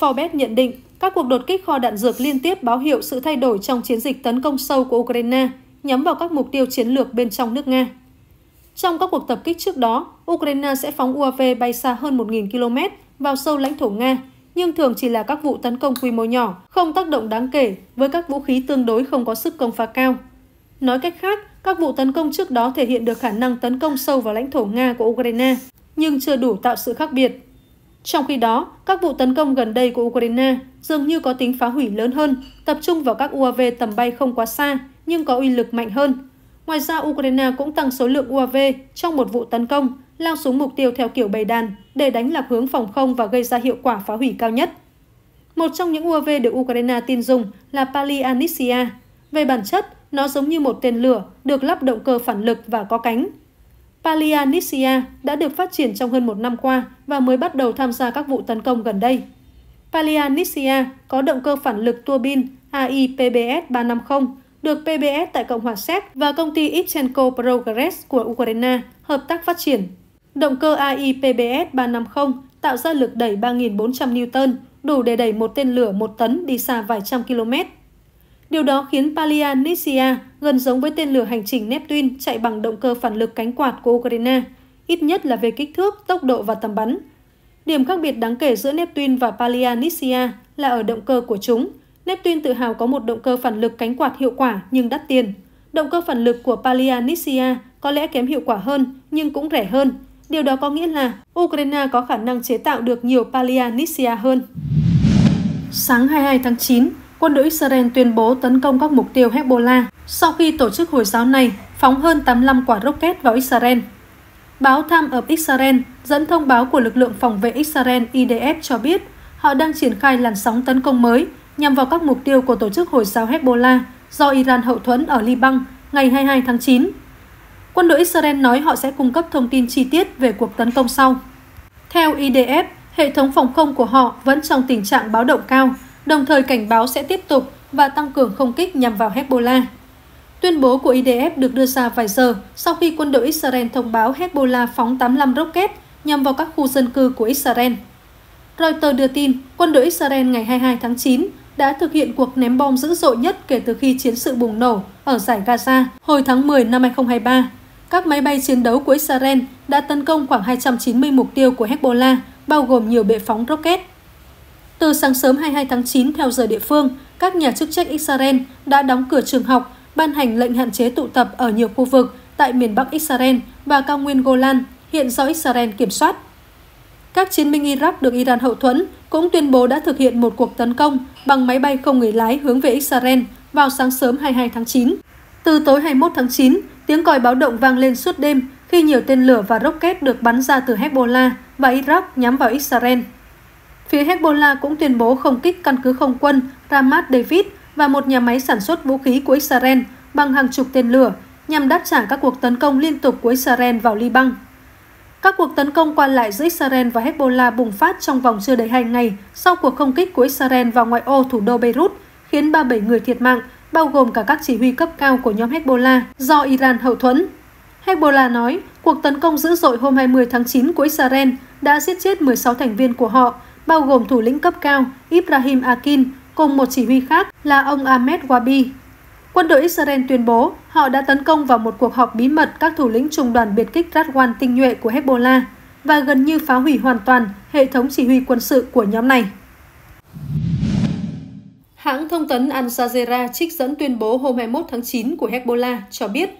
Forbes nhận định các cuộc đột kích kho đạn dược liên tiếp báo hiệu sự thay đổi trong chiến dịch tấn công sâu của Ukraine nhắm vào các mục tiêu chiến lược bên trong nước Nga. Trong các cuộc tập kích trước đó, Ukraine sẽ phóng UAV bay xa hơn 1.000 km vào sâu lãnh thổ Nga nhưng thường chỉ là các vụ tấn công quy mô nhỏ, không tác động đáng kể với các vũ khí tương đối không có sức công phá cao. Nói cách khác, các vụ tấn công trước đó thể hiện được khả năng tấn công sâu vào lãnh thổ Nga của Ukraine, nhưng chưa đủ tạo sự khác biệt. Trong khi đó, các vụ tấn công gần đây của Ukraine dường như có tính phá hủy lớn hơn, tập trung vào các UAV tầm bay không quá xa nhưng có uy lực mạnh hơn. Ngoài ra, Ukraine cũng tăng số lượng UAV trong một vụ tấn công lao xuống mục tiêu theo kiểu bầy đàn để đánh lạc hướng phòng không và gây ra hiệu quả phá hủy cao nhất. Một trong những UAV được Ukraine tin dùng là Pali Anisia. Về bản chất, nó giống như một tên lửa được lắp động cơ phản lực và có cánh. Pali Anisia đã được phát triển trong hơn một năm qua và mới bắt đầu tham gia các vụ tấn công gần đây. Pali Anisia có động cơ phản lực tua bin AI PBS 350 được PBS tại Cộng hòa Séc và công ty Ipsenko Progress của Ukraine hợp tác phát triển. Động cơ AI PBS 350 tạo ra lực đẩy 3.400 Newton, đủ để đẩy một tên lửa một tấn đi xa vài trăm km. Điều đó khiến Palia Nitsia gần giống với tên lửa hành trình Neptune chạy bằng động cơ phản lực cánh quạt của Ukraine, ít nhất là về kích thước, tốc độ và tầm bắn. Điểm khác biệt đáng kể giữa Neptune và Palia Nitsia là ở động cơ của chúng. Neptune tự hào có một động cơ phản lực cánh quạt hiệu quả nhưng đắt tiền. Động cơ phản lực của Palia Nitsia có lẽ kém hiệu quả hơn nhưng cũng rẻ hơn, Điều đó có nghĩa là Ukraine có khả năng chế tạo được nhiều Palianisia hơn. Sáng 22 tháng 9, quân đội Israel tuyên bố tấn công các mục tiêu Hezbollah sau khi tổ chức Hồi giáo này phóng hơn 85 quả rocket vào Israel. Báo Tham of Israel dẫn thông báo của lực lượng phòng vệ Israel IDF cho biết họ đang triển khai làn sóng tấn công mới nhằm vào các mục tiêu của tổ chức Hồi giáo Hezbollah do Iran hậu thuẫn ở Liban ngày 22 tháng 9. Quân đội Israel nói họ sẽ cung cấp thông tin chi tiết về cuộc tấn công sau. Theo IDF, hệ thống phòng không của họ vẫn trong tình trạng báo động cao, đồng thời cảnh báo sẽ tiếp tục và tăng cường không kích nhằm vào Hezbollah. Tuyên bố của IDF được đưa ra vài giờ sau khi quân đội Israel thông báo Hezbollah phóng 85 rocket nhằm vào các khu dân cư của Israel. Reuters đưa tin, quân đội Israel ngày 22 tháng 9 đã thực hiện cuộc ném bom dữ dội nhất kể từ khi chiến sự bùng nổ ở giải Gaza hồi tháng 10 năm 2023. Các máy bay chiến đấu của Israel đã tấn công khoảng 290 mục tiêu của Hezbollah, bao gồm nhiều bệ phóng rocket. Từ sáng sớm 22 tháng 9 theo giờ địa phương, các nhà chức trách Israel đã đóng cửa trường học, ban hành lệnh hạn chế tụ tập ở nhiều khu vực tại miền Bắc Israel và cao nguyên Golan, hiện do Israel kiểm soát. Các chiến binh Iraq được Iran hậu thuẫn cũng tuyên bố đã thực hiện một cuộc tấn công bằng máy bay không người lái hướng về Israel vào sáng sớm 22 tháng 9. Từ tối 21 tháng 9, Tiếng còi báo động vang lên suốt đêm khi nhiều tên lửa và rocket được bắn ra từ Hezbollah và Iraq nhắm vào Israel. Phía Hezbollah cũng tuyên bố không kích căn cứ không quân Ramat David và một nhà máy sản xuất vũ khí của Israel bằng hàng chục tên lửa nhằm đáp trả các cuộc tấn công liên tục của Israel vào Liban. Các cuộc tấn công qua lại giữa Israel và Hezbollah bùng phát trong vòng chưa đầy hai ngày sau cuộc không kích của Israel vào ngoại ô thủ đô Beirut, khiến 37 người thiệt mạng bao gồm cả các chỉ huy cấp cao của nhóm Hezbollah do Iran hậu thuẫn. Hezbollah nói cuộc tấn công dữ dội hôm 20 tháng 9 của Israel đã giết chết 16 thành viên của họ, bao gồm thủ lĩnh cấp cao Ibrahim Akin cùng một chỉ huy khác là ông Ahmed Wabi. Quân đội Israel tuyên bố họ đã tấn công vào một cuộc họp bí mật các thủ lĩnh trung đoàn biệt kích Radwan tinh nhuệ của Hezbollah và gần như phá hủy hoàn toàn hệ thống chỉ huy quân sự của nhóm này. Hãng thông tấn Al Jazeera trích dẫn tuyên bố hôm 21 tháng 9 của Hezbollah cho biết,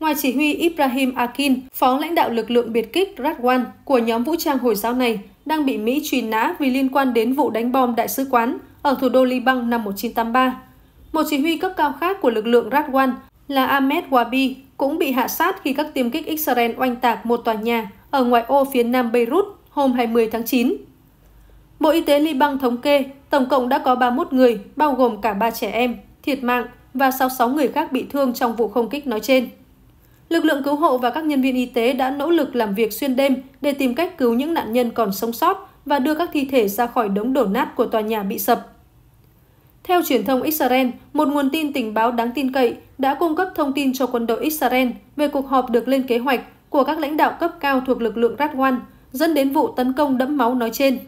ngoài chỉ huy Ibrahim Akin, phó lãnh đạo lực lượng biệt kích Radwan của nhóm vũ trang Hồi giáo này, đang bị Mỹ truy nã vì liên quan đến vụ đánh bom đại sứ quán ở thủ đô Liban năm 1983. Một chỉ huy cấp cao khác của lực lượng Radwan là Ahmed Wabi cũng bị hạ sát khi các tiêm kích Israel oanh tạc một tòa nhà ở ngoại ô phía nam Beirut hôm 20 tháng 9. Bộ Y tế Liban thống kê Tổng cộng đã có 31 người, bao gồm cả 3 trẻ em, thiệt mạng và 66 người khác bị thương trong vụ không kích nói trên. Lực lượng cứu hộ và các nhân viên y tế đã nỗ lực làm việc xuyên đêm để tìm cách cứu những nạn nhân còn sống sót và đưa các thi thể ra khỏi đống đổ nát của tòa nhà bị sập. Theo truyền thông Israel, một nguồn tin tình báo đáng tin cậy đã cung cấp thông tin cho quân đội Israel về cuộc họp được lên kế hoạch của các lãnh đạo cấp cao thuộc lực lượng Radwan dẫn đến vụ tấn công đẫm máu nói trên.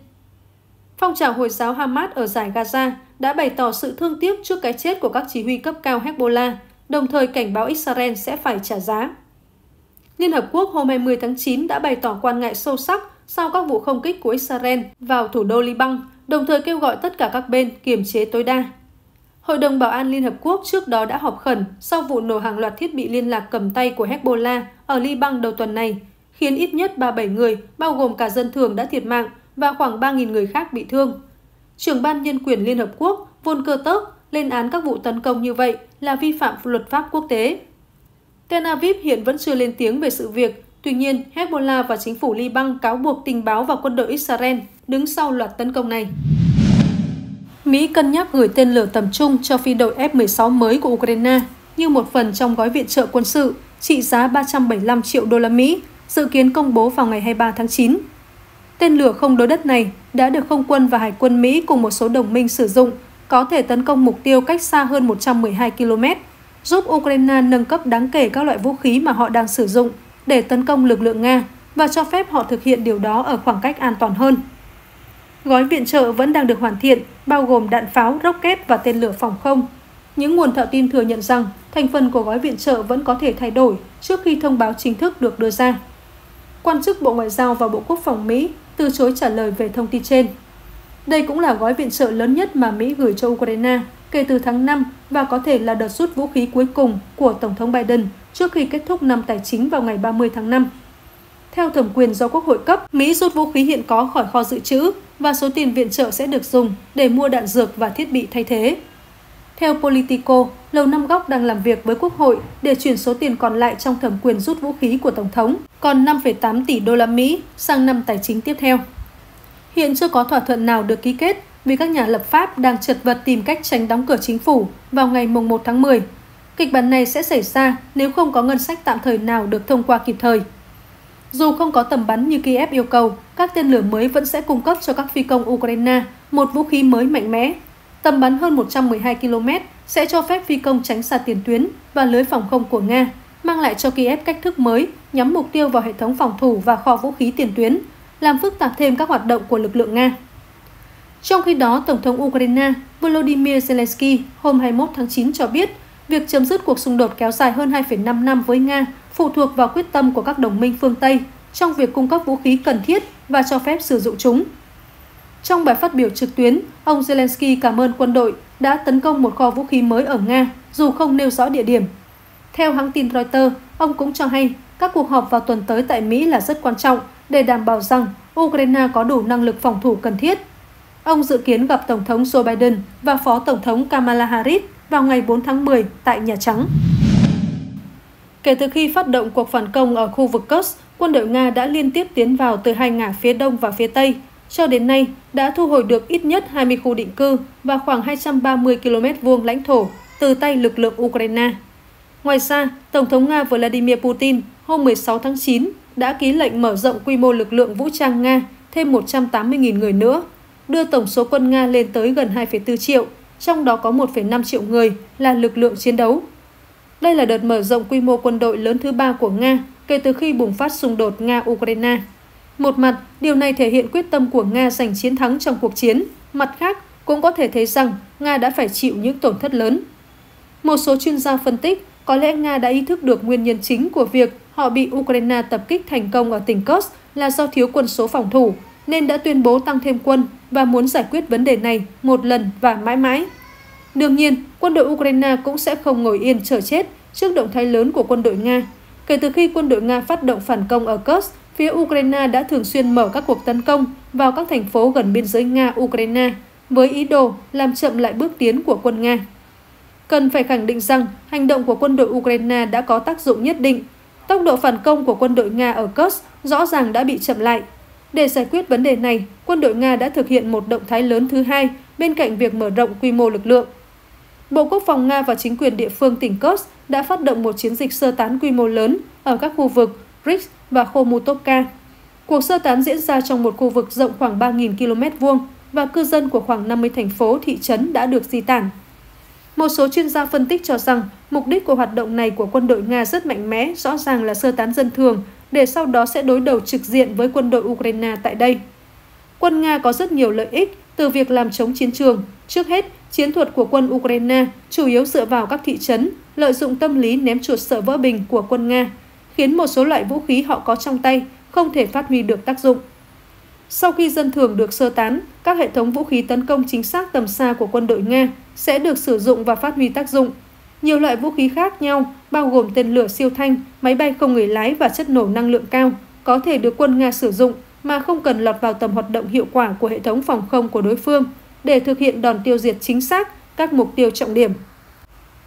Phong trào Hồi giáo Hamas ở giải Gaza đã bày tỏ sự thương tiếc trước cái chết của các chỉ huy cấp cao Hezbollah, đồng thời cảnh báo Israel sẽ phải trả giá. Liên Hợp Quốc hôm 20 tháng 9 đã bày tỏ quan ngại sâu sắc sau các vụ không kích của Israel vào thủ đô Liban, đồng thời kêu gọi tất cả các bên kiềm chế tối đa. Hội đồng Bảo an Liên Hợp Quốc trước đó đã họp khẩn sau vụ nổ hàng loạt thiết bị liên lạc cầm tay của Hezbollah ở Liban đầu tuần này, khiến ít nhất 37 người, bao gồm cả dân thường đã thiệt mạng và khoảng 3.000 người khác bị thương. Trưởng ban nhân quyền Liên Hợp Quốc Volker Turk lên án các vụ tấn công như vậy là vi phạm luật pháp quốc tế. Tel Aviv hiện vẫn chưa lên tiếng về sự việc, tuy nhiên Hezbollah và chính phủ Liban cáo buộc tình báo và quân đội Israel đứng sau loạt tấn công này. Mỹ cân nhắc gửi tên lửa tầm trung cho phi đội F-16 mới của Ukraine như một phần trong gói viện trợ quân sự trị giá 375 triệu đô la Mỹ, dự kiến công bố vào ngày 23 tháng 9. Tên lửa không đối đất này đã được không quân và hải quân Mỹ cùng một số đồng minh sử dụng, có thể tấn công mục tiêu cách xa hơn 112 km, giúp Ukraine nâng cấp đáng kể các loại vũ khí mà họ đang sử dụng để tấn công lực lượng Nga và cho phép họ thực hiện điều đó ở khoảng cách an toàn hơn. Gói viện trợ vẫn đang được hoàn thiện, bao gồm đạn pháo, rocket và tên lửa phòng không. Những nguồn thạo tin thừa nhận rằng thành phần của gói viện trợ vẫn có thể thay đổi trước khi thông báo chính thức được đưa ra. Quan chức Bộ Ngoại giao và Bộ Quốc phòng Mỹ từ chối trả lời về thông tin trên. Đây cũng là gói viện trợ lớn nhất mà Mỹ gửi cho Ukraine kể từ tháng 5 và có thể là đợt rút vũ khí cuối cùng của Tổng thống Biden trước khi kết thúc năm tài chính vào ngày 30 tháng 5. Theo thẩm quyền do Quốc hội cấp, Mỹ rút vũ khí hiện có khỏi kho dự trữ và số tiền viện trợ sẽ được dùng để mua đạn dược và thiết bị thay thế. Theo Politico, Lầu Năm Góc đang làm việc với Quốc hội để chuyển số tiền còn lại trong thẩm quyền rút vũ khí của Tổng thống, còn 5,8 tỷ đô la Mỹ sang năm tài chính tiếp theo. Hiện chưa có thỏa thuận nào được ký kết vì các nhà lập pháp đang chật vật tìm cách tránh đóng cửa chính phủ vào ngày 1 tháng 10. Kịch bản này sẽ xảy ra nếu không có ngân sách tạm thời nào được thông qua kịp thời. Dù không có tầm bắn như Kiev yêu cầu, các tên lửa mới vẫn sẽ cung cấp cho các phi công Ukraine một vũ khí mới mạnh mẽ tầm bắn hơn 112 km sẽ cho phép phi công tránh xa tiền tuyến và lưới phòng không của Nga, mang lại cho Kiev cách thức mới nhắm mục tiêu vào hệ thống phòng thủ và kho vũ khí tiền tuyến, làm phức tạp thêm các hoạt động của lực lượng Nga. Trong khi đó, Tổng thống Ukraine Volodymyr Zelensky hôm 21 tháng 9 cho biết việc chấm dứt cuộc xung đột kéo dài hơn 2,5 năm với Nga phụ thuộc vào quyết tâm của các đồng minh phương Tây trong việc cung cấp vũ khí cần thiết và cho phép sử dụng chúng. Trong bài phát biểu trực tuyến, ông Zelensky cảm ơn quân đội đã tấn công một kho vũ khí mới ở Nga, dù không nêu rõ địa điểm. Theo hãng tin Reuters, ông cũng cho hay các cuộc họp vào tuần tới tại Mỹ là rất quan trọng để đảm bảo rằng Ukraine có đủ năng lực phòng thủ cần thiết. Ông dự kiến gặp Tổng thống Joe Biden và Phó Tổng thống Kamala Harris vào ngày 4 tháng 10 tại Nhà Trắng. Kể từ khi phát động cuộc phản công ở khu vực Kursk, quân đội Nga đã liên tiếp tiến vào từ hai ngả phía đông và phía tây, cho đến nay đã thu hồi được ít nhất 20 khu định cư và khoảng 230 km vuông lãnh thổ từ tay lực lượng Ukraine. Ngoài ra, Tổng thống Nga Vladimir Putin hôm 16 tháng 9 đã ký lệnh mở rộng quy mô lực lượng vũ trang Nga thêm 180.000 người nữa, đưa tổng số quân Nga lên tới gần 2,4 triệu, trong đó có 1,5 triệu người là lực lượng chiến đấu. Đây là đợt mở rộng quy mô quân đội lớn thứ ba của Nga kể từ khi bùng phát xung đột Nga-Ukraine. Một mặt, điều này thể hiện quyết tâm của Nga giành chiến thắng trong cuộc chiến, mặt khác cũng có thể thấy rằng Nga đã phải chịu những tổn thất lớn. Một số chuyên gia phân tích, có lẽ Nga đã ý thức được nguyên nhân chính của việc họ bị Ukraine tập kích thành công ở tỉnh Kursk là do thiếu quân số phòng thủ, nên đã tuyên bố tăng thêm quân và muốn giải quyết vấn đề này một lần và mãi mãi. Đương nhiên, quân đội Ukraine cũng sẽ không ngồi yên chờ chết trước động thái lớn của quân đội Nga. Kể từ khi quân đội Nga phát động phản công ở Kursk, phía Ukraine đã thường xuyên mở các cuộc tấn công vào các thành phố gần biên giới Nga-Ukraine với ý đồ làm chậm lại bước tiến của quân Nga. Cần phải khẳng định rằng hành động của quân đội Ukraine đã có tác dụng nhất định. Tốc độ phản công của quân đội Nga ở Kursk rõ ràng đã bị chậm lại. Để giải quyết vấn đề này, quân đội Nga đã thực hiện một động thái lớn thứ hai bên cạnh việc mở rộng quy mô lực lượng. Bộ Quốc phòng Nga và chính quyền địa phương tỉnh Kursk đã phát động một chiến dịch sơ tán quy mô lớn ở các khu vực Rips và Khomutovka. Cuộc sơ tán diễn ra trong một khu vực rộng khoảng 3.000 km vuông và cư dân của khoảng 50 thành phố, thị trấn đã được di tản. Một số chuyên gia phân tích cho rằng mục đích của hoạt động này của quân đội Nga rất mạnh mẽ, rõ ràng là sơ tán dân thường, để sau đó sẽ đối đầu trực diện với quân đội Ukraine tại đây. Quân Nga có rất nhiều lợi ích từ việc làm chống chiến trường. Trước hết, chiến thuật của quân Ukraine chủ yếu dựa vào các thị trấn, lợi dụng tâm lý ném chuột sợ vỡ bình của quân Nga khiến một số loại vũ khí họ có trong tay không thể phát huy được tác dụng. Sau khi dân thường được sơ tán, các hệ thống vũ khí tấn công chính xác tầm xa của quân đội Nga sẽ được sử dụng và phát huy tác dụng. Nhiều loại vũ khí khác nhau, bao gồm tên lửa siêu thanh, máy bay không người lái và chất nổ năng lượng cao, có thể được quân Nga sử dụng mà không cần lọt vào tầm hoạt động hiệu quả của hệ thống phòng không của đối phương để thực hiện đòn tiêu diệt chính xác các mục tiêu trọng điểm.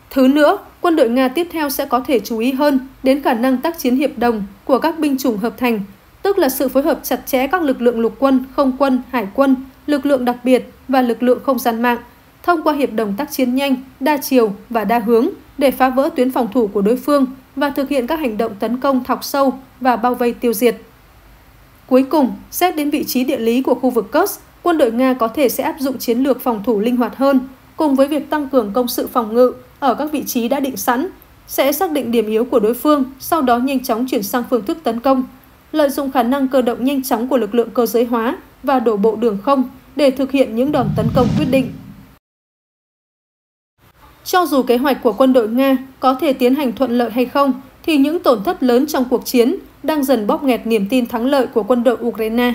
Thứ nữa, quân đội Nga tiếp theo sẽ có thể chú ý hơn đến khả năng tác chiến hiệp đồng của các binh chủng hợp thành, tức là sự phối hợp chặt chẽ các lực lượng lục quân, không quân, hải quân, lực lượng đặc biệt và lực lượng không gian mạng thông qua hiệp đồng tác chiến nhanh, đa chiều và đa hướng để phá vỡ tuyến phòng thủ của đối phương và thực hiện các hành động tấn công thọc sâu và bao vây tiêu diệt. Cuối cùng, xét đến vị trí địa lý của khu vực Kursk, quân đội Nga có thể sẽ áp dụng chiến lược phòng thủ linh hoạt hơn cùng với việc tăng cường công sự phòng ngự ở các vị trí đã định sẵn, sẽ xác định điểm yếu của đối phương, sau đó nhanh chóng chuyển sang phương thức tấn công, lợi dụng khả năng cơ động nhanh chóng của lực lượng cơ giới hóa và đổ bộ đường không để thực hiện những đòn tấn công quyết định. Cho dù kế hoạch của quân đội Nga có thể tiến hành thuận lợi hay không, thì những tổn thất lớn trong cuộc chiến đang dần bóp nghẹt niềm tin thắng lợi của quân đội Ukraine.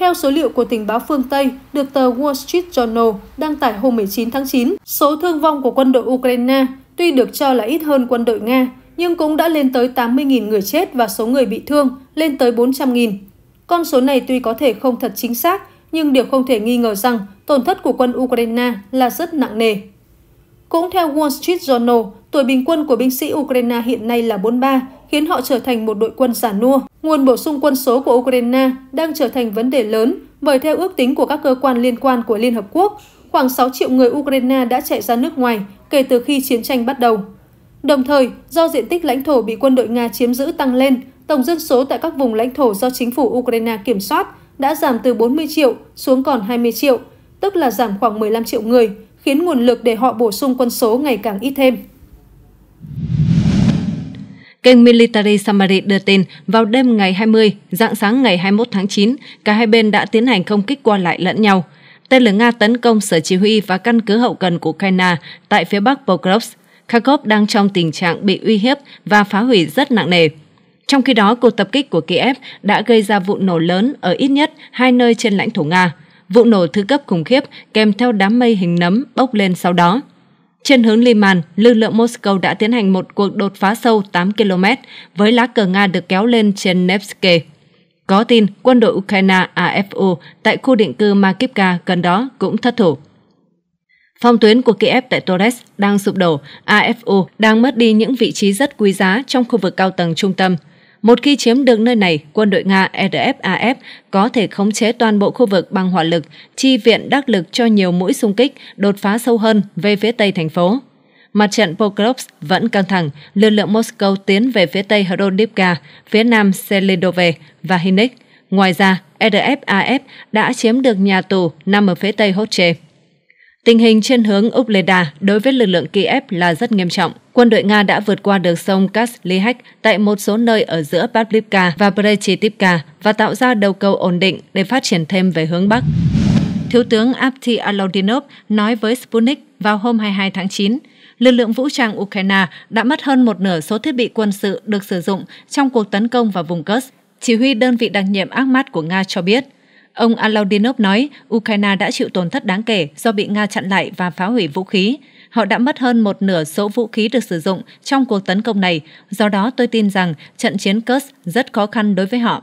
Theo số liệu của tình báo phương Tây được tờ Wall Street Journal đăng tải hôm 19 tháng 9, số thương vong của quân đội Ukraine tuy được cho là ít hơn quân đội Nga, nhưng cũng đã lên tới 80.000 người chết và số người bị thương lên tới 400.000. Con số này tuy có thể không thật chính xác, nhưng điều không thể nghi ngờ rằng tổn thất của quân Ukraine là rất nặng nề. Cũng theo Wall Street Journal, tuổi bình quân của binh sĩ Ukraine hiện nay là 43, khiến họ trở thành một đội quân giả nua. Nguồn bổ sung quân số của Ukraine đang trở thành vấn đề lớn bởi theo ước tính của các cơ quan liên quan của Liên Hợp Quốc, khoảng 6 triệu người Ukraine đã chạy ra nước ngoài kể từ khi chiến tranh bắt đầu. Đồng thời, do diện tích lãnh thổ bị quân đội Nga chiếm giữ tăng lên, tổng dân số tại các vùng lãnh thổ do chính phủ Ukraine kiểm soát đã giảm từ 40 triệu xuống còn 20 triệu, tức là giảm khoảng 15 triệu người, khiến nguồn lực để họ bổ sung quân số ngày càng ít thêm. Kênh Military Summary đưa tin, vào đêm ngày 20, dạng sáng ngày 21 tháng 9, cả hai bên đã tiến hành không kích qua lại lẫn nhau. Tên lửa Nga tấn công sở chỉ huy và căn cứ hậu cần của Ukraine tại phía bắc Pokrovsk. Kharkov đang trong tình trạng bị uy hiếp và phá hủy rất nặng nề. Trong khi đó, cuộc tập kích của Kiev đã gây ra vụ nổ lớn ở ít nhất hai nơi trên lãnh thổ Nga – vụ nổ thứ cấp khủng khiếp kèm theo đám mây hình nấm bốc lên sau đó. Trên hướng Liman, lực lượng Moscow đã tiến hành một cuộc đột phá sâu 8 km với lá cờ Nga được kéo lên trên Nevsky. Có tin quân đội Ukraine AFU tại khu định cư Makivka gần đó cũng thất thủ. Phong tuyến của Kiev tại Torres đang sụp đổ, AFU đang mất đi những vị trí rất quý giá trong khu vực cao tầng trung tâm – một khi chiếm được nơi này, quân đội Nga RFAF e có thể khống chế toàn bộ khu vực bằng hỏa lực, chi viện đắc lực cho nhiều mũi xung kích, đột phá sâu hơn về phía tây thành phố. Mặt trận Pokrovsk vẫn căng thẳng, lực lượng Moscow tiến về phía tây Hrodivka, phía nam Selidove và Hinnik. Ngoài ra, RFAF e đã chiếm được nhà tù nằm ở phía tây Hoche. Tình hình trên hướng Ubleda đối với lực lượng Kiev là rất nghiêm trọng quân đội Nga đã vượt qua được sông Kaslihek tại một số nơi ở giữa Pavlivka và Brechitivka và tạo ra đầu cầu ổn định để phát triển thêm về hướng Bắc. Thiếu tướng Apti Alodinov nói với Sputnik vào hôm 22 tháng 9, lực lượng vũ trang Ukraine đã mất hơn một nửa số thiết bị quân sự được sử dụng trong cuộc tấn công vào vùng Kursk. Chỉ huy đơn vị đặc nhiệm Akhmat của Nga cho biết, ông Alaudinov nói Ukraine đã chịu tổn thất đáng kể do bị Nga chặn lại và phá hủy vũ khí, họ đã mất hơn một nửa số vũ khí được sử dụng trong cuộc tấn công này, do đó tôi tin rằng trận chiến Kursk rất khó khăn đối với họ.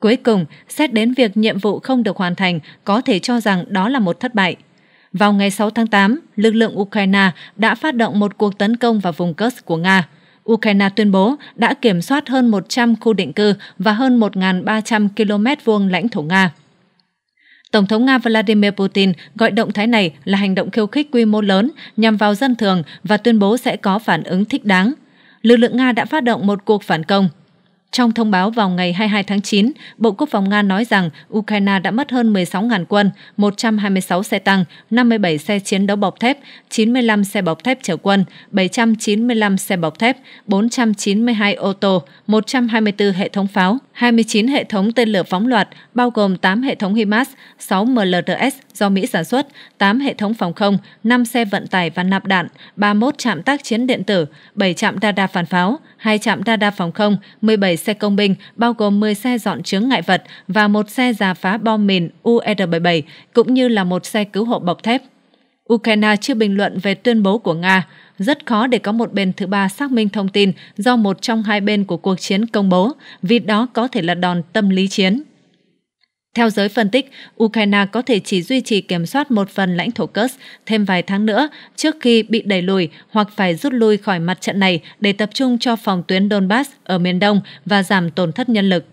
Cuối cùng, xét đến việc nhiệm vụ không được hoàn thành có thể cho rằng đó là một thất bại. Vào ngày 6 tháng 8, lực lượng Ukraine đã phát động một cuộc tấn công vào vùng Kursk của Nga. Ukraine tuyên bố đã kiểm soát hơn 100 khu định cư và hơn 1.300 km vuông lãnh thổ Nga. Tổng thống Nga Vladimir Putin gọi động thái này là hành động khiêu khích quy mô lớn nhằm vào dân thường và tuyên bố sẽ có phản ứng thích đáng. Lực lượng Nga đã phát động một cuộc phản công trong thông báo vào ngày 22 tháng 9, Bộ Quốc phòng Nga nói rằng Ukraine đã mất hơn 16.000 quân, 126 xe tăng, 57 xe chiến đấu bọc thép, 95 xe bọc thép chở quân, 795 xe bọc thép, 492 ô tô, 124 hệ thống pháo, 29 hệ thống tên lửa phóng loạt, bao gồm 8 hệ thống HIMARS, 6 MLRS, do Mỹ sản xuất, 8 hệ thống phòng không, 5 xe vận tải và nạp đạn, 31 trạm tác chiến điện tử, 7 trạm radar phản pháo, 2 trạm radar phòng không, 17 xe công binh, bao gồm 10 xe dọn chướng ngại vật và một xe giả phá bom mìn UR-77, e cũng như là một xe cứu hộ bọc thép. Ukraine chưa bình luận về tuyên bố của Nga. Rất khó để có một bên thứ ba xác minh thông tin do một trong hai bên của cuộc chiến công bố, vì đó có thể là đòn tâm lý chiến. Theo giới phân tích, Ukraine có thể chỉ duy trì kiểm soát một phần lãnh thổ Kursk thêm vài tháng nữa trước khi bị đẩy lùi hoặc phải rút lui khỏi mặt trận này để tập trung cho phòng tuyến Donbass ở miền đông và giảm tổn thất nhân lực.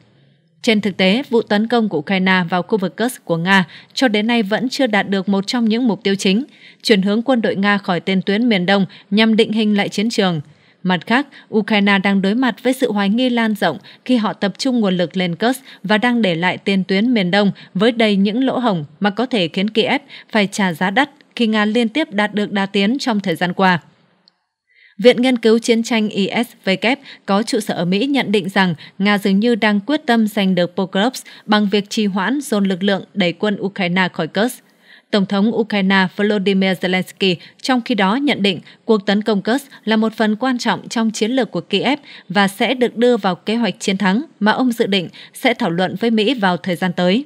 Trên thực tế, vụ tấn công của Ukraine vào khu vực Kursk của Nga cho đến nay vẫn chưa đạt được một trong những mục tiêu chính, chuyển hướng quân đội Nga khỏi tên tuyến miền đông nhằm định hình lại chiến trường – Mặt khác, Ukraine đang đối mặt với sự hoài nghi lan rộng khi họ tập trung nguồn lực lên Kursk và đang để lại tiền tuyến miền Đông với đầy những lỗ hổng mà có thể khiến Kiev phải trả giá đắt khi Nga liên tiếp đạt được đa tiến trong thời gian qua. Viện Nghiên cứu Chiến tranh ISW có trụ sở ở Mỹ nhận định rằng Nga dường như đang quyết tâm giành được Pokrovsk bằng việc trì hoãn dồn lực lượng đẩy quân Ukraine khỏi Kursk. Tổng thống Ukraine Volodymyr Zelensky trong khi đó nhận định cuộc tấn công Kursk là một phần quan trọng trong chiến lược của Kiev và sẽ được đưa vào kế hoạch chiến thắng mà ông dự định sẽ thảo luận với Mỹ vào thời gian tới.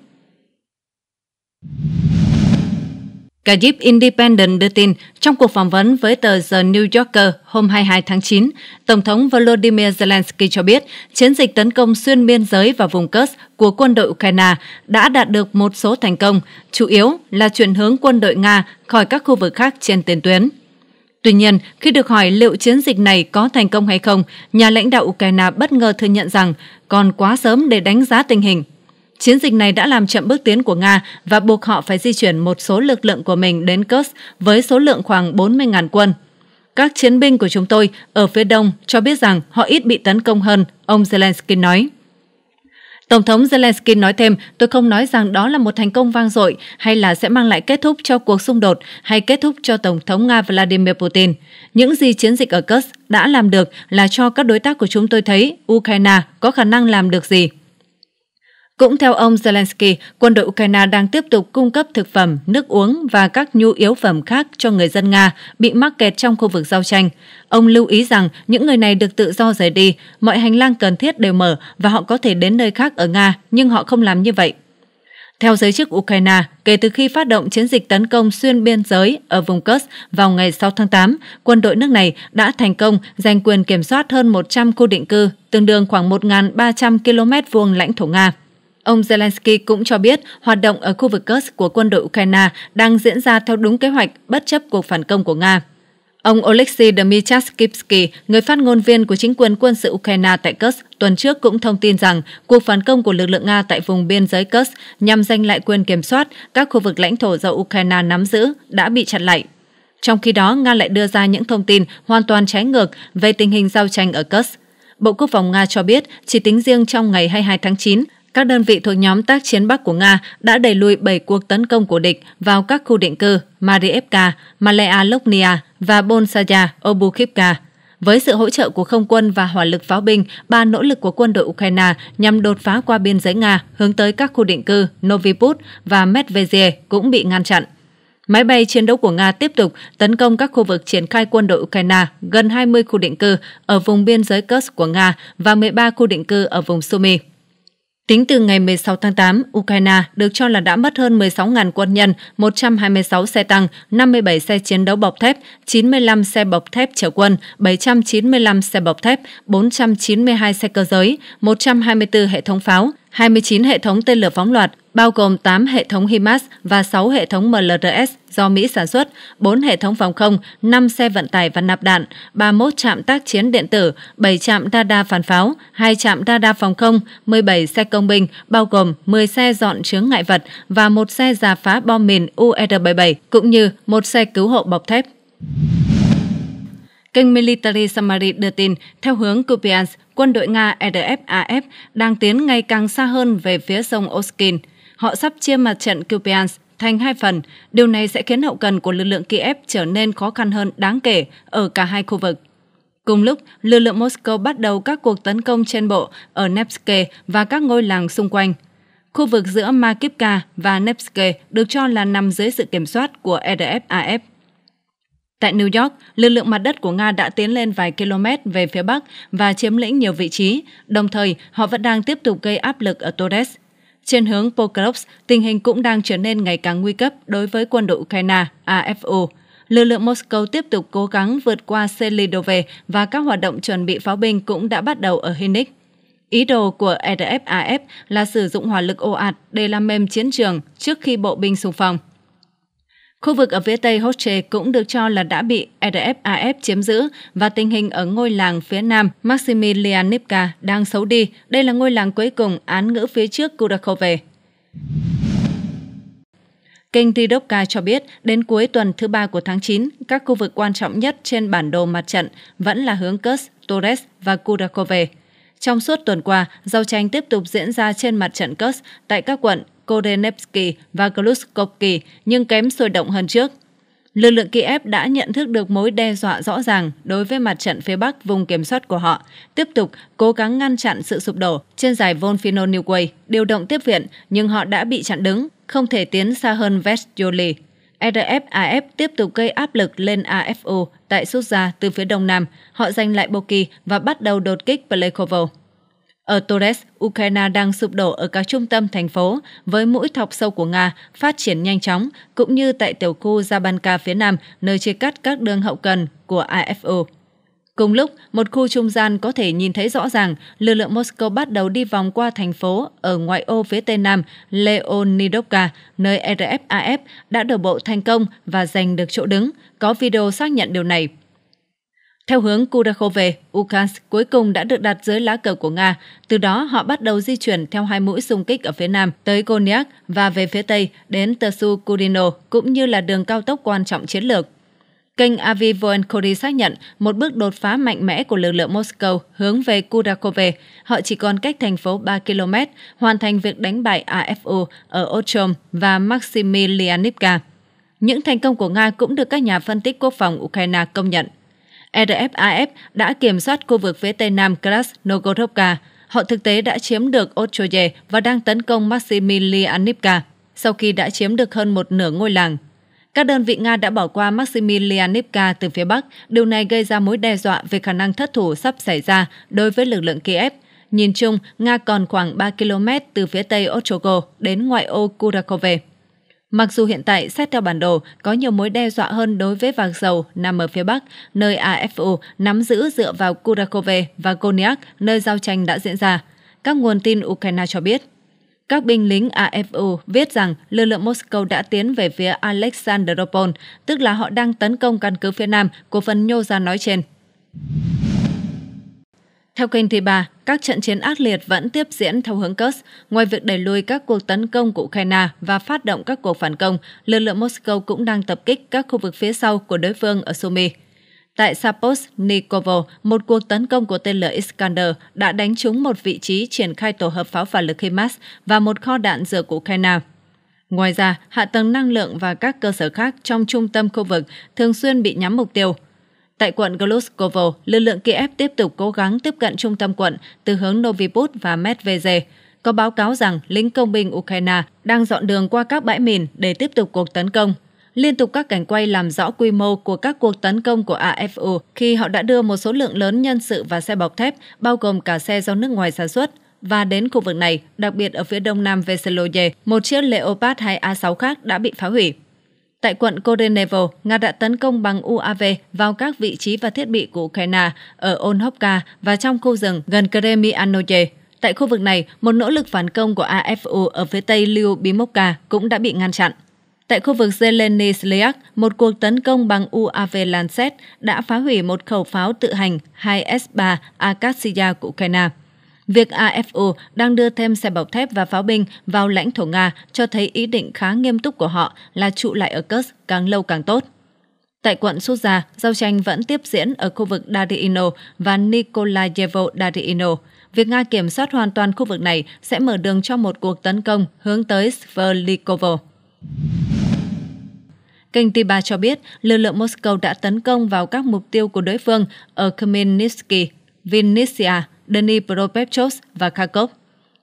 Gajib Independent đưa tin trong cuộc phỏng vấn với tờ The New Yorker hôm 22 tháng 9, Tổng thống Volodymyr Zelensky cho biết chiến dịch tấn công xuyên biên giới vào vùng Kursk của quân đội Ukraine đã đạt được một số thành công, chủ yếu là chuyển hướng quân đội Nga khỏi các khu vực khác trên tiền tuyến. Tuy nhiên, khi được hỏi liệu chiến dịch này có thành công hay không, nhà lãnh đạo Ukraine bất ngờ thừa nhận rằng còn quá sớm để đánh giá tình hình Chiến dịch này đã làm chậm bước tiến của Nga và buộc họ phải di chuyển một số lực lượng của mình đến Kursk với số lượng khoảng 40.000 quân. Các chiến binh của chúng tôi ở phía đông cho biết rằng họ ít bị tấn công hơn, ông Zelensky nói. Tổng thống Zelensky nói thêm, tôi không nói rằng đó là một thành công vang dội hay là sẽ mang lại kết thúc cho cuộc xung đột hay kết thúc cho Tổng thống Nga Vladimir Putin. Những gì chiến dịch ở Kursk đã làm được là cho các đối tác của chúng tôi thấy Ukraine có khả năng làm được gì. Cũng theo ông Zelensky, quân đội Ukraine đang tiếp tục cung cấp thực phẩm, nước uống và các nhu yếu phẩm khác cho người dân Nga bị mắc kẹt trong khu vực giao tranh. Ông lưu ý rằng những người này được tự do rời đi, mọi hành lang cần thiết đều mở và họ có thể đến nơi khác ở Nga, nhưng họ không làm như vậy. Theo giới chức Ukraine, kể từ khi phát động chiến dịch tấn công xuyên biên giới ở vùng Kursk vào ngày 6 tháng 8, quân đội nước này đã thành công giành quyền kiểm soát hơn 100 khu định cư, tương đương khoảng 1.300 km vuông lãnh thổ Nga. Ông Zelensky cũng cho biết hoạt động ở khu vực Kursk của quân đội Ukraine đang diễn ra theo đúng kế hoạch bất chấp cuộc phản công của Nga. Ông Oleksiy Dmytrovsky, người phát ngôn viên của chính quyền quân sự Ukraine tại Kursk, tuần trước cũng thông tin rằng cuộc phản công của lực lượng Nga tại vùng biên giới Kursk nhằm giành lại quyền kiểm soát các khu vực lãnh thổ do Ukraine nắm giữ đã bị chặn lại. Trong khi đó, Nga lại đưa ra những thông tin hoàn toàn trái ngược về tình hình giao tranh ở Kursk. Bộ Quốc phòng Nga cho biết, chỉ tính riêng trong ngày 22 tháng 9, các đơn vị thuộc nhóm tác chiến Bắc của Nga đã đẩy lùi 7 cuộc tấn công của địch vào các khu định cư Marievka, Malea và Bonsaya Obukhivka. Với sự hỗ trợ của không quân và hỏa lực pháo binh, ba nỗ lực của quân đội Ukraine nhằm đột phá qua biên giới Nga hướng tới các khu định cư Noviput và Medvedev cũng bị ngăn chặn. Máy bay chiến đấu của Nga tiếp tục tấn công các khu vực triển khai quân đội Ukraine, gần 20 khu định cư ở vùng biên giới Kursk của Nga và 13 khu định cư ở vùng Sumy. Tính từ ngày 16 tháng 8, Ukraine được cho là đã mất hơn 16.000 quân nhân, 126 xe tăng, 57 xe chiến đấu bọc thép, 95 xe bọc thép chở quân, 795 xe bọc thép, 492 xe cơ giới, 124 hệ thống pháo, 29 hệ thống tên lửa phóng loạt, bao gồm 8 hệ thống HIMARS và 6 hệ thống MLRS do Mỹ sản xuất, 4 hệ thống phòng không, 5 xe vận tải và nạp đạn, 31 trạm tác chiến điện tử, 7 trạm radar phản pháo, 2 trạm radar phòng không, 17 xe công binh, bao gồm 10 xe dọn chướng ngại vật và một xe giả phá bom mìn UR-77, cũng như một xe cứu hộ bọc thép. Kênh Military Summary đưa tin, theo hướng Kupiansk, quân đội Nga RFAF e đang tiến ngày càng xa hơn về phía sông Oskin. Họ sắp chia mặt trận Kupiansk thành hai phần. Điều này sẽ khiến hậu cần của lực lượng Kiev trở nên khó khăn hơn đáng kể ở cả hai khu vực. Cùng lúc, lực lượng Moscow bắt đầu các cuộc tấn công trên bộ ở Nevsky và các ngôi làng xung quanh. Khu vực giữa Makivka và Nevsky được cho là nằm dưới sự kiểm soát của RFAF. E Tại New York, lực lượng mặt đất của Nga đã tiến lên vài km về phía Bắc và chiếm lĩnh nhiều vị trí, đồng thời họ vẫn đang tiếp tục gây áp lực ở Torres. Trên hướng Pokrovsk, tình hình cũng đang trở nên ngày càng nguy cấp đối với quân đội Ukraine, AFO. Lực lượng Moscow tiếp tục cố gắng vượt qua Selidove và các hoạt động chuẩn bị pháo binh cũng đã bắt đầu ở Hinnik. Ý đồ của RFAF e là sử dụng hỏa lực ồ ạt để làm mềm chiến trường trước khi bộ binh xung phong. Khu vực ở phía tây Hoche cũng được cho là đã bị RFAF e chiếm giữ và tình hình ở ngôi làng phía nam Maximilianivka đang xấu đi. Đây là ngôi làng cuối cùng án ngữ phía trước Kurakhove. Kênh Tidovka cho biết, đến cuối tuần thứ ba của tháng 9, các khu vực quan trọng nhất trên bản đồ mặt trận vẫn là hướng Kurs, Torres và Kudakove. Trong suốt tuần qua, giao tranh tiếp tục diễn ra trên mặt trận Kurs tại các quận Korenevsky và Glushkovsky nhưng kém sôi động hơn trước. Lực lượng Kiev đã nhận thức được mối đe dọa rõ ràng đối với mặt trận phía Bắc vùng kiểm soát của họ, tiếp tục cố gắng ngăn chặn sự sụp đổ trên giải Volfino newquay điều động tiếp viện, nhưng họ đã bị chặn đứng, không thể tiến xa hơn Vestjoli. RFAF e tiếp tục gây áp lực lên AFU tại Sutja từ phía đông nam. Họ giành lại Boki và bắt đầu đột kích Plekovo. Ở Torres, Ukraine đang sụp đổ ở các trung tâm thành phố, với mũi thọc sâu của Nga phát triển nhanh chóng, cũng như tại tiểu khu Zabanka phía nam, nơi chia cắt các đường hậu cần của IFO. Cùng lúc, một khu trung gian có thể nhìn thấy rõ ràng lực lượng Moscow bắt đầu đi vòng qua thành phố ở ngoại ô phía tây nam Leonidovka, nơi e RFAF đã đổ bộ thành công và giành được chỗ đứng. Có video xác nhận điều này. Theo hướng Kurakhove, Lukansk cuối cùng đã được đặt dưới lá cờ của Nga. Từ đó, họ bắt đầu di chuyển theo hai mũi xung kích ở phía nam tới Konyak và về phía tây đến Tersu Kurino, cũng như là đường cao tốc quan trọng chiến lược. Kênh Avi Voenkori xác nhận một bước đột phá mạnh mẽ của lực lượng Moscow hướng về Kurakhove. Họ chỉ còn cách thành phố 3 km, hoàn thành việc đánh bại AFU ở Ochom và Maximilianivka. Những thành công của Nga cũng được các nhà phân tích quốc phòng Ukraine công nhận. RFAF e đã kiểm soát khu vực phía tây nam Krasnogorovka. Họ thực tế đã chiếm được Ochoye và đang tấn công Maximilianivka sau khi đã chiếm được hơn một nửa ngôi làng. Các đơn vị Nga đã bỏ qua Maximilianivka từ phía Bắc, điều này gây ra mối đe dọa về khả năng thất thủ sắp xảy ra đối với lực lượng Kiev. Nhìn chung, Nga còn khoảng 3 km từ phía tây Ochogo đến ngoại ô Kurakove. Mặc dù hiện tại, xét theo bản đồ, có nhiều mối đe dọa hơn đối với vàng dầu nằm ở phía Bắc, nơi AFU nắm giữ dựa vào Kurakove và Konyak nơi giao tranh đã diễn ra. Các nguồn tin Ukraine cho biết. Các binh lính AFU viết rằng lực lượng Moscow đã tiến về phía Alexandropol, tức là họ đang tấn công căn cứ phía nam của phần nhô ra nói trên. Theo kênh thứ bà, các trận chiến ác liệt vẫn tiếp diễn theo hướng Kurs. Ngoài việc đẩy lùi các cuộc tấn công của Ukraine và phát động các cuộc phản công, lực lượng Moscow cũng đang tập kích các khu vực phía sau của đối phương ở Sumy. Tại Saposnikovo, một cuộc tấn công của tên lửa Iskander đã đánh trúng một vị trí triển khai tổ hợp pháo phản lực HIMARS và một kho đạn dược của Ukraine. Ngoài ra, hạ tầng năng lượng và các cơ sở khác trong trung tâm khu vực thường xuyên bị nhắm mục tiêu – Tại quận Gluskovo, lực lượng Kiev tiếp tục cố gắng tiếp cận trung tâm quận từ hướng Noviput và Medveze. Có báo cáo rằng lính công binh Ukraine đang dọn đường qua các bãi mìn để tiếp tục cuộc tấn công. Liên tục các cảnh quay làm rõ quy mô của các cuộc tấn công của AFU khi họ đã đưa một số lượng lớn nhân sự và xe bọc thép, bao gồm cả xe do nước ngoài sản xuất, và đến khu vực này, đặc biệt ở phía đông nam Veseloye, một chiếc Leopard 2A6 khác đã bị phá hủy. Tại quận Korenevo, Nga đã tấn công bằng UAV vào các vị trí và thiết bị của Ukraine ở Onhovka và trong khu rừng gần Kremianoye. Tại khu vực này, một nỗ lực phản công của AFU ở phía tây Lyubimovka cũng đã bị ngăn chặn. Tại khu vực Zelenislyak, một cuộc tấn công bằng UAV Lancet đã phá hủy một khẩu pháo tự hành 2S-3 Akatsya của Ukraine. Việc AFU đang đưa thêm xe bọc thép và pháo binh vào lãnh thổ Nga cho thấy ý định khá nghiêm túc của họ là trụ lại ở Kursk càng lâu càng tốt. Tại quận Suza, giao tranh vẫn tiếp diễn ở khu vực Darino và Nikolayevo Darino. Việc Nga kiểm soát hoàn toàn khu vực này sẽ mở đường cho một cuộc tấn công hướng tới Sverlikovo. Kênh Tiba cho biết lực lượng Moscow đã tấn công vào các mục tiêu của đối phương ở Kamenitsky. Vinnytsia, Dnipropetrovsk và Kharkov.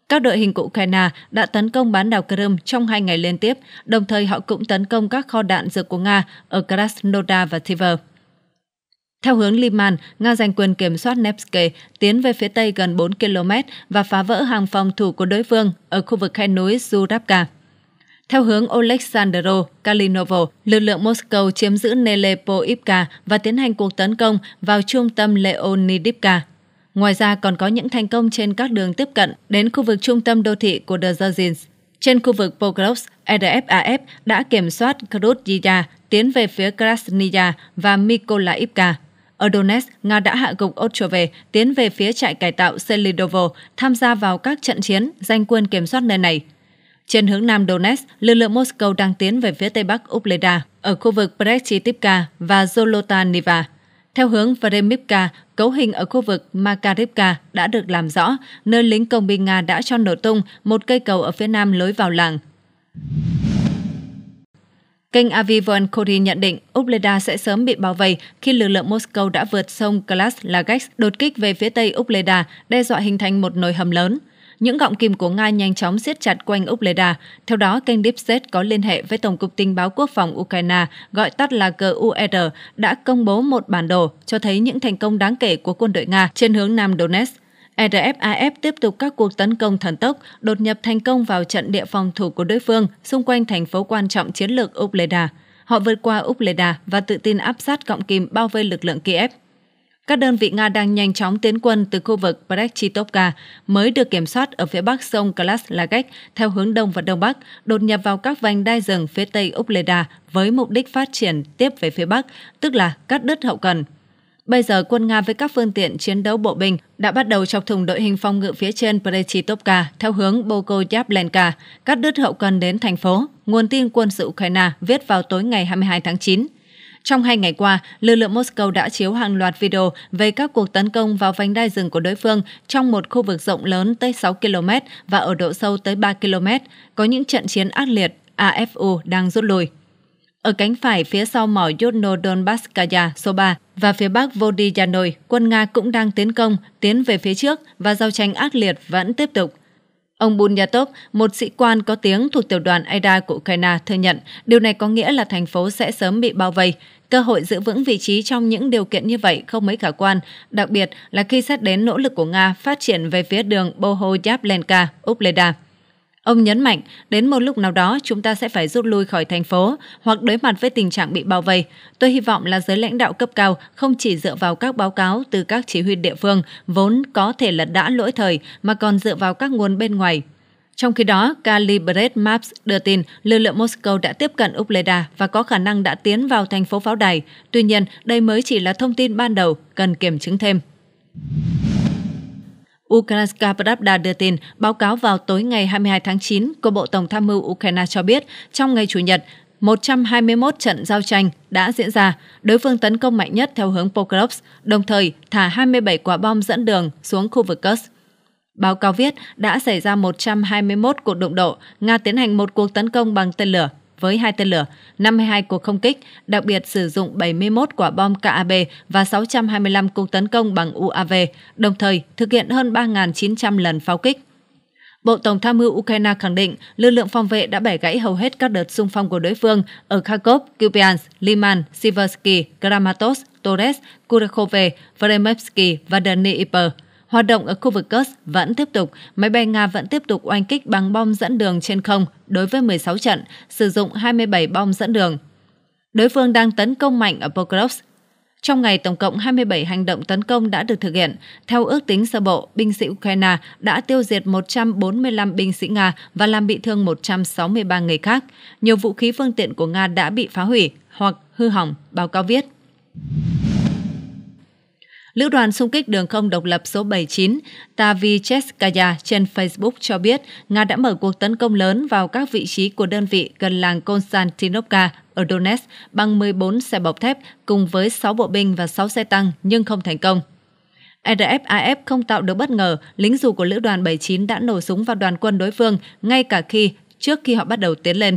Các đội hình của Ukraine đã tấn công bán đảo Crimea trong hai ngày liên tiếp, đồng thời họ cũng tấn công các kho đạn dược của Nga ở Krasnodar và Tver. Theo hướng Liman, Nga giành quyền kiểm soát Nevsky, tiến về phía tây gần 4 km và phá vỡ hàng phòng thủ của đối phương ở khu vực khe núi Zurabka. Theo hướng Oleksandro Kalinovo, lực lượng Moscow chiếm giữ Nelepoivka và tiến hành cuộc tấn công vào trung tâm Leonidivka. Ngoài ra còn có những thành công trên các đường tiếp cận đến khu vực trung tâm đô thị của Dzerzhinsk. Trên khu vực Pokrovs, RFAF đã kiểm soát Krutjya, tiến về phía Krasnaya và Mykolaiivka. Ở Donetsk, Nga đã hạ gục Ostrove, tiến về phía trại cải tạo Selidovo, tham gia vào các trận chiến, giành quyền kiểm soát nơi này. Trên hướng nam Donetsk, lực lượng Moscow đang tiến về phía tây bắc Upleda, ở khu vực Brechitipka và Zolotaniva. Theo hướng Vremivka, cấu hình ở khu vực Makarivka đã được làm rõ, nơi lính công binh Nga đã cho nổ tung một cây cầu ở phía nam lối vào làng. Kênh Avivan Khori nhận định Ubleda sẽ sớm bị bao vây khi lực lượng Moscow đã vượt sông Klas Lagash đột kích về phía tây Ubleda, đe dọa hình thành một nồi hầm lớn những gọng kìm của Nga nhanh chóng siết chặt quanh Ubleda. Theo đó, kênh Deepset có liên hệ với Tổng cục Tình báo Quốc phòng Ukraine, gọi tắt là GUR, e đã công bố một bản đồ cho thấy những thành công đáng kể của quân đội Nga trên hướng Nam Donetsk. RFAF e tiếp tục các cuộc tấn công thần tốc, đột nhập thành công vào trận địa phòng thủ của đối phương xung quanh thành phố quan trọng chiến lược Ubleda. Họ vượt qua Ubleda và tự tin áp sát gọng kìm bao vây lực lượng Kiev. Các đơn vị Nga đang nhanh chóng tiến quân từ khu vực Brechtitovka mới được kiểm soát ở phía bắc sông klas theo hướng đông và đông bắc, đột nhập vào các vành đai rừng phía tây Upleda với mục đích phát triển tiếp về phía bắc, tức là cắt đứt hậu cần. Bây giờ quân Nga với các phương tiện chiến đấu bộ binh đã bắt đầu chọc thùng đội hình phòng ngự phía trên Brechitovka theo hướng Bogoyavlenka, cắt đứt hậu cần đến thành phố. Nguồn tin quân sự Ukraine viết vào tối ngày 22 tháng 9. Trong hai ngày qua, lực lượng Moscow đã chiếu hàng loạt video về các cuộc tấn công vào vành đai rừng của đối phương trong một khu vực rộng lớn tới 6 km và ở độ sâu tới 3 km, có những trận chiến ác liệt, AFU đang rút lui. Ở cánh phải phía sau mỏ Yudno Donbaskaya số 3 và phía bắc Vodyanoi, quân Nga cũng đang tiến công, tiến về phía trước và giao tranh ác liệt vẫn tiếp tục. Ông Bunyatov, một sĩ quan có tiếng thuộc tiểu đoàn AIDA của Ukraine, thừa nhận điều này có nghĩa là thành phố sẽ sớm bị bao vây. Cơ hội giữ vững vị trí trong những điều kiện như vậy không mấy khả quan, đặc biệt là khi xét đến nỗ lực của Nga phát triển về phía đường Bohoyavlenka, Upleda. Ông nhấn mạnh, đến một lúc nào đó chúng ta sẽ phải rút lui khỏi thành phố hoặc đối mặt với tình trạng bị bao vây. Tôi hy vọng là giới lãnh đạo cấp cao không chỉ dựa vào các báo cáo từ các chỉ huy địa phương vốn có thể là đã lỗi thời mà còn dựa vào các nguồn bên ngoài trong khi đó, Calibrate Maps đưa tin lực lượng Moscow đã tiếp cận Ubleda và có khả năng đã tiến vào thành phố pháo đài. Tuy nhiên, đây mới chỉ là thông tin ban đầu, cần kiểm chứng thêm. Ukrainska Pravda đưa tin, báo cáo vào tối ngày 22 tháng 9 của Bộ Tổng tham mưu Ukraine cho biết, trong ngày Chủ nhật, 121 trận giao tranh đã diễn ra, đối phương tấn công mạnh nhất theo hướng Pokrovsk, đồng thời thả 27 quả bom dẫn đường xuống khu vực Kursk. Báo cáo viết đã xảy ra 121 cuộc đụng độ, Nga tiến hành một cuộc tấn công bằng tên lửa với hai tên lửa, 52 cuộc không kích, đặc biệt sử dụng 71 quả bom KAB và 625 cuộc tấn công bằng UAV, đồng thời thực hiện hơn 3.900 lần pháo kích. Bộ Tổng tham mưu Ukraine khẳng định lực lượng phòng vệ đã bẻ gãy hầu hết các đợt xung phong của đối phương ở Kharkov, Kupiansk, Liman, Siversky, Kramatorsk, Torres, Kurekhove, Vremevsky và Dnipro. Hoạt động ở khu vực Kursk vẫn tiếp tục, máy bay Nga vẫn tiếp tục oanh kích bằng bom dẫn đường trên không đối với 16 trận, sử dụng 27 bom dẫn đường. Đối phương đang tấn công mạnh ở Pokrovsk. Trong ngày, tổng cộng 27 hành động tấn công đã được thực hiện. Theo ước tính sơ bộ, binh sĩ Ukraine đã tiêu diệt 145 binh sĩ Nga và làm bị thương 163 người khác. Nhiều vũ khí phương tiện của Nga đã bị phá hủy hoặc hư hỏng, báo cáo viết. Lữ đoàn xung kích đường không độc lập số 79 Tavicheskaya trên Facebook cho biết Nga đã mở cuộc tấn công lớn vào các vị trí của đơn vị gần làng Konstantinovka ở Donetsk bằng 14 xe bọc thép cùng với 6 bộ binh và 6 xe tăng nhưng không thành công. RFAF e không tạo được bất ngờ, lính dù của lữ đoàn 79 đã nổ súng vào đoàn quân đối phương ngay cả khi trước khi họ bắt đầu tiến lên.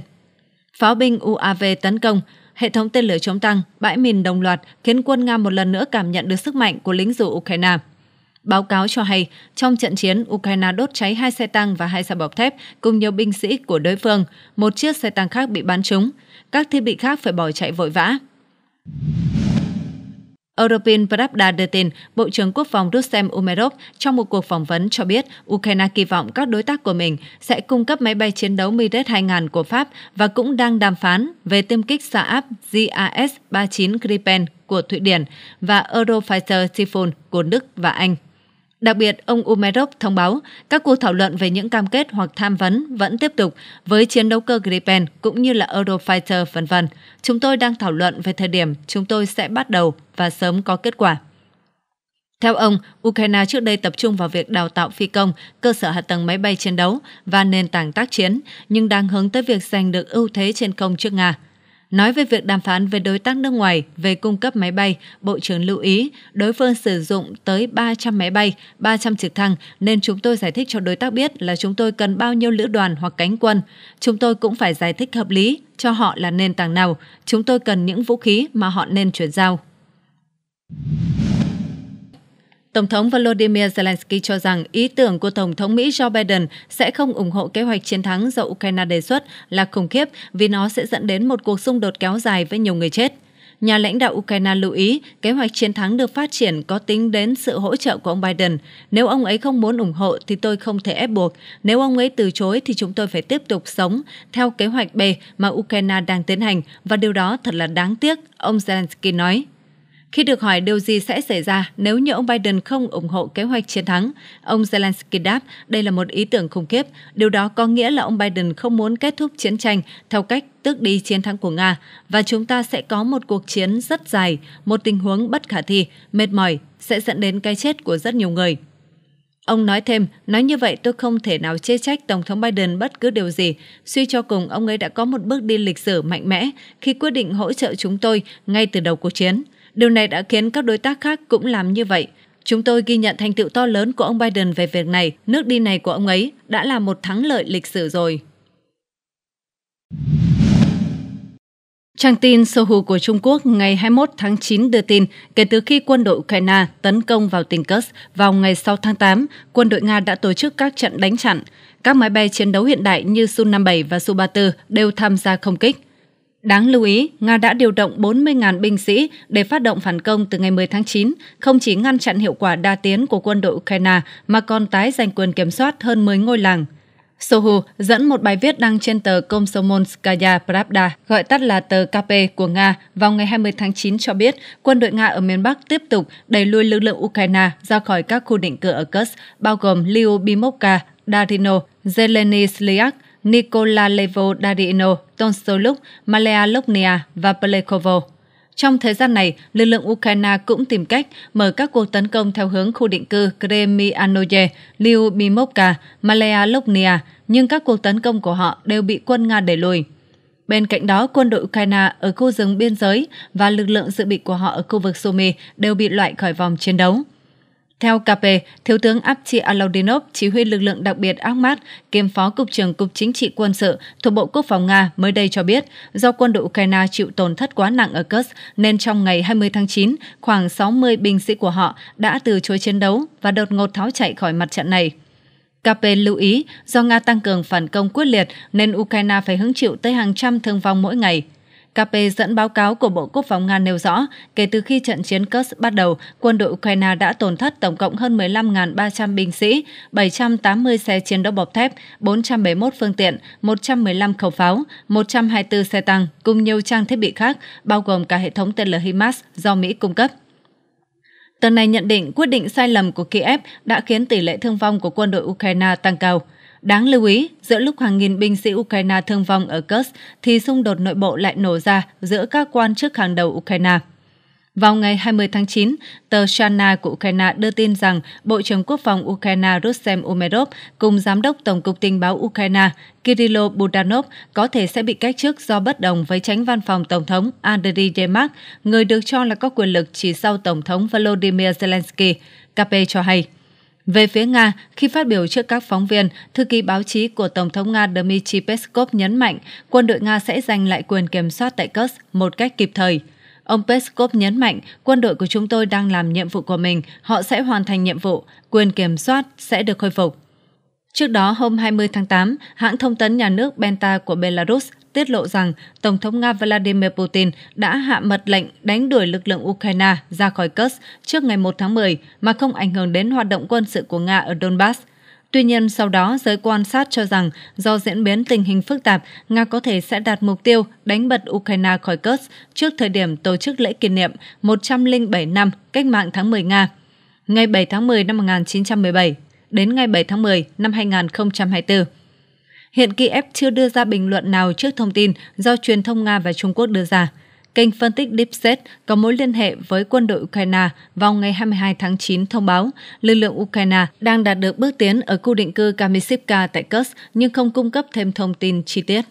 Pháo binh UAV tấn công, hệ thống tên lửa chống tăng, bãi mìn đồng loạt khiến quân Nga một lần nữa cảm nhận được sức mạnh của lính dù Ukraine. Báo cáo cho hay, trong trận chiến, Ukraine đốt cháy hai xe tăng và hai xe bọc thép cùng nhiều binh sĩ của đối phương, một chiếc xe tăng khác bị bắn trúng. Các thiết bị khác phải bỏ chạy vội vã. Europin Pravda đưa tin, Bộ trưởng Quốc phòng Rustem Umerov trong một cuộc phỏng vấn cho biết Ukraine kỳ vọng các đối tác của mình sẽ cung cấp máy bay chiến đấu Mirage 2000 của Pháp và cũng đang đàm phán về tiêm kích xạ áp JAS-39 Gripen của Thụy Điển và Eurofighter Typhoon của Đức và Anh. Đặc biệt, ông Umerov thông báo các cuộc thảo luận về những cam kết hoặc tham vấn vẫn tiếp tục với chiến đấu cơ Gripen cũng như là Eurofighter vân vân. Chúng tôi đang thảo luận về thời điểm chúng tôi sẽ bắt đầu và sớm có kết quả. Theo ông, Ukraine trước đây tập trung vào việc đào tạo phi công, cơ sở hạ tầng máy bay chiến đấu và nền tảng tác chiến, nhưng đang hướng tới việc giành được ưu thế trên không trước Nga. Nói về việc đàm phán với đối tác nước ngoài về cung cấp máy bay, Bộ trưởng lưu ý đối phương sử dụng tới 300 máy bay, 300 trực thăng nên chúng tôi giải thích cho đối tác biết là chúng tôi cần bao nhiêu lữ đoàn hoặc cánh quân. Chúng tôi cũng phải giải thích hợp lý cho họ là nền tảng nào, chúng tôi cần những vũ khí mà họ nên chuyển giao. Tổng thống Volodymyr Zelensky cho rằng ý tưởng của Tổng thống Mỹ Joe Biden sẽ không ủng hộ kế hoạch chiến thắng do Ukraine đề xuất là khủng khiếp vì nó sẽ dẫn đến một cuộc xung đột kéo dài với nhiều người chết. Nhà lãnh đạo Ukraine lưu ý kế hoạch chiến thắng được phát triển có tính đến sự hỗ trợ của ông Biden. Nếu ông ấy không muốn ủng hộ thì tôi không thể ép buộc. Nếu ông ấy từ chối thì chúng tôi phải tiếp tục sống theo kế hoạch B mà Ukraine đang tiến hành và điều đó thật là đáng tiếc, ông Zelensky nói. Khi được hỏi điều gì sẽ xảy ra nếu như ông Biden không ủng hộ kế hoạch chiến thắng, ông Zelensky đáp đây là một ý tưởng khủng khiếp. Điều đó có nghĩa là ông Biden không muốn kết thúc chiến tranh theo cách tước đi chiến thắng của Nga và chúng ta sẽ có một cuộc chiến rất dài, một tình huống bất khả thi, mệt mỏi sẽ dẫn đến cái chết của rất nhiều người. Ông nói thêm, nói như vậy tôi không thể nào chê trách Tổng thống Biden bất cứ điều gì. Suy cho cùng, ông ấy đã có một bước đi lịch sử mạnh mẽ khi quyết định hỗ trợ chúng tôi ngay từ đầu cuộc chiến. Điều này đã khiến các đối tác khác cũng làm như vậy. Chúng tôi ghi nhận thành tựu to lớn của ông Biden về việc này. Nước đi này của ông ấy đã là một thắng lợi lịch sử rồi. Trang tin Sohu của Trung Quốc ngày 21 tháng 9 đưa tin, kể từ khi quân đội Ukraine tấn công vào tỉnh Kursk vào ngày 6 tháng 8, quân đội Nga đã tổ chức các trận đánh chặn. Các máy bay chiến đấu hiện đại như Su-57 và Su-34 đều tham gia không kích. Đáng lưu ý, Nga đã điều động 40.000 binh sĩ để phát động phản công từ ngày 10 tháng 9, không chỉ ngăn chặn hiệu quả đa tiến của quân đội Ukraine mà còn tái giành quyền kiểm soát hơn 10 ngôi làng. Sohu dẫn một bài viết đăng trên tờ Komsomolskaya Pravda, gọi tắt là tờ KP của Nga, vào ngày 20 tháng 9 cho biết quân đội Nga ở miền Bắc tiếp tục đẩy lùi lực lượng Ukraine ra khỏi các khu định cư ở Kursk, bao gồm liubimovka, Darino, Zeleny Sliak, Nikola Levo Dadino, Tonsoluk, Malea Loknia và Pelekovo. Trong thời gian này, lực lượng Ukraine cũng tìm cách mở các cuộc tấn công theo hướng khu định cư Kremianoye, Lyubimovka, Malea Loknia, nhưng các cuộc tấn công của họ đều bị quân Nga đẩy lùi. Bên cạnh đó, quân đội Ukraine ở khu rừng biên giới và lực lượng dự bị của họ ở khu vực Sumy đều bị loại khỏi vòng chiến đấu. Theo KP, Thiếu tướng Apti Alaudinov, chỉ huy lực lượng đặc biệt Akhmat, kiêm phó cục trưởng Cục Chính trị quân sự thuộc Bộ Quốc phòng Nga mới đây cho biết, do quân đội Ukraine chịu tổn thất quá nặng ở Kursk, nên trong ngày 20 tháng 9, khoảng 60 binh sĩ của họ đã từ chối chiến đấu và đột ngột tháo chạy khỏi mặt trận này. KP lưu ý, do Nga tăng cường phản công quyết liệt nên Ukraine phải hứng chịu tới hàng trăm thương vong mỗi ngày – KP dẫn báo cáo của Bộ Quốc phòng Nga nêu rõ, kể từ khi trận chiến Kursk bắt đầu, quân đội Ukraine đã tổn thất tổng cộng hơn 15.300 binh sĩ, 780 xe chiến đấu bọc thép, 471 phương tiện, 115 khẩu pháo, 124 xe tăng cùng nhiều trang thiết bị khác, bao gồm cả hệ thống tên lửa HIMARS do Mỹ cung cấp. Tờ này nhận định quyết định sai lầm của Kiev đã khiến tỷ lệ thương vong của quân đội Ukraine tăng cao. Đáng lưu ý, giữa lúc hàng nghìn binh sĩ Ukraine thương vong ở Kursk thì xung đột nội bộ lại nổ ra giữa các quan chức hàng đầu Ukraine. Vào ngày 20 tháng 9, tờ Shana của Ukraine đưa tin rằng Bộ trưởng Quốc phòng Ukraine Rustem Umerov cùng Giám đốc Tổng cục Tình báo Ukraine Kirilo Budanov có thể sẽ bị cách chức do bất đồng với tránh văn phòng Tổng thống Andriy Yermak, người được cho là có quyền lực chỉ sau Tổng thống Volodymyr Zelensky. KP cho hay. Về phía Nga, khi phát biểu trước các phóng viên, thư ký báo chí của Tổng thống Nga Dmitry Peskov nhấn mạnh quân đội Nga sẽ giành lại quyền kiểm soát tại Kursk một cách kịp thời. Ông Peskov nhấn mạnh, quân đội của chúng tôi đang làm nhiệm vụ của mình, họ sẽ hoàn thành nhiệm vụ, quyền kiểm soát sẽ được khôi phục. Trước đó, hôm 20 tháng 8, hãng thông tấn nhà nước Benta của Belarus tiết lộ rằng Tổng thống Nga Vladimir Putin đã hạ mật lệnh đánh đuổi lực lượng Ukraine ra khỏi Kursk trước ngày 1 tháng 10 mà không ảnh hưởng đến hoạt động quân sự của Nga ở Donbass. Tuy nhiên, sau đó giới quan sát cho rằng do diễn biến tình hình phức tạp, Nga có thể sẽ đạt mục tiêu đánh bật Ukraine khỏi Kursk trước thời điểm tổ chức lễ kỷ niệm 107 năm cách mạng tháng 10 Nga, ngày 7 tháng 10 năm 1917 đến ngày 7 tháng 10 năm 2024. Hiện Kiev chưa đưa ra bình luận nào trước thông tin do truyền thông Nga và Trung Quốc đưa ra. Kênh phân tích DeepSet có mối liên hệ với quân đội Ukraine vào ngày 22 tháng 9 thông báo lực lượng Ukraine đang đạt được bước tiến ở khu định cư Kamysivka tại Kursk nhưng không cung cấp thêm thông tin chi tiết.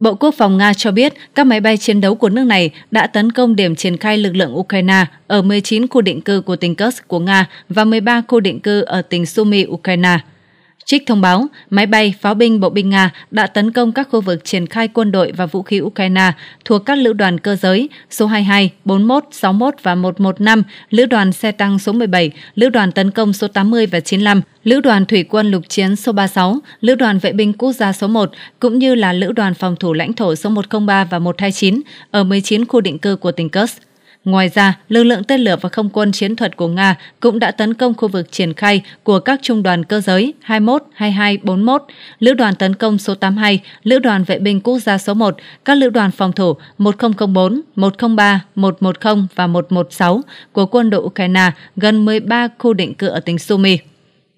Bộ Quốc phòng Nga cho biết các máy bay chiến đấu của nước này đã tấn công điểm triển khai lực lượng Ukraine ở 19 khu định cư của tỉnh Kursk của Nga và 13 khu định cư ở tỉnh Sumy, Ukraine – Trích thông báo, máy bay, pháo binh bộ binh Nga đã tấn công các khu vực triển khai quân đội và vũ khí Ukraine thuộc các lữ đoàn cơ giới số 22, 41, 61 và 115, lữ đoàn xe tăng số 17, lữ đoàn tấn công số 80 và 95, lữ đoàn thủy quân lục chiến số 36, lữ đoàn vệ binh quốc gia số 1 cũng như là lữ đoàn phòng thủ lãnh thổ số 103 và 129 ở 19 khu định cư của tỉnh Kursk. Ngoài ra, lực lượng tên lửa và không quân chiến thuật của Nga cũng đã tấn công khu vực triển khai của các trung đoàn cơ giới 21, 22, 41, lữ đoàn tấn công số 82, lữ đoàn vệ binh quốc gia số 1, các lữ đoàn phòng thủ 1004, 103, 110 và 116 của quân đội Ukraine gần 13 khu định cư ở tỉnh Sumy.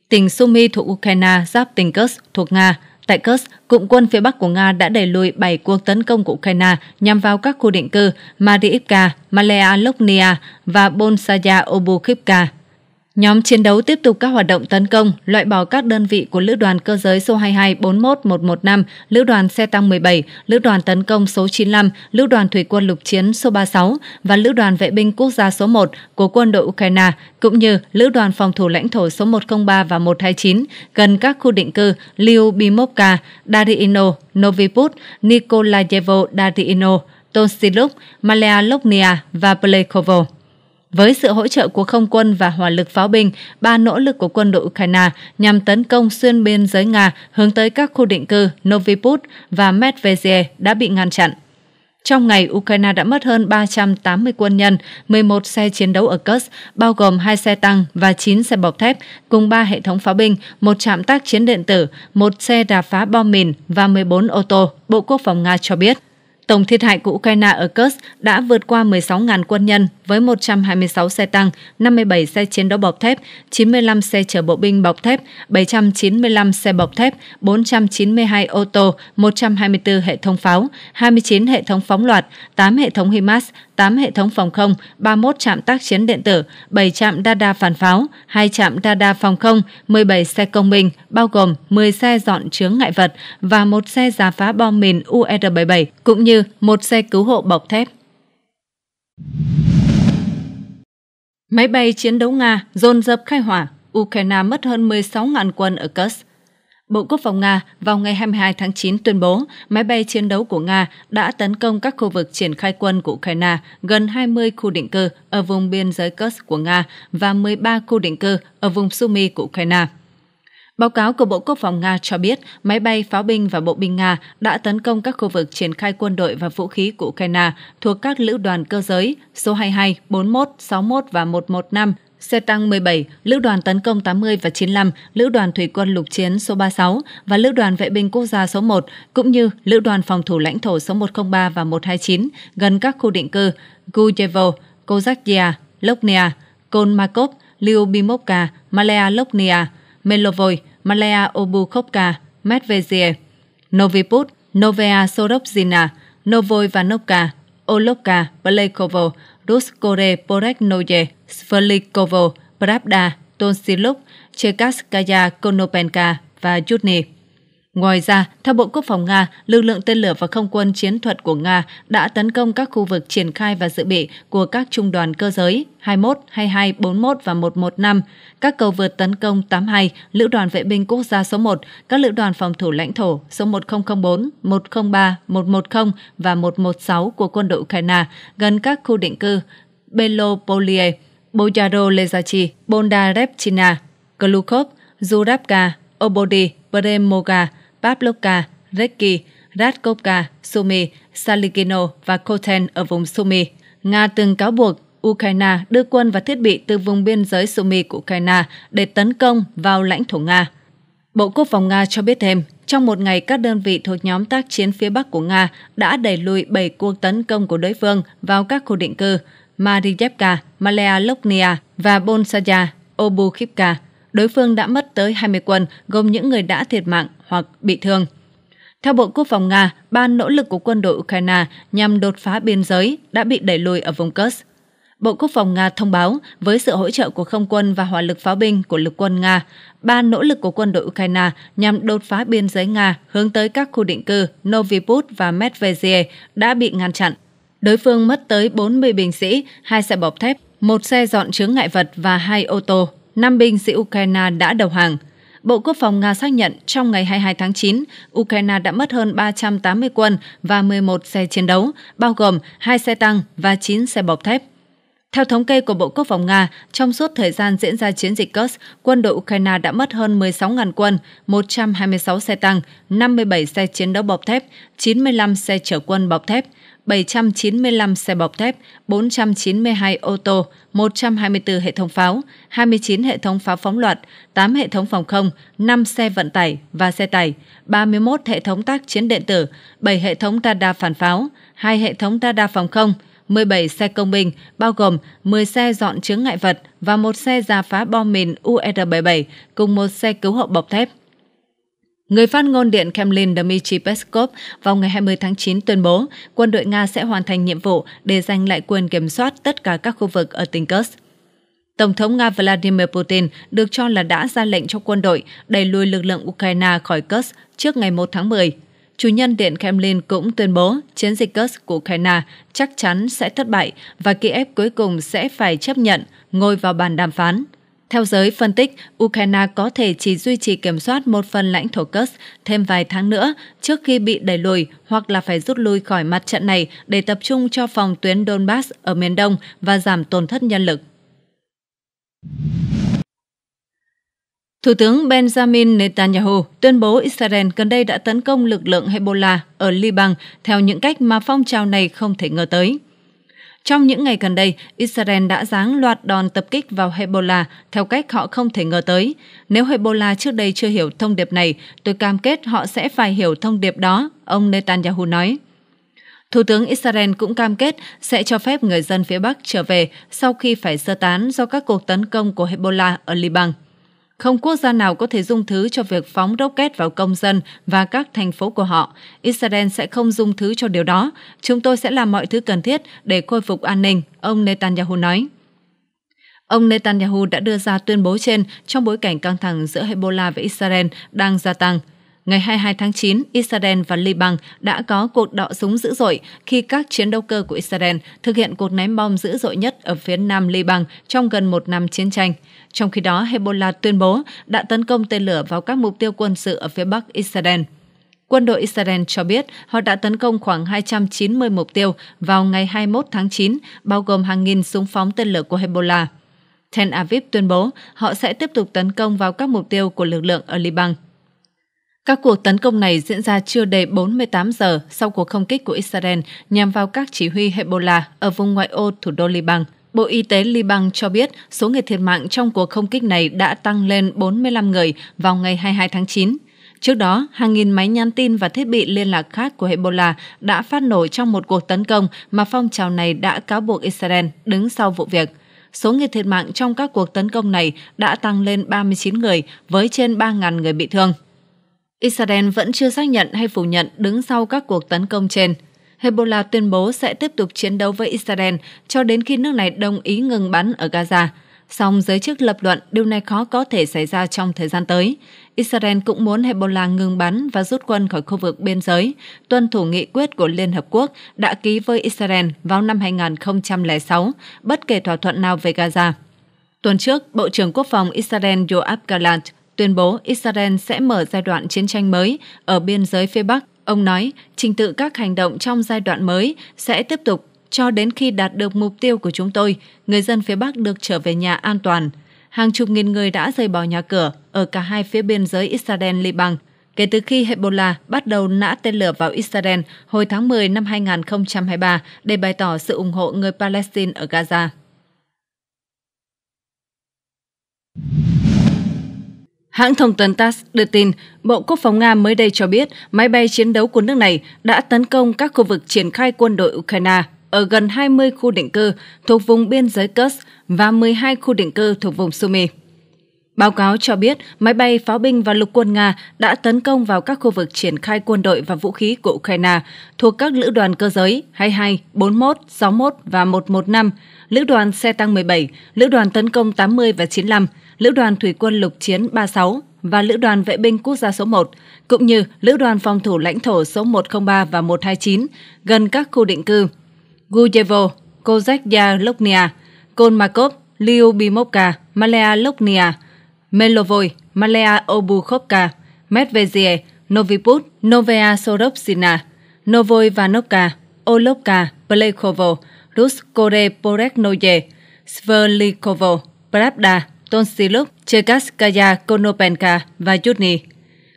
Tỉnh Sumy thuộc Ukraine giáp tỉnh Kursk thuộc Nga. Tại Kursk, cụm quân phía Bắc của Nga đã đẩy lùi 7 cuộc tấn công của Ukraine nhằm vào các khu định cư Mariivka, Malea Loknia và Bolsaya Obukhivka Nhóm chiến đấu tiếp tục các hoạt động tấn công, loại bỏ các đơn vị của Lữ đoàn cơ giới số 22 41115, Lữ đoàn xe tăng 17, Lữ đoàn tấn công số 95, Lữ đoàn thủy quân lục chiến số 36 và Lữ đoàn vệ binh quốc gia số 1 của quân đội Ukraine, cũng như Lữ đoàn phòng thủ lãnh thổ số 103 và 129 gần các khu định cư Liubimovka, Darino, Noviput, Nikolayevo Darino, Tonsiluk, Malea và Plekovo. Với sự hỗ trợ của không quân và hỏa lực pháo binh, ba nỗ lực của quân đội Ukraine nhằm tấn công xuyên biên giới Nga hướng tới các khu định cư Noviput và Medvedev đã bị ngăn chặn. Trong ngày, Ukraine đã mất hơn 380 quân nhân, 11 xe chiến đấu ở Kursk, bao gồm 2 xe tăng và 9 xe bọc thép, cùng 3 hệ thống pháo binh, một trạm tác chiến điện tử, một xe đà phá bom mìn và 14 ô tô, Bộ Quốc phòng Nga cho biết. Tổng thiệt hại của Ukraine ở Kursk đã vượt qua 16.000 quân nhân với 126 xe tăng, 57 xe chiến đấu bọc thép, 95 xe chở bộ binh bọc thép, 795 xe bọc thép, 492 ô tô, 124 hệ thống pháo, 29 hệ thống phóng loạt, 8 hệ thống HIMARS, 8 hệ thống phòng không, 31 trạm tác chiến điện tử, 7 trạm radar phản pháo, 2 trạm radar phòng không, 17 xe công binh, bao gồm 10 xe dọn chướng ngại vật và một xe giả phá bom mìn UR-77, cũng như như một xe cứu hộ bọc thép. Máy bay chiến đấu Nga dồn dập khai hỏa, Ukraine mất hơn 16.000 quân ở Kursk. Bộ Quốc phòng Nga vào ngày 22 tháng 9 tuyên bố máy bay chiến đấu của Nga đã tấn công các khu vực triển khai quân của Ukraine, gần 20 khu định cư ở vùng biên giới Kursk của Nga và 13 khu định cư ở vùng Sumy của Ukraine. Báo cáo của Bộ Quốc phòng Nga cho biết máy bay pháo binh và bộ binh Nga đã tấn công các khu vực triển khai quân đội và vũ khí của Ukraine thuộc các lữ đoàn cơ giới số 22, 41, 61 và 115 xe tăng 17, lữ đoàn tấn công 80 và 95, lữ đoàn thủy quân lục chiến số 36 và lữ đoàn vệ binh quốc gia số 1, cũng như lữ đoàn phòng thủ lãnh thổ số 103 và 129 gần các khu định cư Gujevo, kozakia, Loknia, Kolmakov, Lyubimovka, Malea Loknia, Melovoy, Malaya Obukhovka, Medvedev, Noviput, Novaya Sorokzina, Novoy Vanovka, Olovka, Plekovo, Ruskore Poreknoye, Svelikovo, Pravda, Tonsiluk, Chekaskaya Konopenka và Yudny. Ngoài ra, theo Bộ Quốc phòng Nga, lực lượng tên lửa và không quân chiến thuật của Nga đã tấn công các khu vực triển khai và dự bị của các trung đoàn cơ giới 21, 22, 41 và 115, các cầu vượt tấn công 82, Lữ đoàn Vệ binh Quốc gia số 1, các Lữ đoàn phòng thủ lãnh thổ số 1004, 103, 110 và 116 của quân đội Ukraine gần các khu định cư Belopolie, Boyaro Lezachi, Bondarevchina, Glukhov, Zurabka, Obodi, Bremoga, Pavlovka, Reki, Radkovka, Sumi, Salikino và Koten ở vùng Sumi, Nga từng cáo buộc Ukraine đưa quân và thiết bị từ vùng biên giới Sumi của Ukraine để tấn công vào lãnh thổ Nga. Bộ Quốc phòng Nga cho biết thêm, trong một ngày các đơn vị thuộc nhóm tác chiến phía Bắc của Nga đã đẩy lùi 7 cuộc tấn công của đối phương vào các khu định cư Mariyevka, Malea và Bolsaya, Obukhivka đối phương đã mất tới 20 quân, gồm những người đã thiệt mạng hoặc bị thương. Theo Bộ Quốc phòng Nga, ba nỗ lực của quân đội Ukraine nhằm đột phá biên giới đã bị đẩy lùi ở vùng Kursk. Bộ Quốc phòng Nga thông báo, với sự hỗ trợ của không quân và hỏa lực pháo binh của lực quân Nga, ba nỗ lực của quân đội Ukraine nhằm đột phá biên giới Nga hướng tới các khu định cư Noviput và Medvedev đã bị ngăn chặn. Đối phương mất tới 40 binh sĩ, hai xe bọc thép, một xe dọn chướng ngại vật và hai ô tô năm binh sĩ Ukraine đã đầu hàng. Bộ Quốc phòng Nga xác nhận trong ngày 22 tháng 9, Ukraine đã mất hơn 380 quân và 11 xe chiến đấu, bao gồm 2 xe tăng và 9 xe bọc thép. Theo thống kê của Bộ Quốc phòng Nga, trong suốt thời gian diễn ra chiến dịch Kursk, quân đội Ukraine đã mất hơn 16.000 quân, 126 xe tăng, 57 xe chiến đấu bọc thép, 95 xe chở quân bọc thép, 795 xe bọc thép, 492 ô tô, 124 hệ thống pháo, 29 hệ thống pháo phóng loạt, 8 hệ thống phòng không, 5 xe vận tải và xe tải, 31 hệ thống tác chiến điện tử, 7 hệ thống radar phản pháo, 2 hệ thống radar phòng không, 17 xe công binh, bao gồm 10 xe dọn chướng ngại vật và một xe giả phá bom mìn UR-77 cùng một xe cứu hộ bọc thép. Người phát ngôn Điện Kremlin Dmitry Peskov vào ngày 20 tháng 9 tuyên bố quân đội Nga sẽ hoàn thành nhiệm vụ để giành lại quyền kiểm soát tất cả các khu vực ở tỉnh Kursk. Tổng thống Nga Vladimir Putin được cho là đã ra lệnh cho quân đội đẩy lùi lực lượng Ukraine khỏi Kursk trước ngày 1 tháng 10. Chủ nhân Điện Kremlin cũng tuyên bố chiến dịch Kursk của Ukraine chắc chắn sẽ thất bại và Kiev cuối cùng sẽ phải chấp nhận ngồi vào bàn đàm phán. Theo giới phân tích, Ukraine có thể chỉ duy trì kiểm soát một phần lãnh thổ Kursk thêm vài tháng nữa trước khi bị đẩy lùi hoặc là phải rút lui khỏi mặt trận này để tập trung cho phòng tuyến Donbass ở miền đông và giảm tổn thất nhân lực. Thủ tướng Benjamin Netanyahu tuyên bố Israel gần đây đã tấn công lực lượng Hezbollah ở Liban theo những cách mà phong trào này không thể ngờ tới. Trong những ngày gần đây, Israel đã giáng loạt đòn tập kích vào Hezbollah theo cách họ không thể ngờ tới. Nếu Hezbollah trước đây chưa hiểu thông điệp này, tôi cam kết họ sẽ phải hiểu thông điệp đó, ông Netanyahu nói. Thủ tướng Israel cũng cam kết sẽ cho phép người dân phía Bắc trở về sau khi phải sơ tán do các cuộc tấn công của Hezbollah ở Liban. Không quốc gia nào có thể dung thứ cho việc phóng rocket vào công dân và các thành phố của họ. Israel sẽ không dung thứ cho điều đó. Chúng tôi sẽ làm mọi thứ cần thiết để khôi phục an ninh, ông Netanyahu nói. Ông Netanyahu đã đưa ra tuyên bố trên trong bối cảnh căng thẳng giữa Hezbollah và Israel đang gia tăng – ngày 22 tháng 9, Israel và Liban đã có cuộc đọ súng dữ dội khi các chiến đấu cơ của Israel thực hiện cuộc ném bom dữ dội nhất ở phía nam Liban trong gần một năm chiến tranh. Trong khi đó, Hezbollah tuyên bố đã tấn công tên lửa vào các mục tiêu quân sự ở phía bắc Israel. Quân đội Israel cho biết họ đã tấn công khoảng 290 mục tiêu vào ngày 21 tháng 9, bao gồm hàng nghìn súng phóng tên lửa của Hezbollah. Tel Aviv tuyên bố họ sẽ tiếp tục tấn công vào các mục tiêu của lực lượng ở Liban. Các cuộc tấn công này diễn ra chưa đầy 48 giờ sau cuộc không kích của Israel nhằm vào các chỉ huy Hezbollah ở vùng ngoại ô thủ đô Liban. Bộ Y tế Liban cho biết số người thiệt mạng trong cuộc không kích này đã tăng lên 45 người vào ngày 22 tháng 9. Trước đó, hàng nghìn máy nhắn tin và thiết bị liên lạc khác của Hezbollah đã phát nổ trong một cuộc tấn công mà phong trào này đã cáo buộc Israel đứng sau vụ việc. Số người thiệt mạng trong các cuộc tấn công này đã tăng lên 39 người với trên 3.000 người bị thương. Israel vẫn chưa xác nhận hay phủ nhận đứng sau các cuộc tấn công trên. Hezbollah tuyên bố sẽ tiếp tục chiến đấu với Israel cho đến khi nước này đồng ý ngừng bắn ở Gaza. Song giới chức lập luận điều này khó có thể xảy ra trong thời gian tới. Israel cũng muốn Hezbollah ngừng bắn và rút quân khỏi khu vực biên giới, tuân thủ nghị quyết của Liên Hợp Quốc đã ký với Israel vào năm 2006, bất kể thỏa thuận nào về Gaza. Tuần trước, Bộ trưởng Quốc phòng Israel Yoav Gallant tuyên bố Israel sẽ mở giai đoạn chiến tranh mới ở biên giới phía Bắc. Ông nói, trình tự các hành động trong giai đoạn mới sẽ tiếp tục cho đến khi đạt được mục tiêu của chúng tôi, người dân phía Bắc được trở về nhà an toàn. Hàng chục nghìn người đã rời bỏ nhà cửa ở cả hai phía biên giới Israel-Liban kể từ khi Hezbollah bắt đầu nã tên lửa vào Israel hồi tháng 10 năm 2023 để bày tỏ sự ủng hộ người Palestine ở Gaza. Hãng thông tấn TASS đưa tin, Bộ Quốc phòng Nga mới đây cho biết máy bay chiến đấu của nước này đã tấn công các khu vực triển khai quân đội Ukraine ở gần 20 khu định cư thuộc vùng biên giới Kursk và 12 khu định cư thuộc vùng Sumy. Báo cáo cho biết máy bay pháo binh và lục quân Nga đã tấn công vào các khu vực triển khai quân đội và vũ khí của Ukraine thuộc các lữ đoàn cơ giới 22, 41, 61 và 115, lữ đoàn xe tăng 17, lữ đoàn tấn công 80 và 95, Lữ đoàn Thủy quân Lục chiến 36 và Lữ đoàn Vệ binh Quốc gia số 1, cũng như Lữ đoàn Phòng thủ lãnh thổ số 103 và 129 gần các khu định cư Gujevo, Kozakya Loknia, Kolmakov, Lyubimovka, Malea Loknia, Melovoy, Malea Obukhovka, Medvezie, Noviput, Novaya Sorovsina, Novoy Vanovka, Olovka, Plekhovo, Ruskore Poreknoye, Sverlikovo, Pravda, Tonsiluk, Chekaskaya, Konopenka và Yudny.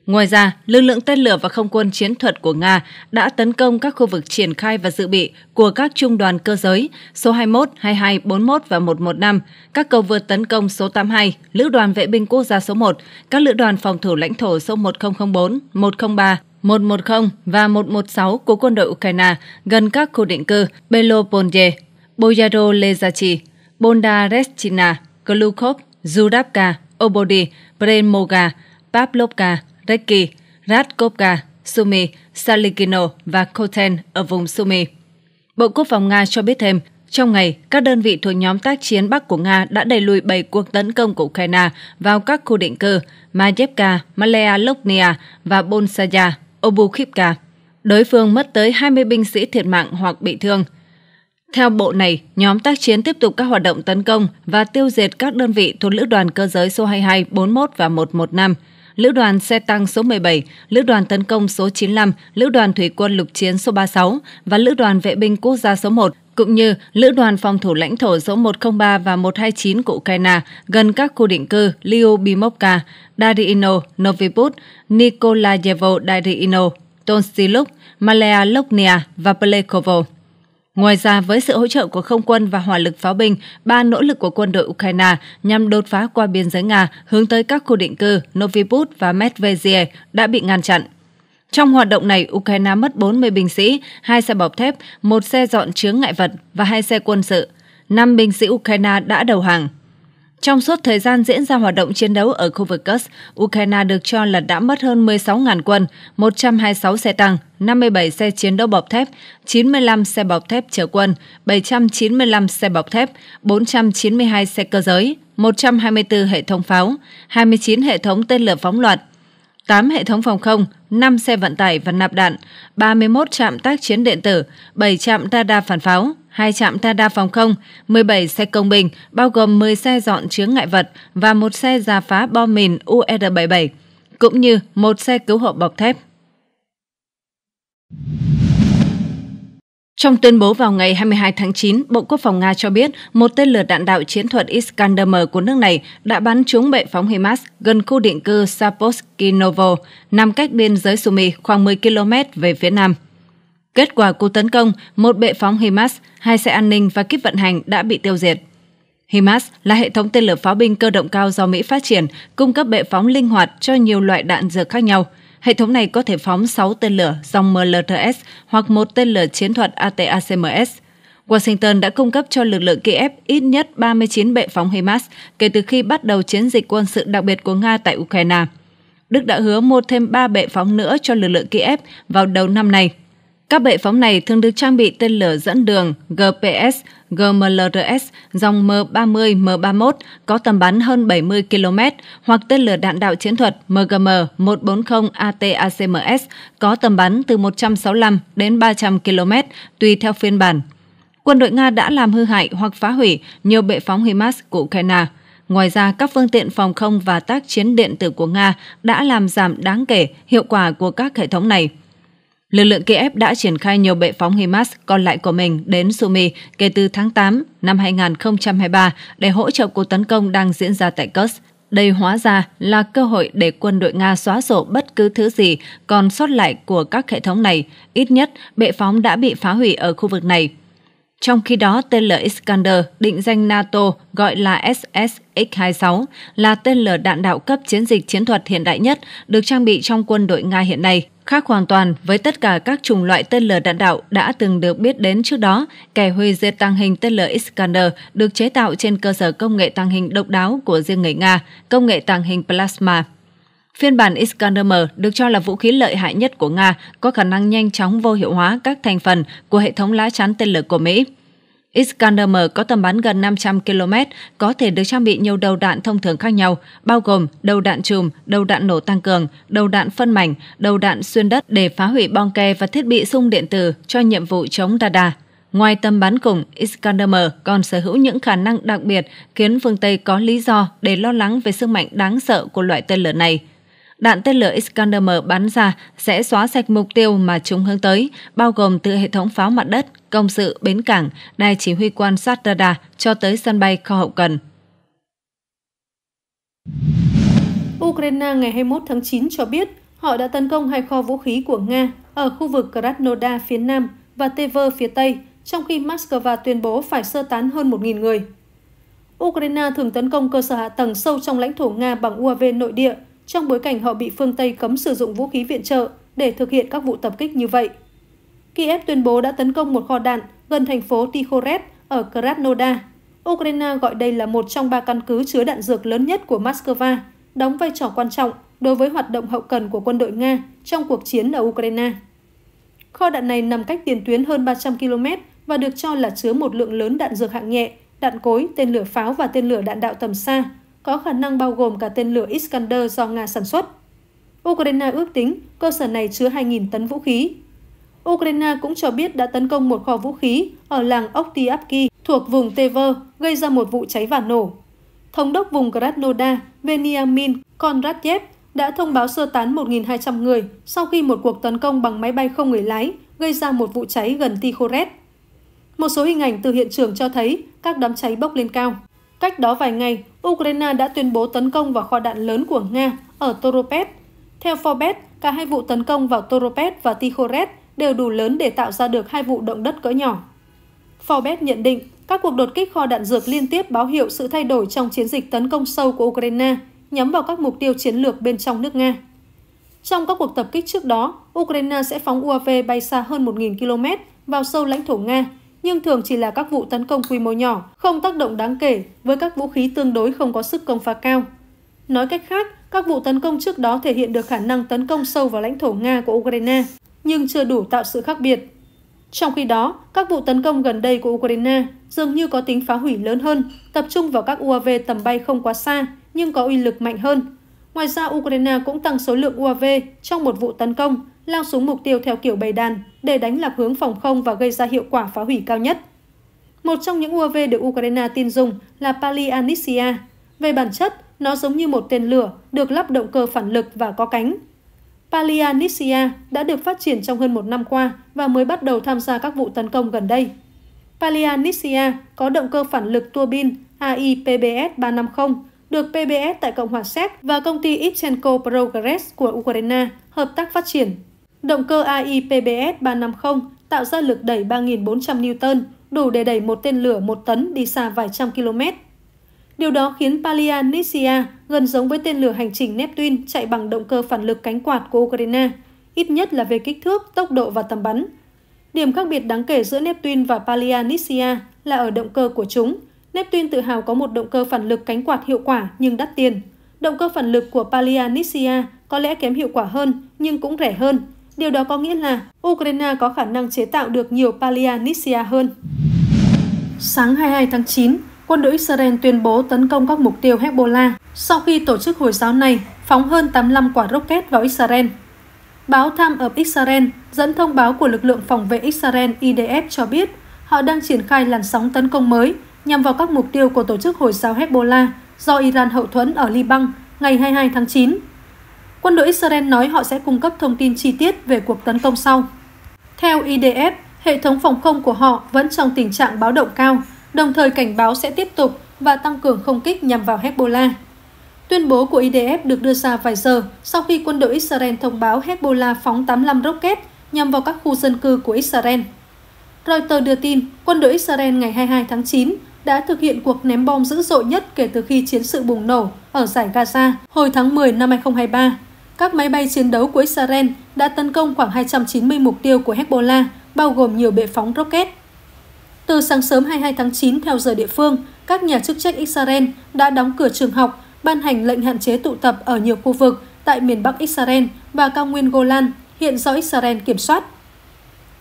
Ngoài ra, lực lượng tên lửa và không quân chiến thuật của Nga đã tấn công các khu vực triển khai và dự bị của các trung đoàn cơ giới số 21, 22, 41 và 115, các cầu vượt tấn công số 82, lữ đoàn vệ binh quốc gia số 1, các lữ đoàn phòng thủ lãnh thổ số 1004, 103, 110 và 116 của quân đội Ukraine gần các khu định cư Belopolye, Boyaro Lezachi, Bondareschina, Glukov Zurabka, Obodi, Bremoga, Pavlovka, Reki, Radkovka, Sumi, Salikino và Koten ở vùng Sumi. Bộ Quốc phòng Nga cho biết thêm, trong ngày, các đơn vị thuộc nhóm tác chiến Bắc của Nga đã đẩy lùi 7 cuộc tấn công của Ukraine vào các khu định cư Majevka, Malea Loknia và Bolsaya, Obukhivka. Đối phương mất tới 20 binh sĩ thiệt mạng hoặc bị thương – theo bộ này, nhóm tác chiến tiếp tục các hoạt động tấn công và tiêu diệt các đơn vị thuộc Lữ đoàn cơ giới số 22, 41 và 115, Lữ đoàn xe tăng số 17, Lữ đoàn tấn công số 95, Lữ đoàn thủy quân lục chiến số 36 và Lữ đoàn vệ binh quốc gia số 1, cũng như Lữ đoàn phòng thủ lãnh thổ số 103 và 129 của Ukraine gần các khu định cư Lyubimovka, Darino, Noviput, Nikolayevo Darino, Tonstiluk, Malea Loknia và Plekovo. Ngoài ra, với sự hỗ trợ của không quân và hỏa lực pháo binh, ba nỗ lực của quân đội Ukraine nhằm đột phá qua biên giới Nga hướng tới các khu định cư Noviput và Medvedev đã bị ngăn chặn. Trong hoạt động này, Ukraine mất 40 binh sĩ, hai xe bọc thép, một xe dọn chướng ngại vật và hai xe quân sự. Năm binh sĩ Ukraine đã đầu hàng. Trong suốt thời gian diễn ra hoạt động chiến đấu ở khu vực Kursk, Ukraine được cho là đã mất hơn 16.000 quân, 126 xe tăng, 57 xe chiến đấu bọc thép, 95 xe bọc thép chở quân, 795 xe bọc thép, 492 xe cơ giới, 124 hệ thống pháo, 29 hệ thống tên lửa phóng loạt, 8 hệ thống phòng không, 5 xe vận tải và nạp đạn, 31 trạm tác chiến điện tử, 7 trạm radar phản pháo, 2 trạm radar phòng không, 17 xe công bình, bao gồm 10 xe dọn chướng ngại vật và một xe giả phá bom mìn UR-77, e cũng như một xe cứu hộ bọc thép. Trong tuyên bố vào ngày 22 tháng 9, Bộ Quốc phòng Nga cho biết một tên lửa đạn đạo chiến thuật Iskander-M của nước này đã bắn trúng bệ phóng HIMARS gần khu định cư Saposkinovo, nằm cách biên giới Sumy khoảng 10 km về phía nam. Kết quả cuộc tấn công, một bệ phóng HIMARS, hai xe an ninh và kíp vận hành đã bị tiêu diệt. HIMARS là hệ thống tên lửa pháo binh cơ động cao do Mỹ phát triển, cung cấp bệ phóng linh hoạt cho nhiều loại đạn dược khác nhau – Hệ thống này có thể phóng 6 tên lửa dòng MLRS hoặc một tên lửa chiến thuật ATACMS. Washington đã cung cấp cho lực lượng Kiev ít nhất 39 bệ phóng HIMARS kể từ khi bắt đầu chiến dịch quân sự đặc biệt của Nga tại Ukraine. Đức đã hứa mua thêm 3 bệ phóng nữa cho lực lượng Kiev vào đầu năm nay. Các bệ phóng này thường được trang bị tên lửa dẫn đường GPS GMLRS dòng M30, M31 có tầm bắn hơn 70 km hoặc tên lửa đạn đạo chiến thuật MGM-140 ATACMS có tầm bắn từ 165 đến 300 km tùy theo phiên bản. Quân đội Nga đã làm hư hại hoặc phá hủy nhiều bệ phóng HIMARS của Ukraine. Ngoài ra, các phương tiện phòng không và tác chiến điện tử của Nga đã làm giảm đáng kể hiệu quả của các hệ thống này – Lực lượng Kiev đã triển khai nhiều bệ phóng HIMARS còn lại của mình đến Sumy kể từ tháng 8 năm 2023 để hỗ trợ cuộc tấn công đang diễn ra tại Kursk. Đây hóa ra là cơ hội để quân đội Nga xóa sổ bất cứ thứ gì còn sót lại của các hệ thống này. Ít nhất, bệ phóng đã bị phá hủy ở khu vực này. Trong khi đó, tên lửa Iskander, định danh NATO gọi là SSX-26, là tên lửa đạn đạo cấp chiến dịch chiến thuật hiện đại nhất được trang bị trong quân đội Nga hiện nay, khác hoàn toàn với tất cả các chủng loại tên lửa đạn đạo đã từng được biết đến trước đó. Kẻ hủy diệt tàng hình tên lửa Iskander được chế tạo trên cơ sở công nghệ tàng hình độc đáo của riêng người Nga, công nghệ tàng hình plasma. Phiên bản Iskander-M được cho là vũ khí lợi hại nhất của Nga, có khả năng nhanh chóng vô hiệu hóa các thành phần của hệ thống lá chắn tên lửa của Mỹ. Iskander-M có tầm bắn gần 500 km, có thể được trang bị nhiều đầu đạn thông thường khác nhau, bao gồm đầu đạn chùm, đầu đạn nổ tăng cường, đầu đạn phân mảnh, đầu đạn xuyên đất để phá hủy bong ke và thiết bị sung điện tử cho nhiệm vụ chống radar. Ngoài tầm bắn cùng, Iskander-M còn sở hữu những khả năng đặc biệt khiến phương Tây có lý do để lo lắng về sức mạnh đáng sợ của loại tên lửa này – đạn tên lửa Iskander-M bắn ra sẽ xóa sạch mục tiêu mà chúng hướng tới, bao gồm từ hệ thống pháo mặt đất, công sự, bến cảng, đài chỉ huy quan sát radar cho tới sân bay kho hậu cần. Ukraine ngày 21 tháng 9 cho biết họ đã tấn công hai kho vũ khí của Nga ở khu vực Krasnodar phía nam và Tver phía tây, trong khi Moscow tuyên bố phải sơ tán hơn 1.000 người. Ukraine thường tấn công cơ sở hạ tầng sâu trong lãnh thổ Nga bằng UAV nội địa trong bối cảnh họ bị phương Tây cấm sử dụng vũ khí viện trợ để thực hiện các vụ tập kích như vậy. Kiev tuyên bố đã tấn công một kho đạn gần thành phố Tihoret ở Krasnodar. Ukraine gọi đây là một trong ba căn cứ chứa đạn dược lớn nhất của Moscow, đóng vai trò quan trọng đối với hoạt động hậu cần của quân đội Nga trong cuộc chiến ở Ukraine. Kho đạn này nằm cách tiền tuyến hơn 300 km và được cho là chứa một lượng lớn đạn dược hạng nhẹ, đạn cối, tên lửa pháo và tên lửa đạn đạo tầm xa, có khả năng bao gồm cả tên lửa Iskander do Nga sản xuất. Ukraine ước tính cơ sở này chứa 2.000 tấn vũ khí. Ukraine cũng cho biết đã tấn công một kho vũ khí ở làng Oktiavki thuộc vùng Tever, gây ra một vụ cháy và nổ. Thống đốc vùng Krasnodar Veniamin Kondratyev đã thông báo sơ tán 1.200 người sau khi một cuộc tấn công bằng máy bay không người lái gây ra một vụ cháy gần Tikhoret. Một số hình ảnh từ hiện trường cho thấy các đám cháy bốc lên cao. Cách đó vài ngày, Ukraine đã tuyên bố tấn công vào kho đạn lớn của Nga ở Toropet. Theo Forbes, cả hai vụ tấn công vào Toropet và Tikhoret đều đủ lớn để tạo ra được hai vụ động đất cỡ nhỏ. Forbes nhận định các cuộc đột kích kho đạn dược liên tiếp báo hiệu sự thay đổi trong chiến dịch tấn công sâu của Ukraine nhắm vào các mục tiêu chiến lược bên trong nước Nga. Trong các cuộc tập kích trước đó, Ukraine sẽ phóng UAV bay xa hơn 1.000 km vào sâu lãnh thổ Nga nhưng thường chỉ là các vụ tấn công quy mô nhỏ, không tác động đáng kể với các vũ khí tương đối không có sức công phá cao. Nói cách khác, các vụ tấn công trước đó thể hiện được khả năng tấn công sâu vào lãnh thổ Nga của Ukraine, nhưng chưa đủ tạo sự khác biệt. Trong khi đó, các vụ tấn công gần đây của Ukraine dường như có tính phá hủy lớn hơn, tập trung vào các UAV tầm bay không quá xa nhưng có uy lực mạnh hơn. Ngoài ra, Ukraine cũng tăng số lượng UAV trong một vụ tấn công lao xuống mục tiêu theo kiểu bầy đàn để đánh lạc hướng phòng không và gây ra hiệu quả phá hủy cao nhất. Một trong những UAV được Ukraine tin dùng là Pali Anisia. Về bản chất, nó giống như một tên lửa được lắp động cơ phản lực và có cánh. Pali Anisia đã được phát triển trong hơn một năm qua và mới bắt đầu tham gia các vụ tấn công gần đây. Pali Anisia có động cơ phản lực tua bin AI PBS 350 được PBS tại Cộng hòa Séc và công ty Ipchenko Progress của Ukraine hợp tác phát triển. Động cơ AI PBS 350 tạo ra lực đẩy 3.400 Newton, đủ để đẩy một tên lửa một tấn đi xa vài trăm km. Điều đó khiến Palia Nitsia gần giống với tên lửa hành trình Neptune chạy bằng động cơ phản lực cánh quạt của Ukraine, ít nhất là về kích thước, tốc độ và tầm bắn. Điểm khác biệt đáng kể giữa Neptune và Palia Nitsia là ở động cơ của chúng. Neptune tự hào có một động cơ phản lực cánh quạt hiệu quả nhưng đắt tiền. Động cơ phản lực của Palia Nitsia có lẽ kém hiệu quả hơn nhưng cũng rẻ hơn, Điều đó có nghĩa là Ukraine có khả năng chế tạo được nhiều Palianisia hơn. Sáng 22 tháng 9, quân đội Israel tuyên bố tấn công các mục tiêu Hezbollah sau khi tổ chức Hồi giáo này phóng hơn 85 quả rocket vào Israel. Báo Tham of Israel dẫn thông báo của lực lượng phòng vệ Israel IDF cho biết họ đang triển khai làn sóng tấn công mới nhằm vào các mục tiêu của tổ chức Hồi giáo Hezbollah do Iran hậu thuẫn ở Liban ngày 22 tháng 9 Quân đội Israel nói họ sẽ cung cấp thông tin chi tiết về cuộc tấn công sau. Theo IDF, hệ thống phòng không của họ vẫn trong tình trạng báo động cao, đồng thời cảnh báo sẽ tiếp tục và tăng cường không kích nhằm vào Hezbollah. Tuyên bố của IDF được đưa ra vài giờ sau khi quân đội Israel thông báo Hezbollah phóng 85 rocket nhằm vào các khu dân cư của Israel. Reuters đưa tin, quân đội Israel ngày 22 tháng 9 đã thực hiện cuộc ném bom dữ dội nhất kể từ khi chiến sự bùng nổ ở giải Gaza hồi tháng 10 năm 2023 các máy bay chiến đấu của Israel đã tấn công khoảng 290 mục tiêu của Hezbollah, bao gồm nhiều bệ phóng rocket. Từ sáng sớm 22 tháng 9 theo giờ địa phương, các nhà chức trách Israel đã đóng cửa trường học, ban hành lệnh hạn chế tụ tập ở nhiều khu vực tại miền Bắc Israel và cao nguyên Golan, hiện do Israel kiểm soát.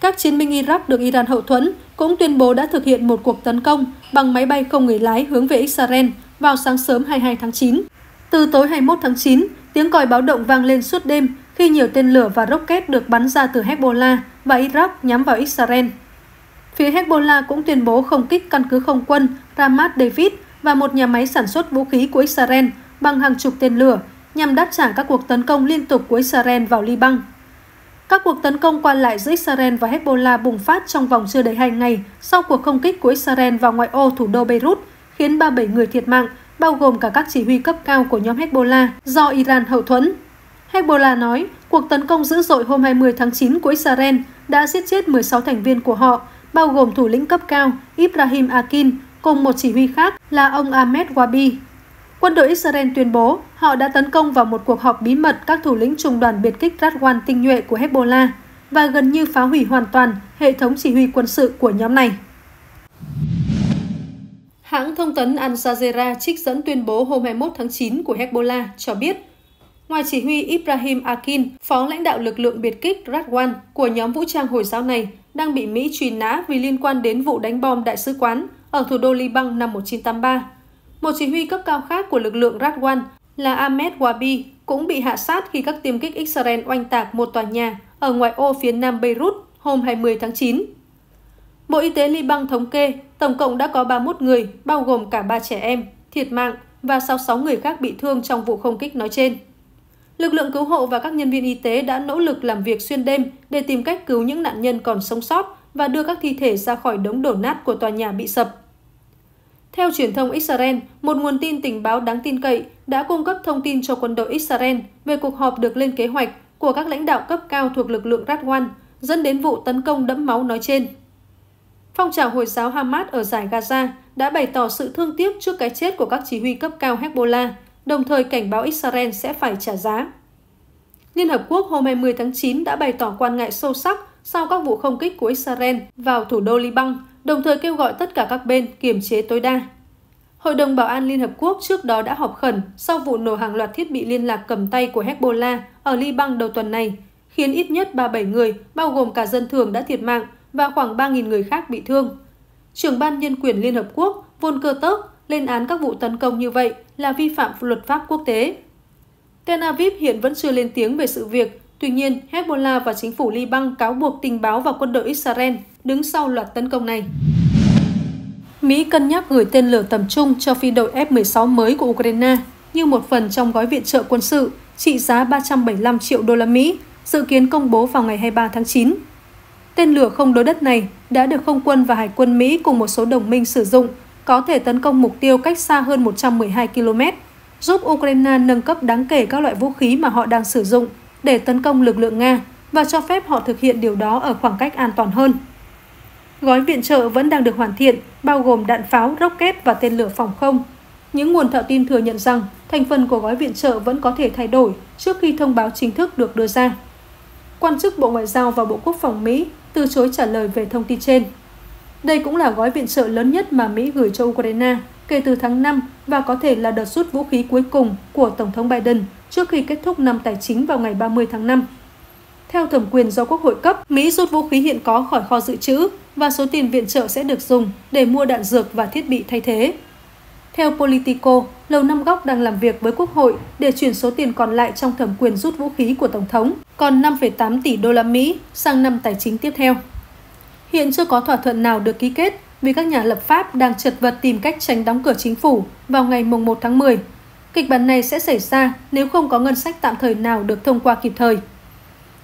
Các chiến binh Iraq được Iran hậu thuẫn cũng tuyên bố đã thực hiện một cuộc tấn công bằng máy bay không người lái hướng về Israel vào sáng sớm 22 tháng 9. Từ tối 21 tháng 9, Tiếng còi báo động vang lên suốt đêm khi nhiều tên lửa và rocket được bắn ra từ Hezbollah và Iraq nhắm vào Israel. Phía Hezbollah cũng tuyên bố không kích căn cứ không quân Ramat David và một nhà máy sản xuất vũ khí của Israel bằng hàng chục tên lửa nhằm đáp trả các cuộc tấn công liên tục của Israel vào Liban. Các cuộc tấn công qua lại giữa Israel và Hezbollah bùng phát trong vòng chưa đầy hai ngày sau cuộc không kích của Israel vào ngoại ô thủ đô Beirut, khiến 37 người thiệt mạng bao gồm cả các chỉ huy cấp cao của nhóm Hezbollah do Iran hậu thuẫn. Hezbollah nói cuộc tấn công dữ dội hôm 20 tháng 9 của Israel đã giết chết 16 thành viên của họ, bao gồm thủ lĩnh cấp cao Ibrahim Akin cùng một chỉ huy khác là ông Ahmed Wabi. Quân đội Israel tuyên bố họ đã tấn công vào một cuộc họp bí mật các thủ lĩnh trung đoàn biệt kích Radwan tinh nhuệ của Hezbollah và gần như phá hủy hoàn toàn hệ thống chỉ huy quân sự của nhóm này. Hãng thông tấn Al Jazeera trích dẫn tuyên bố hôm 21 tháng 9 của Hezbollah cho biết, ngoài chỉ huy Ibrahim Akin, phó lãnh đạo lực lượng biệt kích Radwan của nhóm vũ trang Hồi giáo này, đang bị Mỹ truy nã vì liên quan đến vụ đánh bom đại sứ quán ở thủ đô Liban năm 1983. Một chỉ huy cấp cao khác của lực lượng Radwan là Ahmed Wabi cũng bị hạ sát khi các tiêm kích Israel oanh tạc một tòa nhà ở ngoại ô phía nam Beirut hôm 20 tháng 9. Bộ Y tế Liban thống kê tổng cộng đã có 31 người, bao gồm cả 3 trẻ em, thiệt mạng và 66 người khác bị thương trong vụ không kích nói trên. Lực lượng cứu hộ và các nhân viên y tế đã nỗ lực làm việc xuyên đêm để tìm cách cứu những nạn nhân còn sống sót và đưa các thi thể ra khỏi đống đổ nát của tòa nhà bị sập. Theo truyền thông Israel, một nguồn tin tình báo đáng tin cậy đã cung cấp thông tin cho quân đội Israel về cuộc họp được lên kế hoạch của các lãnh đạo cấp cao thuộc lực lượng Radwan dẫn đến vụ tấn công đẫm máu nói trên. Phong trào Hồi giáo Hamas ở giải Gaza đã bày tỏ sự thương tiếc trước cái chết của các chỉ huy cấp cao Hezbollah, đồng thời cảnh báo Israel sẽ phải trả giá. Liên Hợp Quốc hôm 20 tháng 9 đã bày tỏ quan ngại sâu sắc sau các vụ không kích của Israel vào thủ đô Liban, đồng thời kêu gọi tất cả các bên kiềm chế tối đa. Hội đồng Bảo an Liên Hợp Quốc trước đó đã họp khẩn sau vụ nổ hàng loạt thiết bị liên lạc cầm tay của Hezbollah ở Liban đầu tuần này, khiến ít nhất 37 người, bao gồm cả dân thường đã thiệt mạng và khoảng 3.000 người khác bị thương. Trưởng ban nhân quyền Liên Hợp Quốc Volker Turk lên án các vụ tấn công như vậy là vi phạm luật pháp quốc tế. Tel Aviv hiện vẫn chưa lên tiếng về sự việc, tuy nhiên Hezbollah và chính phủ Liban cáo buộc tình báo và quân đội Israel đứng sau loạt tấn công này. Mỹ cân nhắc gửi tên lửa tầm trung cho phi đội F-16 mới của Ukraine như một phần trong gói viện trợ quân sự trị giá 375 triệu đô la Mỹ, dự kiến công bố vào ngày 23 tháng 9. Tên lửa không đối đất này đã được không quân và hải quân Mỹ cùng một số đồng minh sử dụng, có thể tấn công mục tiêu cách xa hơn 112 km, giúp Ukraine nâng cấp đáng kể các loại vũ khí mà họ đang sử dụng để tấn công lực lượng Nga và cho phép họ thực hiện điều đó ở khoảng cách an toàn hơn. Gói viện trợ vẫn đang được hoàn thiện, bao gồm đạn pháo, rocket và tên lửa phòng không. Những nguồn thạo tin thừa nhận rằng thành phần của gói viện trợ vẫn có thể thay đổi trước khi thông báo chính thức được đưa ra. Quan chức Bộ Ngoại giao và Bộ Quốc phòng Mỹ từ chối trả lời về thông tin trên. Đây cũng là gói viện trợ lớn nhất mà Mỹ gửi cho Ukraine kể từ tháng 5 và có thể là đợt rút vũ khí cuối cùng của Tổng thống Biden trước khi kết thúc năm tài chính vào ngày 30 tháng 5. Theo thẩm quyền do Quốc hội cấp, Mỹ rút vũ khí hiện có khỏi kho dự trữ và số tiền viện trợ sẽ được dùng để mua đạn dược và thiết bị thay thế. Theo Politico, Lầu Năm Góc đang làm việc với Quốc hội để chuyển số tiền còn lại trong thẩm quyền rút vũ khí của Tổng thống, còn 5,8 tỷ đô la Mỹ sang năm tài chính tiếp theo. Hiện chưa có thỏa thuận nào được ký kết vì các nhà lập pháp đang chật vật tìm cách tránh đóng cửa chính phủ vào ngày 1 tháng 10. Kịch bản này sẽ xảy ra nếu không có ngân sách tạm thời nào được thông qua kịp thời.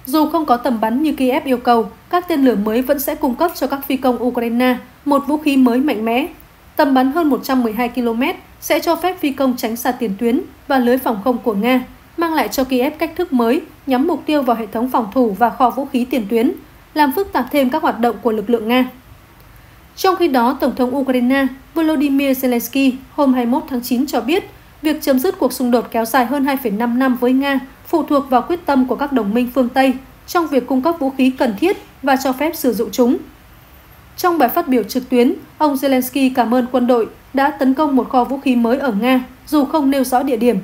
Dù không có tầm bắn như Kiev yêu cầu, các tên lửa mới vẫn sẽ cung cấp cho các phi công Ukraine một vũ khí mới mạnh mẽ tầm bắn hơn 112 km sẽ cho phép phi công tránh xa tiền tuyến và lưới phòng không của Nga, mang lại cho Kiev cách thức mới nhắm mục tiêu vào hệ thống phòng thủ và kho vũ khí tiền tuyến, làm phức tạp thêm các hoạt động của lực lượng Nga. Trong khi đó, Tổng thống Ukraine Volodymyr Zelensky hôm 21 tháng 9 cho biết việc chấm dứt cuộc xung đột kéo dài hơn 2,5 năm với Nga phụ thuộc vào quyết tâm của các đồng minh phương Tây trong việc cung cấp vũ khí cần thiết và cho phép sử dụng chúng. Trong bài phát biểu trực tuyến, ông Zelensky cảm ơn quân đội đã tấn công một kho vũ khí mới ở Nga, dù không nêu rõ địa điểm.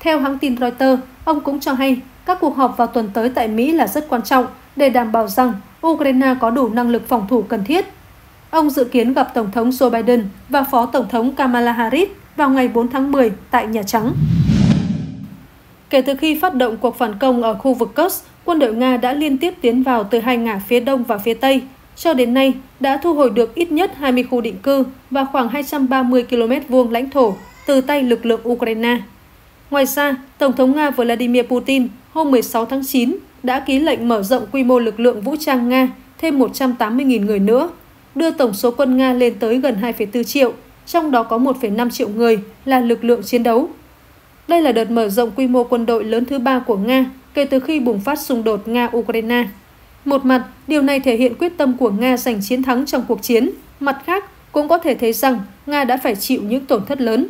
Theo hãng tin Reuters, ông cũng cho hay các cuộc họp vào tuần tới tại Mỹ là rất quan trọng để đảm bảo rằng Ukraine có đủ năng lực phòng thủ cần thiết. Ông dự kiến gặp Tổng thống Joe Biden và Phó Tổng thống Kamala Harris vào ngày 4 tháng 10 tại Nhà Trắng. Kể từ khi phát động cuộc phản công ở khu vực Kursk, quân đội Nga đã liên tiếp tiến vào từ hai ngả phía đông và phía tây – cho đến nay, đã thu hồi được ít nhất 20 khu định cư và khoảng 230 km vuông lãnh thổ từ tay lực lượng Ukraine. Ngoài ra, Tổng thống Nga Vladimir Putin hôm 16 tháng 9 đã ký lệnh mở rộng quy mô lực lượng vũ trang Nga thêm 180.000 người nữa, đưa tổng số quân Nga lên tới gần 2,4 triệu, trong đó có 1,5 triệu người là lực lượng chiến đấu. Đây là đợt mở rộng quy mô quân đội lớn thứ ba của Nga kể từ khi bùng phát xung đột Nga-Ukraine. Một mặt, điều này thể hiện quyết tâm của Nga giành chiến thắng trong cuộc chiến. Mặt khác, cũng có thể thấy rằng Nga đã phải chịu những tổn thất lớn.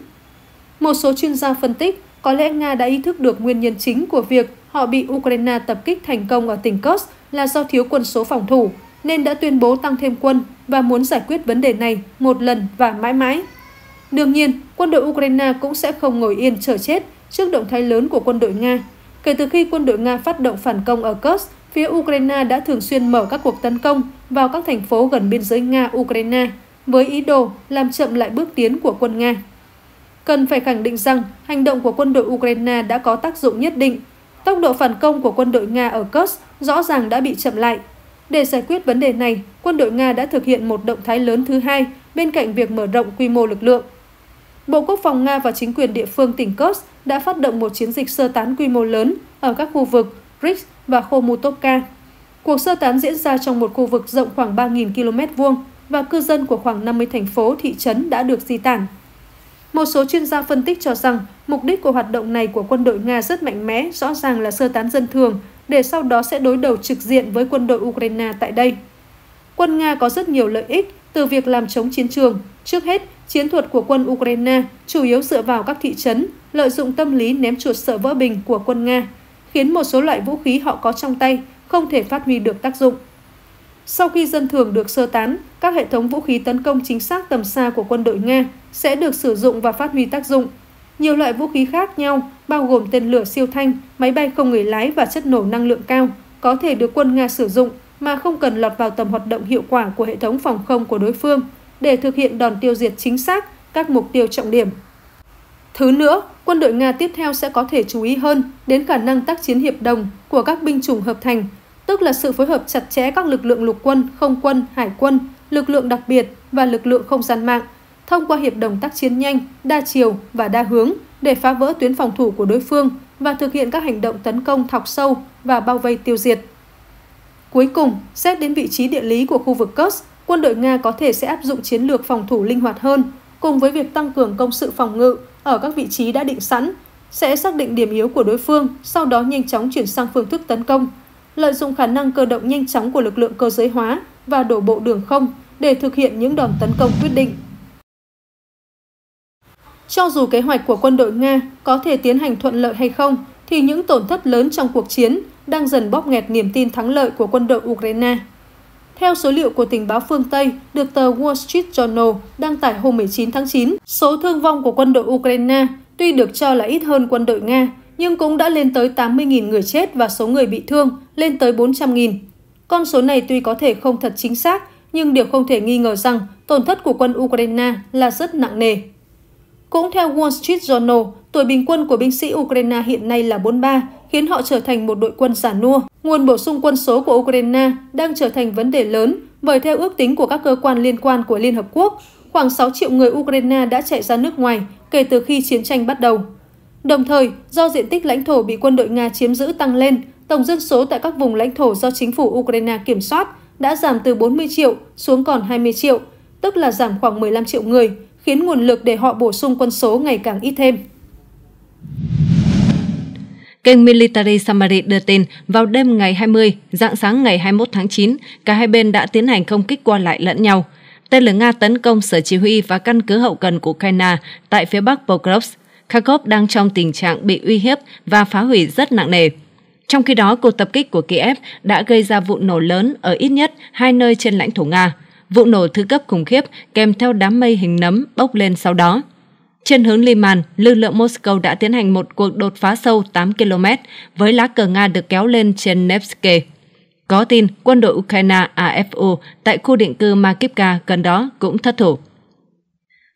Một số chuyên gia phân tích, có lẽ Nga đã ý thức được nguyên nhân chính của việc họ bị Ukraine tập kích thành công ở tỉnh Kursk là do thiếu quân số phòng thủ, nên đã tuyên bố tăng thêm quân và muốn giải quyết vấn đề này một lần và mãi mãi. Đương nhiên, quân đội Ukraine cũng sẽ không ngồi yên chờ chết trước động thái lớn của quân đội Nga. Kể từ khi quân đội Nga phát động phản công ở Kursk, phía Ukraine đã thường xuyên mở các cuộc tấn công vào các thành phố gần biên giới Nga-Ukraine với ý đồ làm chậm lại bước tiến của quân Nga. Cần phải khẳng định rằng hành động của quân đội Ukraine đã có tác dụng nhất định. Tốc độ phản công của quân đội Nga ở Kursk rõ ràng đã bị chậm lại. Để giải quyết vấn đề này, quân đội Nga đã thực hiện một động thái lớn thứ hai bên cạnh việc mở rộng quy mô lực lượng. Bộ Quốc phòng Nga và chính quyền địa phương tỉnh Kursk đã phát động một chiến dịch sơ tán quy mô lớn ở các khu vực Rips và Khomutovka. Cuộc sơ tán diễn ra trong một khu vực rộng khoảng 3.000 km vuông và cư dân của khoảng 50 thành phố, thị trấn đã được di tản. Một số chuyên gia phân tích cho rằng mục đích của hoạt động này của quân đội Nga rất mạnh mẽ, rõ ràng là sơ tán dân thường, để sau đó sẽ đối đầu trực diện với quân đội Ukraine tại đây. Quân Nga có rất nhiều lợi ích từ việc làm chống chiến trường. Trước hết, chiến thuật của quân Ukraine chủ yếu dựa vào các thị trấn, lợi dụng tâm lý ném chuột sợ vỡ bình của quân Nga khiến một số loại vũ khí họ có trong tay không thể phát huy được tác dụng. Sau khi dân thường được sơ tán, các hệ thống vũ khí tấn công chính xác tầm xa của quân đội Nga sẽ được sử dụng và phát huy tác dụng. Nhiều loại vũ khí khác nhau, bao gồm tên lửa siêu thanh, máy bay không người lái và chất nổ năng lượng cao, có thể được quân Nga sử dụng mà không cần lọt vào tầm hoạt động hiệu quả của hệ thống phòng không của đối phương để thực hiện đòn tiêu diệt chính xác các mục tiêu trọng điểm. Thứ nữa, quân đội Nga tiếp theo sẽ có thể chú ý hơn đến khả năng tác chiến hiệp đồng của các binh chủng hợp thành, tức là sự phối hợp chặt chẽ các lực lượng lục quân, không quân, hải quân, lực lượng đặc biệt và lực lượng không gian mạng thông qua hiệp đồng tác chiến nhanh, đa chiều và đa hướng để phá vỡ tuyến phòng thủ của đối phương và thực hiện các hành động tấn công thọc sâu và bao vây tiêu diệt. Cuối cùng, xét đến vị trí địa lý của khu vực Kursk, quân đội Nga có thể sẽ áp dụng chiến lược phòng thủ linh hoạt hơn, cùng với việc tăng cường công sự phòng ngự ở các vị trí đã định sẵn, sẽ xác định điểm yếu của đối phương, sau đó nhanh chóng chuyển sang phương thức tấn công, lợi dụng khả năng cơ động nhanh chóng của lực lượng cơ giới hóa và đổ bộ đường không để thực hiện những đòn tấn công quyết định. Cho dù kế hoạch của quân đội Nga có thể tiến hành thuận lợi hay không, thì những tổn thất lớn trong cuộc chiến đang dần bóp nghẹt niềm tin thắng lợi của quân đội Ukraine. Theo số liệu của tình báo phương Tây được tờ Wall Street Journal đăng tải hôm 19 tháng 9, số thương vong của quân đội Ukraine tuy được cho là ít hơn quân đội Nga, nhưng cũng đã lên tới 80.000 người chết và số người bị thương lên tới 400.000. Con số này tuy có thể không thật chính xác, nhưng điều không thể nghi ngờ rằng tổn thất của quân Ukraine là rất nặng nề. Cũng theo Wall Street Journal, tuổi bình quân của binh sĩ Ukraine hiện nay là 43, khiến họ trở thành một đội quân giả nua. Nguồn bổ sung quân số của Ukraine đang trở thành vấn đề lớn bởi theo ước tính của các cơ quan liên quan của Liên Hợp Quốc, khoảng 6 triệu người Ukraine đã chạy ra nước ngoài kể từ khi chiến tranh bắt đầu. Đồng thời, do diện tích lãnh thổ bị quân đội Nga chiếm giữ tăng lên, tổng dân số tại các vùng lãnh thổ do chính phủ Ukraine kiểm soát đã giảm từ 40 triệu xuống còn 20 triệu, tức là giảm khoảng 15 triệu người, khiến nguồn lực để họ bổ sung quân số ngày càng ít thêm. Kênh Military Summary đưa tin, vào đêm ngày 20, dạng sáng ngày 21 tháng 9, cả hai bên đã tiến hành không kích qua lại lẫn nhau. Tên lửa Nga tấn công sở chỉ huy và căn cứ hậu cần của Ukraine tại phía bắc Pokrovsk. Kharkov đang trong tình trạng bị uy hiếp và phá hủy rất nặng nề. Trong khi đó, cuộc tập kích của Kiev đã gây ra vụ nổ lớn ở ít nhất hai nơi trên lãnh thổ Nga. Vụ nổ thứ cấp khủng khiếp kèm theo đám mây hình nấm bốc lên sau đó. Trên hướng Liman, lực lượng Moscow đã tiến hành một cuộc đột phá sâu 8 km với lá cờ Nga được kéo lên trên Nevsky. Có tin quân đội Ukraine AFU tại khu định cư Makivka gần đó cũng thất thủ.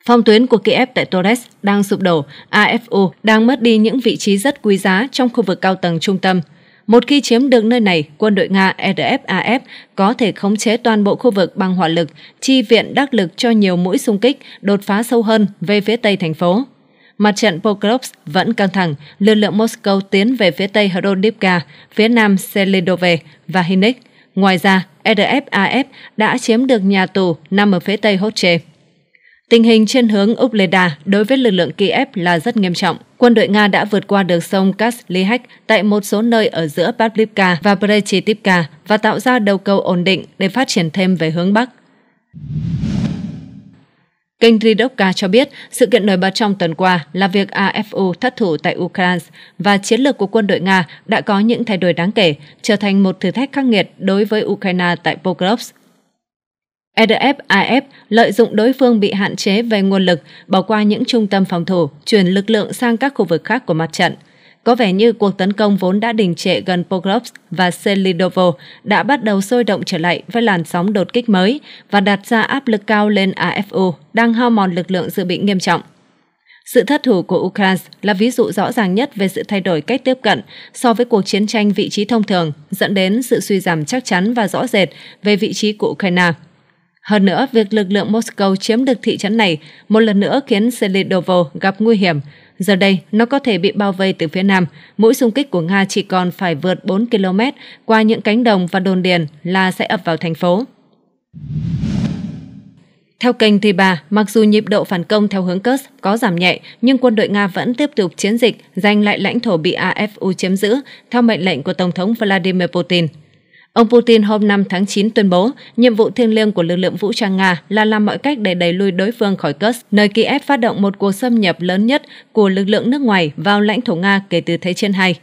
Phong tuyến của Kiev tại Torres đang sụp đổ, AFU đang mất đi những vị trí rất quý giá trong khu vực cao tầng trung tâm – một khi chiếm được nơi này, quân đội Nga RFAF e có thể khống chế toàn bộ khu vực bằng hỏa lực, chi viện đắc lực cho nhiều mũi xung kích, đột phá sâu hơn về phía tây thành phố. Mặt trận Pokrovsk vẫn căng thẳng, lực lượng Moscow tiến về phía tây Hrodivka, phía nam Selidove và Hinik. Ngoài ra, RFAF e đã chiếm được nhà tù nằm ở phía tây Hotche. Tình hình trên hướng Ubleda đối với lực lượng Kiev là rất nghiêm trọng. Quân đội Nga đã vượt qua được sông Kaslihek tại một số nơi ở giữa Pavlivka và Brechitivka và tạo ra đầu cầu ổn định để phát triển thêm về hướng Bắc. Kênh Ridovka cho biết sự kiện nổi bật trong tuần qua là việc AFU thất thủ tại Ukraine và chiến lược của quân đội Nga đã có những thay đổi đáng kể, trở thành một thử thách khắc nghiệt đối với Ukraine tại Pokrovsk. EDF-IF lợi dụng đối phương bị hạn chế về nguồn lực, bỏ qua những trung tâm phòng thủ, chuyển lực lượng sang các khu vực khác của mặt trận. Có vẻ như cuộc tấn công vốn đã đình trệ gần Pokrovsk và Selidovo đã bắt đầu sôi động trở lại với làn sóng đột kích mới và đặt ra áp lực cao lên AFU, đang hao mòn lực lượng dự bị nghiêm trọng. Sự thất thủ của Ukraine là ví dụ rõ ràng nhất về sự thay đổi cách tiếp cận so với cuộc chiến tranh vị trí thông thường, dẫn đến sự suy giảm chắc chắn và rõ rệt về vị trí của Ukraine. Hơn nữa, việc lực lượng Moscow chiếm được thị trấn này một lần nữa khiến Seledovo gặp nguy hiểm. Giờ đây, nó có thể bị bao vây từ phía nam. Mũi xung kích của Nga chỉ còn phải vượt 4 km qua những cánh đồng và đồn điền là sẽ ập vào thành phố. Theo kênh thì bà, mặc dù nhịp độ phản công theo hướng Kursk có giảm nhẹ, nhưng quân đội Nga vẫn tiếp tục chiến dịch giành lại lãnh thổ bị AFU chiếm giữ theo mệnh lệnh của Tổng thống Vladimir Putin. Ông Putin hôm 5 tháng 9 tuyên bố, nhiệm vụ thiêng liêng của lực lượng vũ trang Nga là làm mọi cách để đẩy lùi đối phương khỏi Kursk, nơi Kiev phát động một cuộc xâm nhập lớn nhất của lực lượng nước ngoài vào lãnh thổ Nga kể từ Thế chiến II.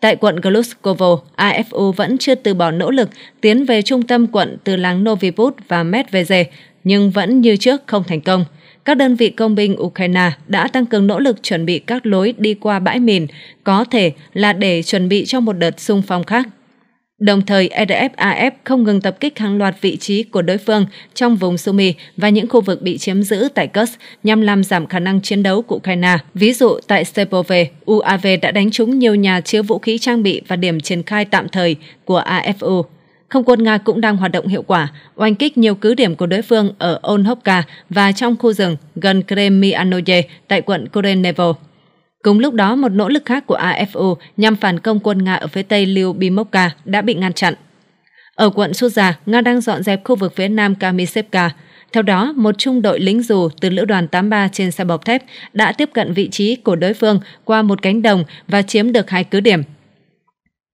Tại quận Gluskovo, AFU vẫn chưa từ bỏ nỗ lực tiến về trung tâm quận từ làng Novivud và Medveze, nhưng vẫn như trước không thành công. Các đơn vị công binh Ukraine đã tăng cường nỗ lực chuẩn bị các lối đi qua bãi mìn, có thể là để chuẩn bị cho một đợt xung phong khác. Đồng thời, RFAF e không ngừng tập kích hàng loạt vị trí của đối phương trong vùng Sumi và những khu vực bị chiếm giữ tại Kursk nhằm làm giảm khả năng chiến đấu của Ukraine. Ví dụ, tại Stepove, UAV đã đánh trúng nhiều nhà chứa vũ khí trang bị và điểm triển khai tạm thời của AFU. Không quân Nga cũng đang hoạt động hiệu quả, oanh kích nhiều cứ điểm của đối phương ở Onhovka và trong khu rừng gần Kremianoye tại quận Kurenevo. Cùng lúc đó, một nỗ lực khác của AFO nhằm phản công quân Nga ở phía tây Lyubimovka đã bị ngăn chặn. Ở quận Suza, Nga đang dọn dẹp khu vực phía nam Kamysevka. Theo đó, một trung đội lính dù từ lữ đoàn 83 trên xe bọc thép đã tiếp cận vị trí của đối phương qua một cánh đồng và chiếm được hai cứ điểm.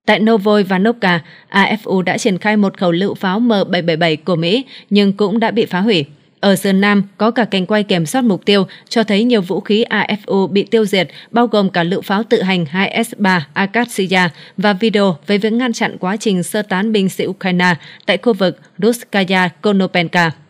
Tại Novoi và Novka, AFU đã triển khai một khẩu lựu pháo M777 của Mỹ nhưng cũng đã bị phá hủy. Ở Sơn Nam, có cả cảnh quay kiểm soát mục tiêu, cho thấy nhiều vũ khí AFU bị tiêu diệt, bao gồm cả lựu pháo tự hành 2S-3 Akatsiya và video về việc ngăn chặn quá trình sơ tán binh sĩ Ukraine tại khu vực Ruskaya Konopenka.